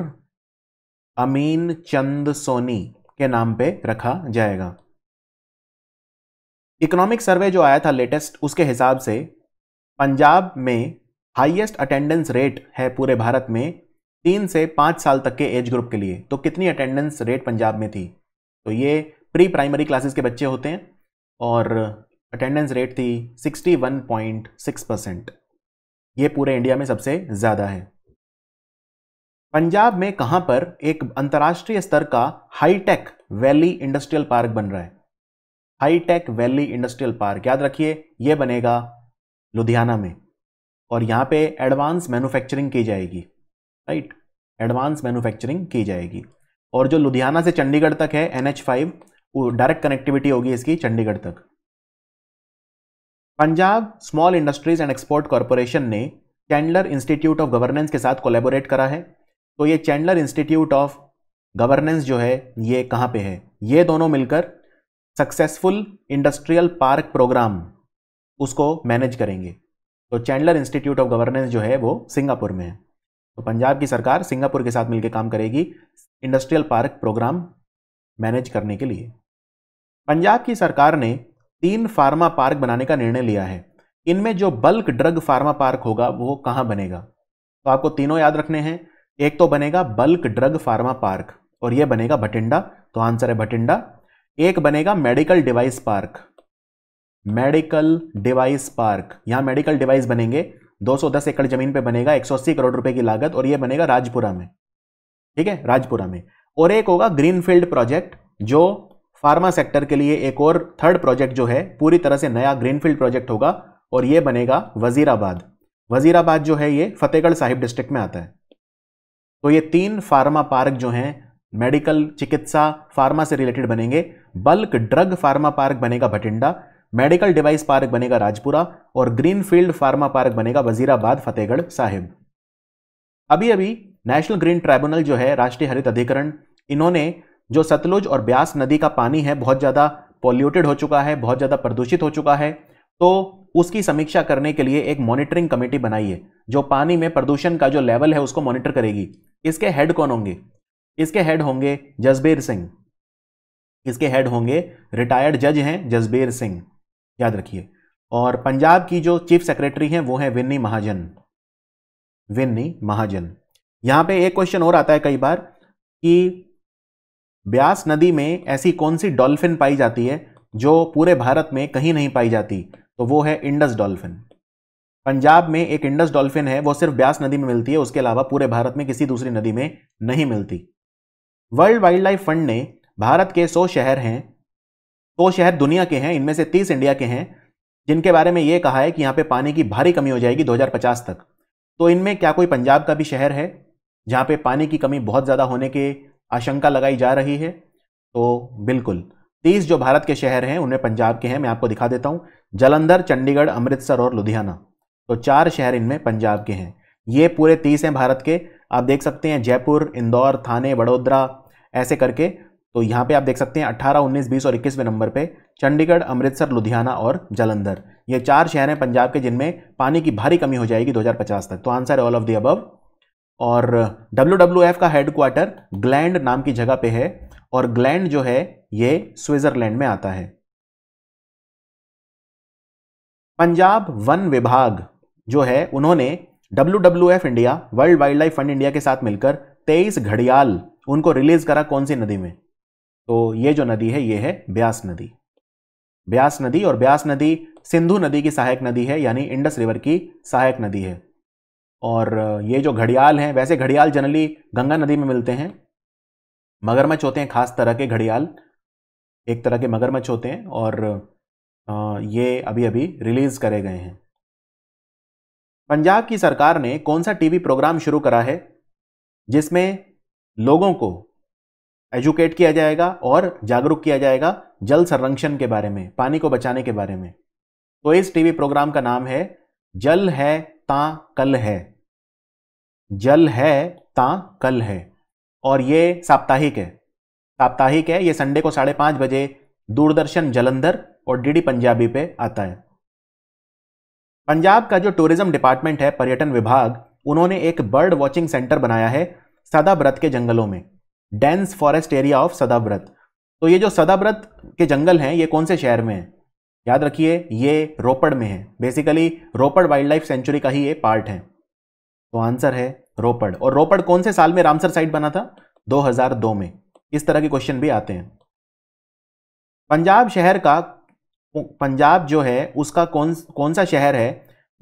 अमीन चंद सोनी के नाम पे रखा जाएगा इकोनॉमिक सर्वे जो आया था लेटेस्ट उसके हिसाब से पंजाब में हाईएस्ट अटेंडेंस रेट है पूरे भारत में तीन से पाँच साल तक के एज ग्रुप के लिए तो कितनी अटेंडेंस रेट पंजाब में थी तो ये प्री प्राइमरी क्लासेस के बच्चे होते हैं और अटेंडेंस रेट थी 61.6 परसेंट ये पूरे इंडिया में सबसे ज़्यादा है पंजाब में कहाँ पर एक अंतर्राष्ट्रीय स्तर का हाईटेक वैली इंडस्ट्रियल पार्क बन रहा है हाईटेक वैली इंडस्ट्रियल पार्क याद रखिए यह बनेगा लुधियाना में और यहाँ पे एडवांस मैन्युफैक्चरिंग की जाएगी राइट एडवांस मैन्युफैक्चरिंग की जाएगी और जो लुधियाना से चंडीगढ़ तक है N H five direct connectivity होगी इसकी चंडीगढ़ तक Punjab small industries and export corporation ने चैंडलर इंस्टीट्यूट ऑफ गवर्नेंस के साथ कोलेबोरेट करा है तो ये चैंडलर इंस्टीट्यूट ऑफ गवर्नेंस जो है ये कहाँ पे है ये दोनों मिलकर सक्सेसफुल इंडस्ट्रियल पार्क प्रोग्राम उसको मैनेज करेंगे तो चैंडलर इंस्टीट्यूट ऑफ गवर्नेंस जो है वो सिंगापुर में है तो पंजाब की सरकार सिंगापुर के साथ मिलकर काम करेगी इंडस्ट्रियल पार्क प्रोग्राम मैनेज करने के लिए पंजाब की सरकार ने तीन फार्मा पार्क बनाने का निर्णय लिया है इनमें जो बल्क ड्रग फार्मा पार्क होगा वो कहाँ बनेगा तो आपको तीनों याद रखने हैं एक तो बनेगा बल्क ड्रग फार्मा पार्क और ये बनेगा भटिंडा तो आंसर है भटिंडा एक बनेगा medical device park medical device park यहाँ मेडिकल डिवाइस बनेंगे 210 एकड़ जमीन पे बनेगा 180 करोड़ रुपए की लागत और ये बनेगा राजपुरा में ठीक है राजपुरा में और एक होगा ग्रीनफील्ड प्रोजेक्ट जो फार्मा सेक्टर के लिए एक और थर्ड प्रोजेक्ट जो है पूरी तरह से नया ग्रीनफील्ड प्रोजेक्ट होगा और ये बनेगा वजीराबाद वजीराबाद जो है ये फतेहगढ़ साहिब डिस्ट्रिक्ट में आता है तो ये तीन फार्मा पार्क जो हैं मेडिकल चिकित्सा फार्मा से रिलेटेड बनेंगे बल्क ड्रग फार्मा पार्क बनेगा भटिंडा मेडिकल डिवाइस पार्क बनेगा राजपुरा और ग्रीनफील्ड फार्मा पार्क बनेगा वजीराबाद फतेहगढ़ साहिब अभी अभी नेशनल ग्रीन ट्राइब्यूनल जो है राष्ट्रीय हरित अधिकरण इन्होंने जो सतलुज और ब्यास नदी का पानी है बहुत ज़्यादा पॉल्यूटेड हो चुका है बहुत ज़्यादा प्रदूषित हो चुका है तो उसकी समीक्षा करने के लिए एक मॉनिटरिंग कमेटी बनाई है जो पानी में प्रदूषण का जो लेवल है उसको मॉनिटर करेगी इसके हेड कौन होंगे इसके हेड होंगे जसबीर सिंह इसके हेड होंगे रिटायर्ड जज हैं जसबीर सिंह याद रखिए और पंजाब की जो चीफ सेक्रेटरी हैं वो हैं विन्नी महाजन विन्नी महाजन यहाँ पे एक क्वेश्चन और आता है कई बार कि ब्यास नदी में ऐसी कौन सी डॉल्फिन पाई जाती है जो पूरे भारत में कहीं नहीं पाई जाती तो वो है इंडस डॉल्फिन पंजाब में एक इंडस डॉल्फिन है वो सिर्फ ब्यास नदी में मिलती है उसके अलावा पूरे भारत में किसी दूसरी नदी में नहीं मिलती वर्ल्ड वाइल्ड लाइफ फंड ने भारत के सौ शहर हैं दो शहर दुनिया के हैं इनमें से तीस इंडिया के हैं जिनके बारे में ये कहा है कि यहाँ पे पानी की भारी कमी हो जाएगी 2050 तक तो इनमें क्या कोई पंजाब का भी शहर है जहाँ पे पानी की कमी बहुत ज़्यादा होने की आशंका लगाई जा रही है तो बिल्कुल तीस जो भारत के शहर हैं उनमें पंजाब के हैं मैं आपको दिखा देता हूँ जलंधर चंडीगढ़ अमृतसर और लुधियाना तो चार शहर इनमें पंजाब के हैं ये पूरे तीस हैं भारत के आप देख सकते हैं जयपुर इंदौर थाने वडोदरा ऐसे करके तो यहाँ पे आप देख सकते हैं 18, 19, 20 और 21वें नंबर पे चंडीगढ़ अमृतसर लुधियाना और जालंधर ये चार शहर हैं पंजाब के जिनमें पानी की भारी कमी हो जाएगी 2050 तक तो answer all of the above और डब्ल्यू का हेडक्वार्टर ग्लैंड नाम की जगह पे है और ग्लैंड जो है ये स्विट्जरलैंड में आता है पंजाब वन विभाग जो है उन्होंने W India world wild life fund India के साथ मिलकर तेईस घड़ियाल उनको रिलीज करा कौन सी नदी में तो ये जो नदी है ये है ब्यास नदी ब्यास नदी और ब्यास नदी सिंधु नदी की सहायक नदी है यानी इंडस रिवर की सहायक नदी है और ये जो घड़ियाल हैं वैसे घड़ियाल जनरली गंगा नदी में मिलते हैं मगरमच्छ होते हैं खास तरह के घड़ियाल एक तरह के मगरमच्छ होते हैं और ये अभी अभी रिलीज़ करे गए हैं पंजाब की सरकार ने कौन सा टीवी प्रोग्राम शुरू करा है जिसमें लोगों को एजुकेट किया जाएगा और जागरूक किया जाएगा जल संरक्षण के बारे में पानी को बचाने के बारे में तो इस टीवी प्रोग्राम का नाम है जल है ता कल है जल है ता कल है और ये साप्ताहिक है साप्ताहिक है ये संडे को साढ़े पांच बजे दूरदर्शन जलंधर और डीडी पंजाबी पे आता है पंजाब का जो टूरिज्म डिपार्टमेंट है पर्यटन विभाग उन्होंने एक बर्ड वॉचिंग सेंटर बनाया है व्रत के जंगलों में डेंस फॉरेस्ट एरिया ऑफ सदाव्रत तो ये जो सदाव्रत के जंगल हैं ये कौन से शहर में है याद रखिए ये रोपड़ में है basically Ropar wild life sanctuary का ही ये पार्ट है तो आंसर है रोपड़ और रोपड़ कौन से साल में रामसर साइट बना था 2002 में इस तरह के क्वेश्चन भी आते हैं पंजाब शहर का पंजाब जो है उसका कौन कौन सा शहर है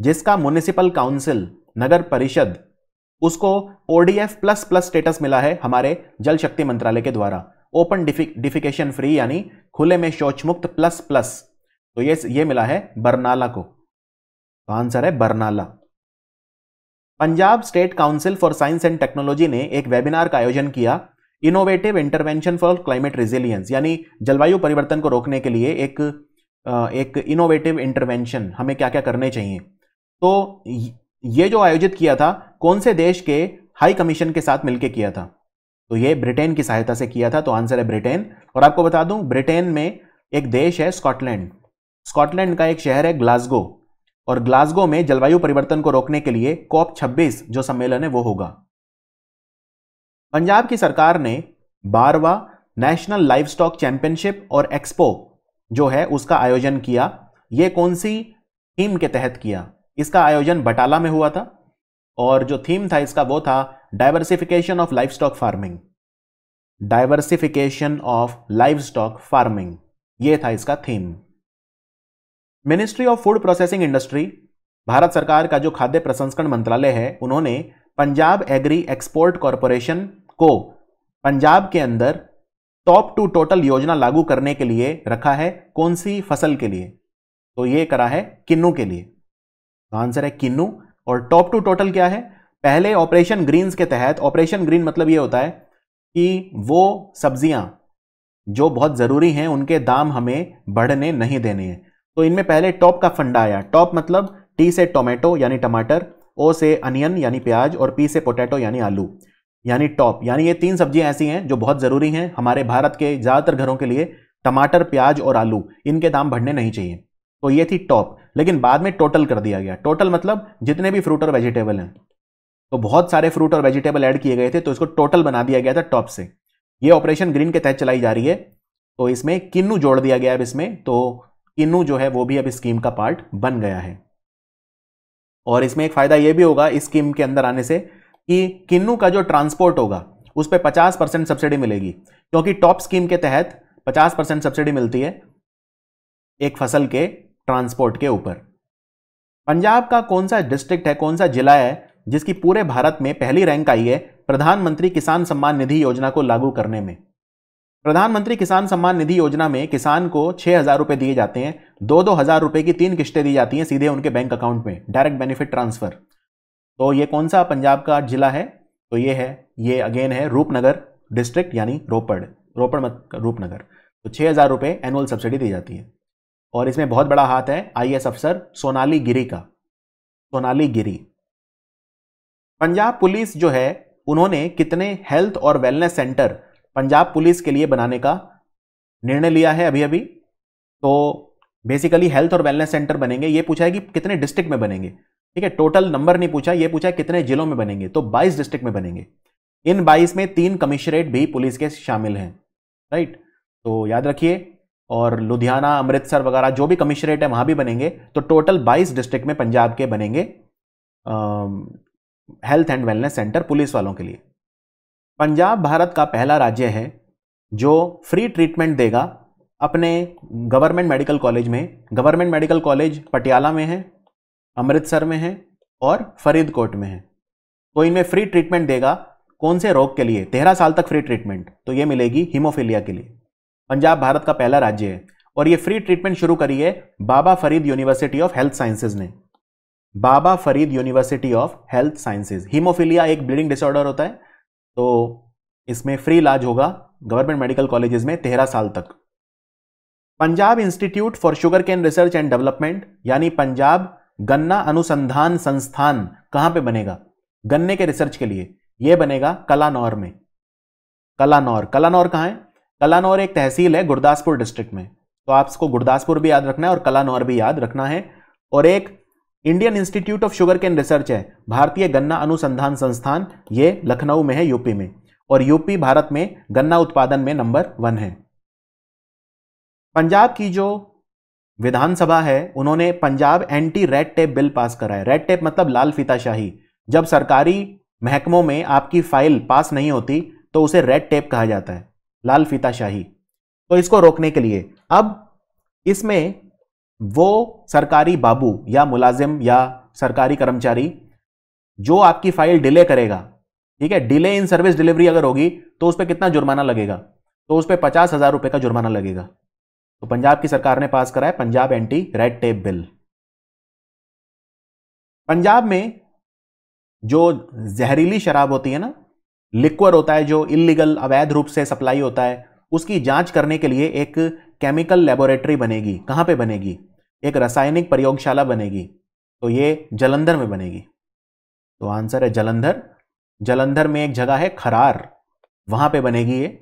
जिसका म्यूनिसिपल काउंसिल नगर परिषद उसको ओडीएफ प्लस प्लस स्टेटस मिला है हमारे जल शक्ति मंत्रालय के द्वारा ओपन डिफिकेशन फ्री यानी खुले में शौच मुक्त प्लस प्लस तो ये ये मिला है बरनाला को तो आंसर है Barnala Punjab state council for science and technology ने एक वेबिनार का आयोजन किया innovative intervention for climate resilience यानी जलवायु परिवर्तन को रोकने के लिए एक एक इनोवेटिव इंटरवेंशन हमें क्या क्या करने चाहिए तो ये जो आयोजित किया था कौन से देश के हाई कमीशन के साथ मिलकर किया था तो ये ब्रिटेन की सहायता से किया था तो आंसर है ब्रिटेन और आपको बता दूं ब्रिटेन में एक देश है स्कॉटलैंड स्कॉटलैंड का एक शहर है ग्लासगो और ग्लासगो में जलवायु परिवर्तन को रोकने के लिए कॉप 26 जो सम्मेलन है वो होगा पंजाब की सरकार ने बारवा नेशनल लाइफ स्टॉक चैंपियनशिप और एक्सपो जो है उसका आयोजन किया ये कौन सी थीम के तहत किया इसका आयोजन बटाला में हुआ था और जो थीम था इसका वो था diversification of life stock farming diversification of life stock farming ये था इसका theme ministry of food processing industry भारत सरकार का जो खाद्य प्रसंस्करण मंत्रालय है उन्होंने पंजाब एग्री एक्सपोर्ट कॉरपोरेशन को पंजाब के अंदर टॉप टू टोटल योजना लागू करने के लिए रखा है कौन सी फसल के लिए तो ये करा है किन्नू के लिए आंसर है किन्नू और टॉप टू टोटल क्या है पहले ऑपरेशन ग्रीन्स के तहत ऑपरेशन ग्रीन मतलब ये होता है कि वो सब्जियां जो बहुत ज़रूरी हैं उनके दाम हमें बढ़ने नहीं देने हैं तो इनमें पहले टॉप का फंडा आया टॉप मतलब टी से टोमेटो यानी टमाटर ओ से अनियन यानी प्याज और पी से पोटैटो यानी आलू यानी टॉप यानी ये तीन सब्जियां ऐसी हैं जो बहुत ज़रूरी हैं हमारे भारत के ज़्यादातर घरों के लिए टमाटर प्याज और आलू इनके दाम बढ़ने नहीं चाहिए तो ये थी टॉप लेकिन बाद में टोटल कर दिया गया टोटल मतलब जितने भी फ्रूट और वेजिटेबल हैं तो बहुत सारे फ्रूट और वेजिटेबल ऐड किए गए थे तो इसको टोटल बना दिया गया था टॉप से ये ऑपरेशन ग्रीन के तहत चलाई जा रही है तो इसमें किन्नू जोड़ दिया गया अब इसमें तो किन्नू जो है वो भी अब स्कीम का पार्ट बन गया है और इसमें एक फ़ायदा यह भी होगा इस स्कीम के अंदर आने से कि किन्नू का जो ट्रांसपोर्ट होगा उस पर पचास परसेंट सब्सिडी मिलेगी क्योंकि टॉप स्कीम के तहत पचास परसेंट सब्सिडी मिलती है एक फसल के ट्रांसपोर्ट के ऊपर पंजाब का कौन सा डिस्ट्रिक्ट है कौन सा जिला है जिसकी पूरे भारत में पहली रैंक आई है प्रधानमंत्री किसान सम्मान निधि योजना को लागू करने में प्रधानमंत्री किसान सम्मान निधि योजना में किसान को छह हज़ार रुपए दिए जाते हैं दो दो हज़ार रुपए की तीन किस्तें दी जाती हैं सीधे उनके बैंक अकाउंट में डायरेक्ट बेनिफिट ट्रांसफ़र तो ये कौन सा पंजाब का जिला है तो ये है ये अगेन है रूपनगर डिस्ट्रिक्ट यानी रोपड़ रोपड़ मत रूपनगर तो छह हज़ार रुपये एनुअल सब्सिडी दी जाती है और इसमें बहुत बड़ा हाथ है आई अफसर सोनाली गिरी का सोनाली गिरी पंजाब पुलिस जो है उन्होंने कितने हेल्थ और वेलनेस सेंटर पंजाब पुलिस के लिए बनाने का निर्णय लिया है अभी अभी तो बेसिकली हेल्थ और वेलनेस सेंटर बनेंगे ये पूछा है कि कितने डिस्ट्रिक्ट में बनेंगे ठीक है टोटल नंबर नहीं पूछा ये पूछा है कितने जिलों में बनेंगे तो 22 डिस्ट्रिक्ट में बनेंगे इन 22 में तीन कमिश्नरेट भी पुलिस के शामिल हैं राइट तो याद रखिए और लुधियाना अमृतसर वगैरह जो भी कमिश्नरेट है वहाँ भी बनेंगे तो टोटल 22 डिस्ट्रिक्ट में पंजाब के बनेंगे health and wellness centre police वालों के लिए पंजाब भारत का पहला राज्य है जो फ्री ट्रीटमेंट देगा अपने गवर्नमेंट मेडिकल कॉलेज में गवर्नमेंट मेडिकल कॉलेज पटियाला में है अमृतसर में है और फरीदकोट में है तो इनमें फ्री ट्रीटमेंट देगा कौन से रोग के लिए तेरह साल तक फ्री ट्रीटमेंट तो ये मिलेगी हीमोफीलिया के लिए पंजाब भारत का पहला राज्य है और ये फ्री ट्रीटमेंट शुरू करी है Baba Farid university of health sciences ने Baba Farid university of health sciences haemophilia एक ब्लीडिंग डिसऑर्डर होता है तो इसमें फ्री इलाज होगा गवर्नमेंट मेडिकल कॉलेजेस में तेरह साल तक Punjab institute for sugar cane research and development यानी पंजाब गन्ना अनुसंधान संस्थान कहां पे बनेगा गन्ने के रिसर्च के लिए यह बनेगा कलानौर में कलानौर कलानौर कहां है कलानौर एक तहसील है गुरदासपुर डिस्ट्रिक्ट में तो आप इसको गुरदासपुर भी याद रखना है और कलानौर भी याद रखना है और एक Indian institute of sugar cane research है भारतीय गन्ना अनुसंधान संस्थान ये लखनऊ में है यूपी में और यूपी भारत में गन्ना उत्पादन में नंबर वन है पंजाब की जो विधानसभा है उन्होंने Punjab anti red tape bill pass करा है रेड टेप मतलब लाल फीताशाही जब सरकारी महकमों में आपकी फाइल पास नहीं होती तो उसे रेड टेप कहा जाता है लाल फीताशाही तो इसको रोकने के लिए अब इसमें वो सरकारी बाबू या मुलाजिम या सरकारी कर्मचारी जो आपकी फाइल डिले करेगा ठीक है डिले इन सर्विस डिलीवरी अगर होगी तो उस पर कितना जुर्माना लगेगा तो उस पर पचास हज़ार रुपये का जुर्माना लगेगा तो पंजाब की सरकार ने पास कराया Punjab anti red tape bill Punjab में जो जहरीली शराब होती है ना लिक्वर होता है जो इलीगल अवैध रूप से सप्लाई होता है उसकी जांच करने के लिए एक केमिकल लेबोरेटरी बनेगी कहाँ पे बनेगी एक रासायनिक प्रयोगशाला बनेगी तो ये जलंधर में बनेगी तो आंसर है जलंधर जलंधर में एक जगह है खरार वहाँ पे बनेगी ये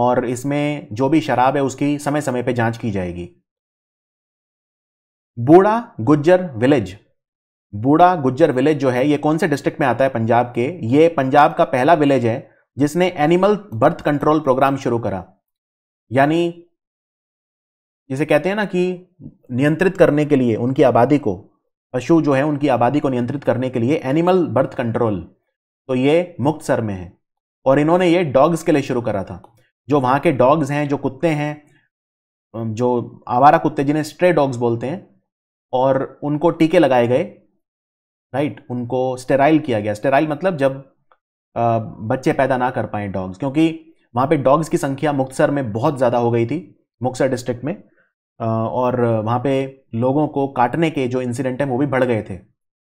और इसमें जो भी शराब है उसकी समय समय पे जांच की जाएगी बूढ़ा गुज्जर विलेज बूढ़ा गुज्जर विलेज जो है ये कौन से डिस्ट्रिक्ट में आता है पंजाब के ये पंजाब का पहला विलेज है जिसने एनिमल बर्थ कंट्रोल प्रोग्राम शुरू करा यानी जिसे कहते हैं ना कि नियंत्रित करने के लिए उनकी आबादी को पशु जो है उनकी आबादी को नियंत्रित करने के लिए एनिमल बर्थ कंट्रोल तो ये सर में है और इन्होंने ये डॉग्स के लिए शुरू करा था जो वहाँ के डॉग्स हैं जो कुत्ते हैं जो आवारा कुत्ते जिन्हें स्ट्रे डॉग्स बोलते हैं और उनको टीके लगाए गए राइट उनको स्टेराइल किया गया स्टेराइल मतलब जब बच्चे पैदा ना कर पाए डॉग्स क्योंकि वहाँ पे डॉग्स की संख्या मुक्तसर में बहुत ज़्यादा हो गई थी मुक्तसर डिस्ट्रिक्ट में और वहाँ पे लोगों को काटने के जो इंसिडेंट हैं वो भी बढ़ गए थे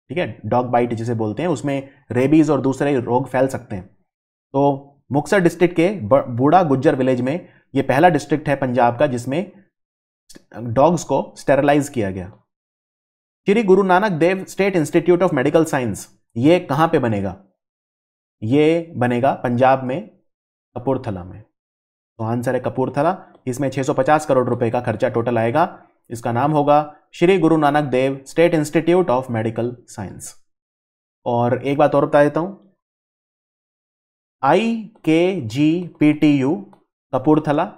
ठीक है डॉग बाइट जिसे बोलते हैं उसमें रेबीज़ और दूसरे रोग फैल सकते हैं तो मुक्तसर डिस्ट्रिक्ट के बूढ़ा गुज्जर विलेज में ये पहला डिस्ट्रिक्ट है पंजाब का जिसमें डॉग्स को स्टेरलाइज किया गया Shri Guru Nanak Dev state institute of medical science ये कहां पे बनेगा ये बनेगा पंजाब में कपूरथला में तो आंसर है कपूरथला इसमें 650 करोड़ रुपए का खर्चा टोटल आएगा इसका नाम होगा Shri Guru Nanak Dev state institute of medical science और एक बात और बता देता हूं I K G P T U Kapurthala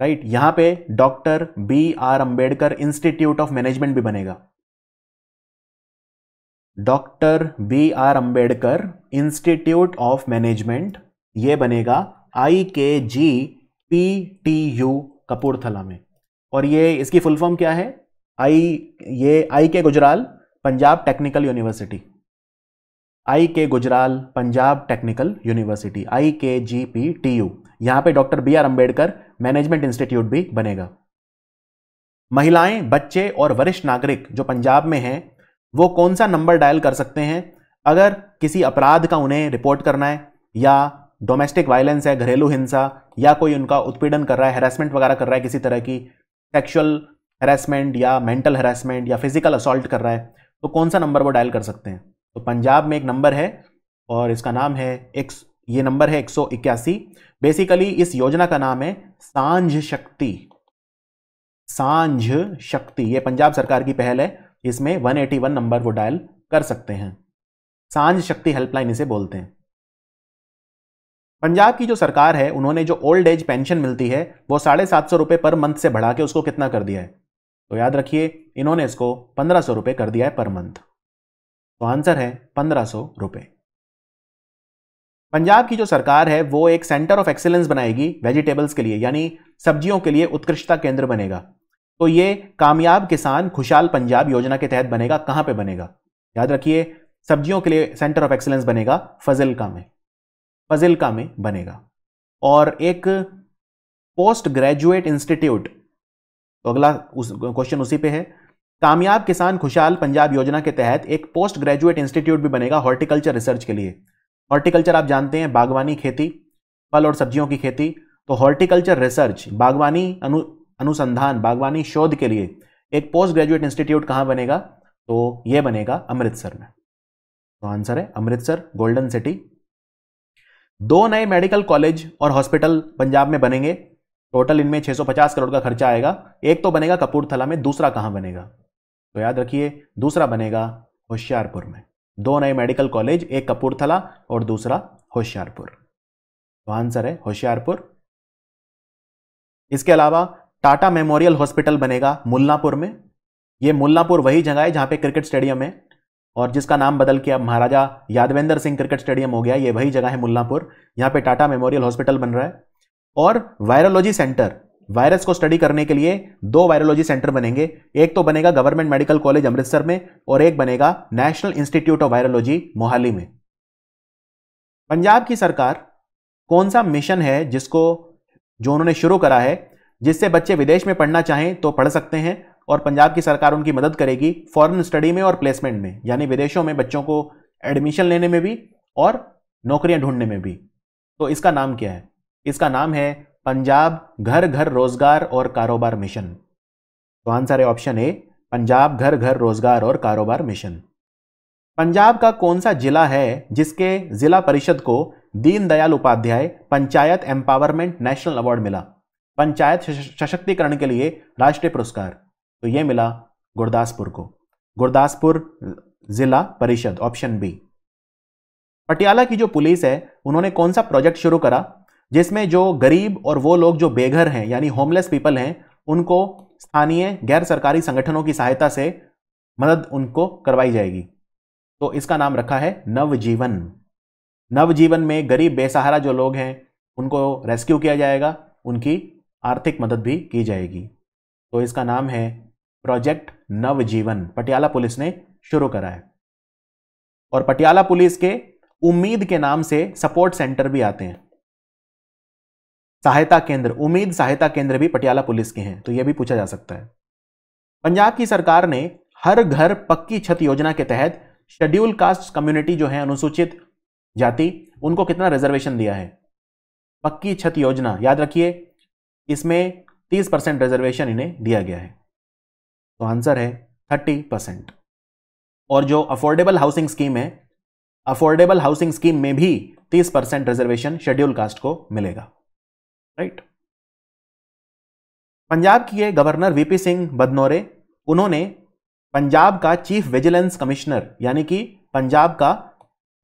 right right? यहां पे doctor B R Ambedkar institute of management भी बनेगा doctor B R Ambedkar institute of management ये बनेगा I K G P T U Kapurthala में और ये इसकी फुल फॉर्म क्या है आई ये I K Gujral Punjab technical university I K Gujral Punjab technical university I K G P T U यहां पे doctor B R Ambedkar management institute भी बनेगा महिलाएं बच्चे और वरिष्ठ नागरिक जो पंजाब में हैं वो कौन सा नंबर डायल कर सकते हैं अगर किसी अपराध का उन्हें रिपोर्ट करना है या डोमेस्टिक वायलेंस है घरेलू हिंसा या कोई उनका उत्पीड़न कर रहा है हेरासमेंट वगैरह कर रहा है किसी तरह की सेक्शुअल हेरासमेंट या मेंटल हेरासमेंट या फिजिकल असॉल्ट कर रहा है तो कौन सा नंबर वो डायल कर सकते हैं तो पंजाब में एक नंबर है और इसका नाम है एक ये नंबर है एक बेसिकली इस योजना का नाम है सांझ शक्ति सांझ शक्ति ये पंजाब सरकार की पहल है इसमें 181 नंबर वो डायल कर सकते हैं सांझ शक्ति हेल्पलाइन इसे बोलते हैं पंजाब की जो सरकार है उन्होंने जो ओल्ड एज पेंशन मिलती है वो साढ़े सात सौ रुपये पर मंथ से बढ़ा के उसको कितना कर दिया है तो याद रखिए इन्होंने इसको पंद्रह सौ रुपये कर दिया है पर मंथ तो आंसर है पंद्रह सौ रुपये पंजाब की जो सरकार है वो एक सेंटर ऑफ एक्सेलेंस बनाएगी वेजिटेबल्स के लिए यानी सब्जियों के लिए उत्कृष्टता केंद्र बनेगा तो ये कामयाब किसान खुशहाल पंजाब योजना के तहत बनेगा कहाँ पे बनेगा याद रखिए सब्जियों के लिए सेंटर ऑफ एक्सेलेंस बनेगा फजिलका में फजिलका में बनेगा और एक पोस्ट ग्रेजुएट इंस्टीट्यूट तो अगला उस क्वेश्चन उसी पे है कामयाब किसान खुशहाल पंजाब योजना के तहत एक पोस्ट ग्रेजुएट इंस्टीट्यूट भी बनेगा हॉर्टिकल्चर रिसर्च के लिए हॉर्टिकल्चर आप जानते हैं बागवानी खेती फल और सब्जियों की खेती तो हॉर्टिकल्चर रिसर्च बागवानी अनु अनुसंधान बागवानी शोध के लिए एक पोस्ट ग्रेजुएट इंस्टीट्यूट कहाँ बनेगा तो ये बनेगा अमृतसर में तो आंसर है अमृतसर गोल्डन सिटी दो नए मेडिकल कॉलेज और हॉस्पिटल पंजाब में बनेंगे टोटल इनमें 650 करोड़ का खर्चा आएगा एक तो बनेगा कपूरथला में दूसरा कहाँ बनेगा तो याद रखिए दूसरा बनेगा होशियारपुर में दो नए मेडिकल कॉलेज एक कपूरथला और दूसरा होशियारपुर तो आंसर है होशियारपुर इसके अलावा टाटा मेमोरियल हॉस्पिटल बनेगा मुल्लापुर में यह मुल्लापुर वही जगह है जहां पे क्रिकेट स्टेडियम है और जिसका नाम बदल के अब महाराजा यादवेंद्र सिंह क्रिकेट स्टेडियम हो गया ये वही जगह है मुल्लापुर यहां पे टाटा मेमोरियल हॉस्पिटल बन रहा है और वायरोलॉजी सेंटर वायरस को स्टडी करने के लिए दो वायरोलॉजी सेंटर बनेंगे एक तो बनेगा गवर्नमेंट मेडिकल कॉलेज अमृतसर में और एक बनेगा national institute of virology Mohali में पंजाब की सरकार कौन सा मिशन है जिसको जो उन्होंने शुरू करा है जिससे बच्चे विदेश में पढ़ना चाहें तो पढ़ सकते हैं और पंजाब की सरकार उनकी मदद करेगी फॉरेन स्टडी में और प्लेसमेंट में यानी विदेशों में बच्चों को एडमिशन लेने में भी और नौकरियां ढूंढने में भी तो इसका नाम क्या है इसका नाम है पंजाब घर घर रोजगार और कारोबार मिशन तो आंसर है ऑप्शन ए पंजाब घर घर रोजगार और कारोबार मिशन पंजाब का कौन सा जिला है जिसके जिला परिषद को Deendayal Upadhyay panchayat empowerment national award मिला पंचायत सशक्तिकरण के लिए राष्ट्रीय पुरस्कार तो यह मिला गुरदासपुर को गुरदासपुर जिला परिषद ऑप्शन बी पटियाला की जो पुलिस है उन्होंने कौन सा प्रोजेक्ट शुरू करा जिसमें जो गरीब और वो लोग जो बेघर हैं यानी होमलेस पीपल हैं उनको स्थानीय गैर सरकारी संगठनों की सहायता से मदद उनको करवाई जाएगी तो इसका नाम रखा है नवजीवन नवजीवन में गरीब बेसहारा जो लोग हैं उनको रेस्क्यू किया जाएगा उनकी आर्थिक मदद भी की जाएगी तो इसका नाम है प्रोजेक्ट नवजीवन पटियाला पुलिस ने शुरू करा है और पटियाला पुलिस के उम्मीद के नाम से सपोर्ट सेंटर भी आते हैं सहायता केंद्र उम्मीद सहायता केंद्र भी पटियाला पुलिस के हैं तो यह भी पूछा जा सकता है पंजाब की सरकार ने हर घर पक्की छत योजना के तहत शेड्यूल कास्ट कम्युनिटी जो है अनुसूचित जाति उनको कितना रिजर्वेशन दिया है पक्की छत योजना याद रखिए इसमें 30 परसेंट रिजर्वेशन इन्हें दिया गया है तो आंसर है 30 परसेंट और जो अफोर्डेबल हाउसिंग स्कीम है अफोर्डेबल हाउसिंग स्कीम में भी 30 परसेंट रिजर्वेशन शेड्यूल कास्ट को मिलेगा राइट पंजाब की गवर्नर वीपी सिंह बदनौरे उन्होंने पंजाब का चीफ विजिलेंस कमिश्नर यानी कि पंजाब का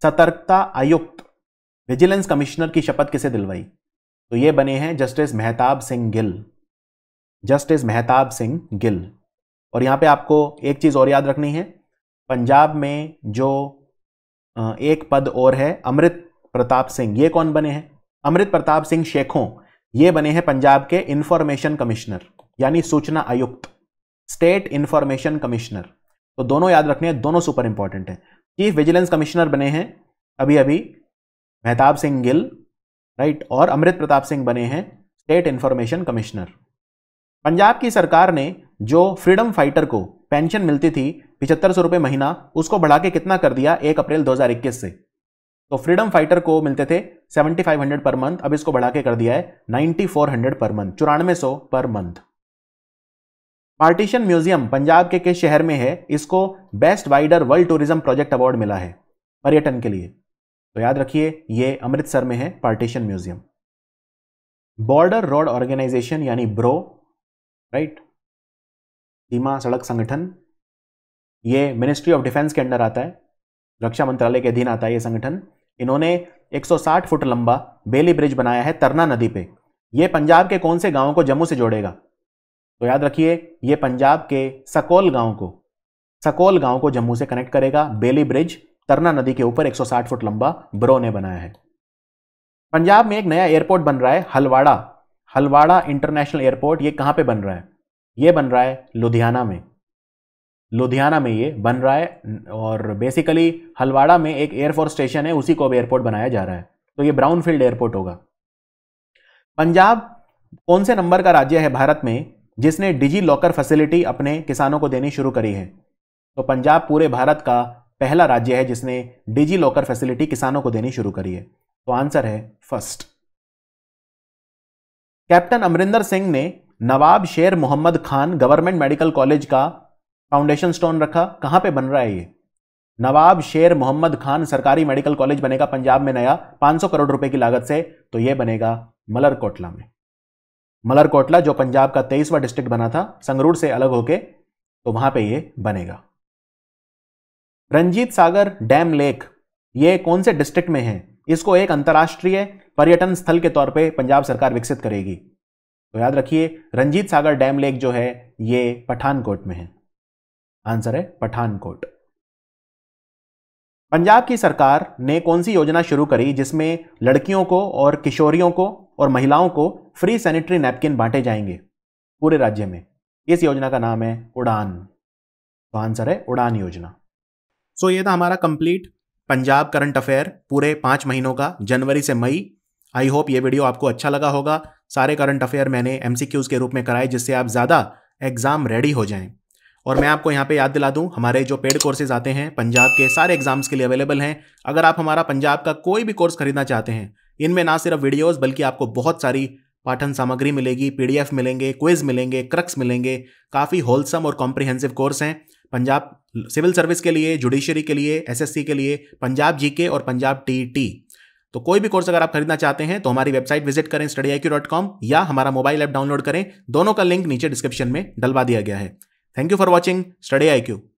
सतर्कता आयुक्त विजिलेंस कमिश्नर की शपथ किसे दिलवाई तो ये बने हैं जस्टिस मेहताब सिंह गिल जस्टिस मेहताब सिंह गिल और यहां पे आपको एक चीज़ और याद रखनी है पंजाब में जो एक पद और है अमृत प्रताप सिंह ये कौन बने हैं अमृत प्रताप सिंह शेखों ये बने हैं पंजाब के इंफॉर्मेशन कमिश्नर यानी सूचना आयुक्त स्टेट इंफॉर्मेशन कमिश्नर तो दोनों याद रखने हैं दोनों सुपर इंपॉर्टेंट हैं चीफ विजिलेंस कमिश्नर बने हैं अभी अभी मेहताब सिंह गिल राइट और अमृत प्रताप सिंह बने हैं स्टेट इंफॉर्मेशन कमिश्नर पंजाब की सरकार ने जो फ्रीडम फाइटर को पेंशन मिलती थी पिछहत्तर सौ रुपये महीना उसको बढ़ा के कितना कर दिया एक अप्रैल 2021 से तो फ्रीडम फाइटर को मिलते थे 7500 पर मंथ अब इसको बढ़ा के कर दिया है 9400 पर मंथ चौरानवे सौ per month partition museum Punjab के किस शहर में है इसको best wider world tourism project award मिला है पर्यटन के लिए तो याद रखिए ये अमृतसर में है partition museum border road organisation यानी ब्रो राइट सीमा सड़क संगठन ये मिनिस्ट्री ऑफ डिफेंस के अंडर आता है रक्षा मंत्रालय के अधीन आता है ये संगठन इन्होंने 160 फुट लंबा बेली ब्रिज बनाया है तरना नदी पे ये पंजाब के कौन से गांव को जम्मू से जोड़ेगा तो याद रखिए ये पंजाब के सकोल गांव को सकोल गांव को जम्मू से कनेक्ट करेगा बेली ब्रिज तरना नदी के ऊपर 160 फुट लंबा ब्रो ने बनाया है पंजाब में एक नया एयरपोर्ट बन रहा है हलवाड़ा हलवाड़ा इंटरनेशनल एयरपोर्ट ये कहाँ पर बन रहा है ये बन रहा है लुधियाना में लुधियाना में ये बन रहा है और बेसिकली हलवाड़ा में एक एयरफोर्स स्टेशन है उसी को अब एयरपोर्ट बनाया जा रहा है तो ये ब्राउन फील्ड एयरपोर्ट होगा पंजाब कौन से नंबर का राज्य है भारत में जिसने डिजी लॉकर फैसिलिटी अपने किसानों को देनी शुरू करी है तो पंजाब पूरे भारत का पहला राज्य है जिसने डिजी लॉकर फैसिलिटी किसानों को देनी शुरू करी है तो आंसर है फर्स्ट कैप्टन अमरिंदर सिंह ने Nawab Sher Mohammad Khan government medical college का फाउंडेशन स्टोन रखा कहां पे बन रहा है ये नवाब शेर मोहम्मद खान सरकारी मेडिकल कॉलेज बनेगा पंजाब में नया 500 करोड़ रुपए की लागत से तो ये बनेगा मलरकोटला में मलरकोटला जो पंजाब का तेईसवा डिस्ट्रिक्ट बना था संगरूर से अलग होके तो वहां पे ये बनेगा रंजीत सागर डैम लेक ये कौन से डिस्ट्रिक्ट में है इसको एक अंतर्राष्ट्रीय पर्यटन स्थल के तौर पे पंजाब सरकार विकसित करेगी तो याद रखिए रंजीत सागर डैम लेक जो है ये पठानकोट में है आंसर है पठानकोट पंजाब की सरकार ने कौन सी योजना शुरू करी जिसमें लड़कियों को और किशोरियों को और महिलाओं को फ्री सैनिटरी नैपकिन बांटे जाएंगे पूरे राज्य में इस योजना का नाम है उड़ान तो आंसर है उड़ान योजना सो so, ये था हमारा कंप्लीट पंजाब करंट अफेयर पूरे पाँच महीनों का जनवरी से मई आई होप ये वीडियो आपको अच्छा लगा होगा सारे करंट अफेयर मैंने एम के रूप में कराए जिससे आप ज़्यादा एग्ज़ाम रेडी हो जाएं और मैं आपको यहाँ पे याद दिला दूँ हमारे जो पेड कोर्सेज आते हैं पंजाब के सारे एग्जाम्स के लिए अवेलेबल हैं अगर आप हमारा पंजाब का कोई भी कोर्स खरीदना चाहते हैं इनमें ना सिर्फ वीडियोस बल्कि आपको बहुत सारी पाठन सामग्री मिलेगी पीडीएफ मिलेंगे क्विज मिलेंगे क्रक्स मिलेंगे काफ़ी होलसम और कॉम्प्रिहेंसिव कोर्स हैं पंजाब सिविल सर्विस के लिए जुडिशरी के लिए एस के लिए पंजाब जी और पंजाब टी e तो कोई भी कोर्स अगर आप खरीदना चाहते हैं तो हमारी वेबसाइट विजिट करें स्टडी या हमारा मोबाइल ऐप डाउनलोड करें दोनों का लिंक नीचे डिस्क्रिप्शन में डलवा दिया गया है Thank you for watching Study IQ.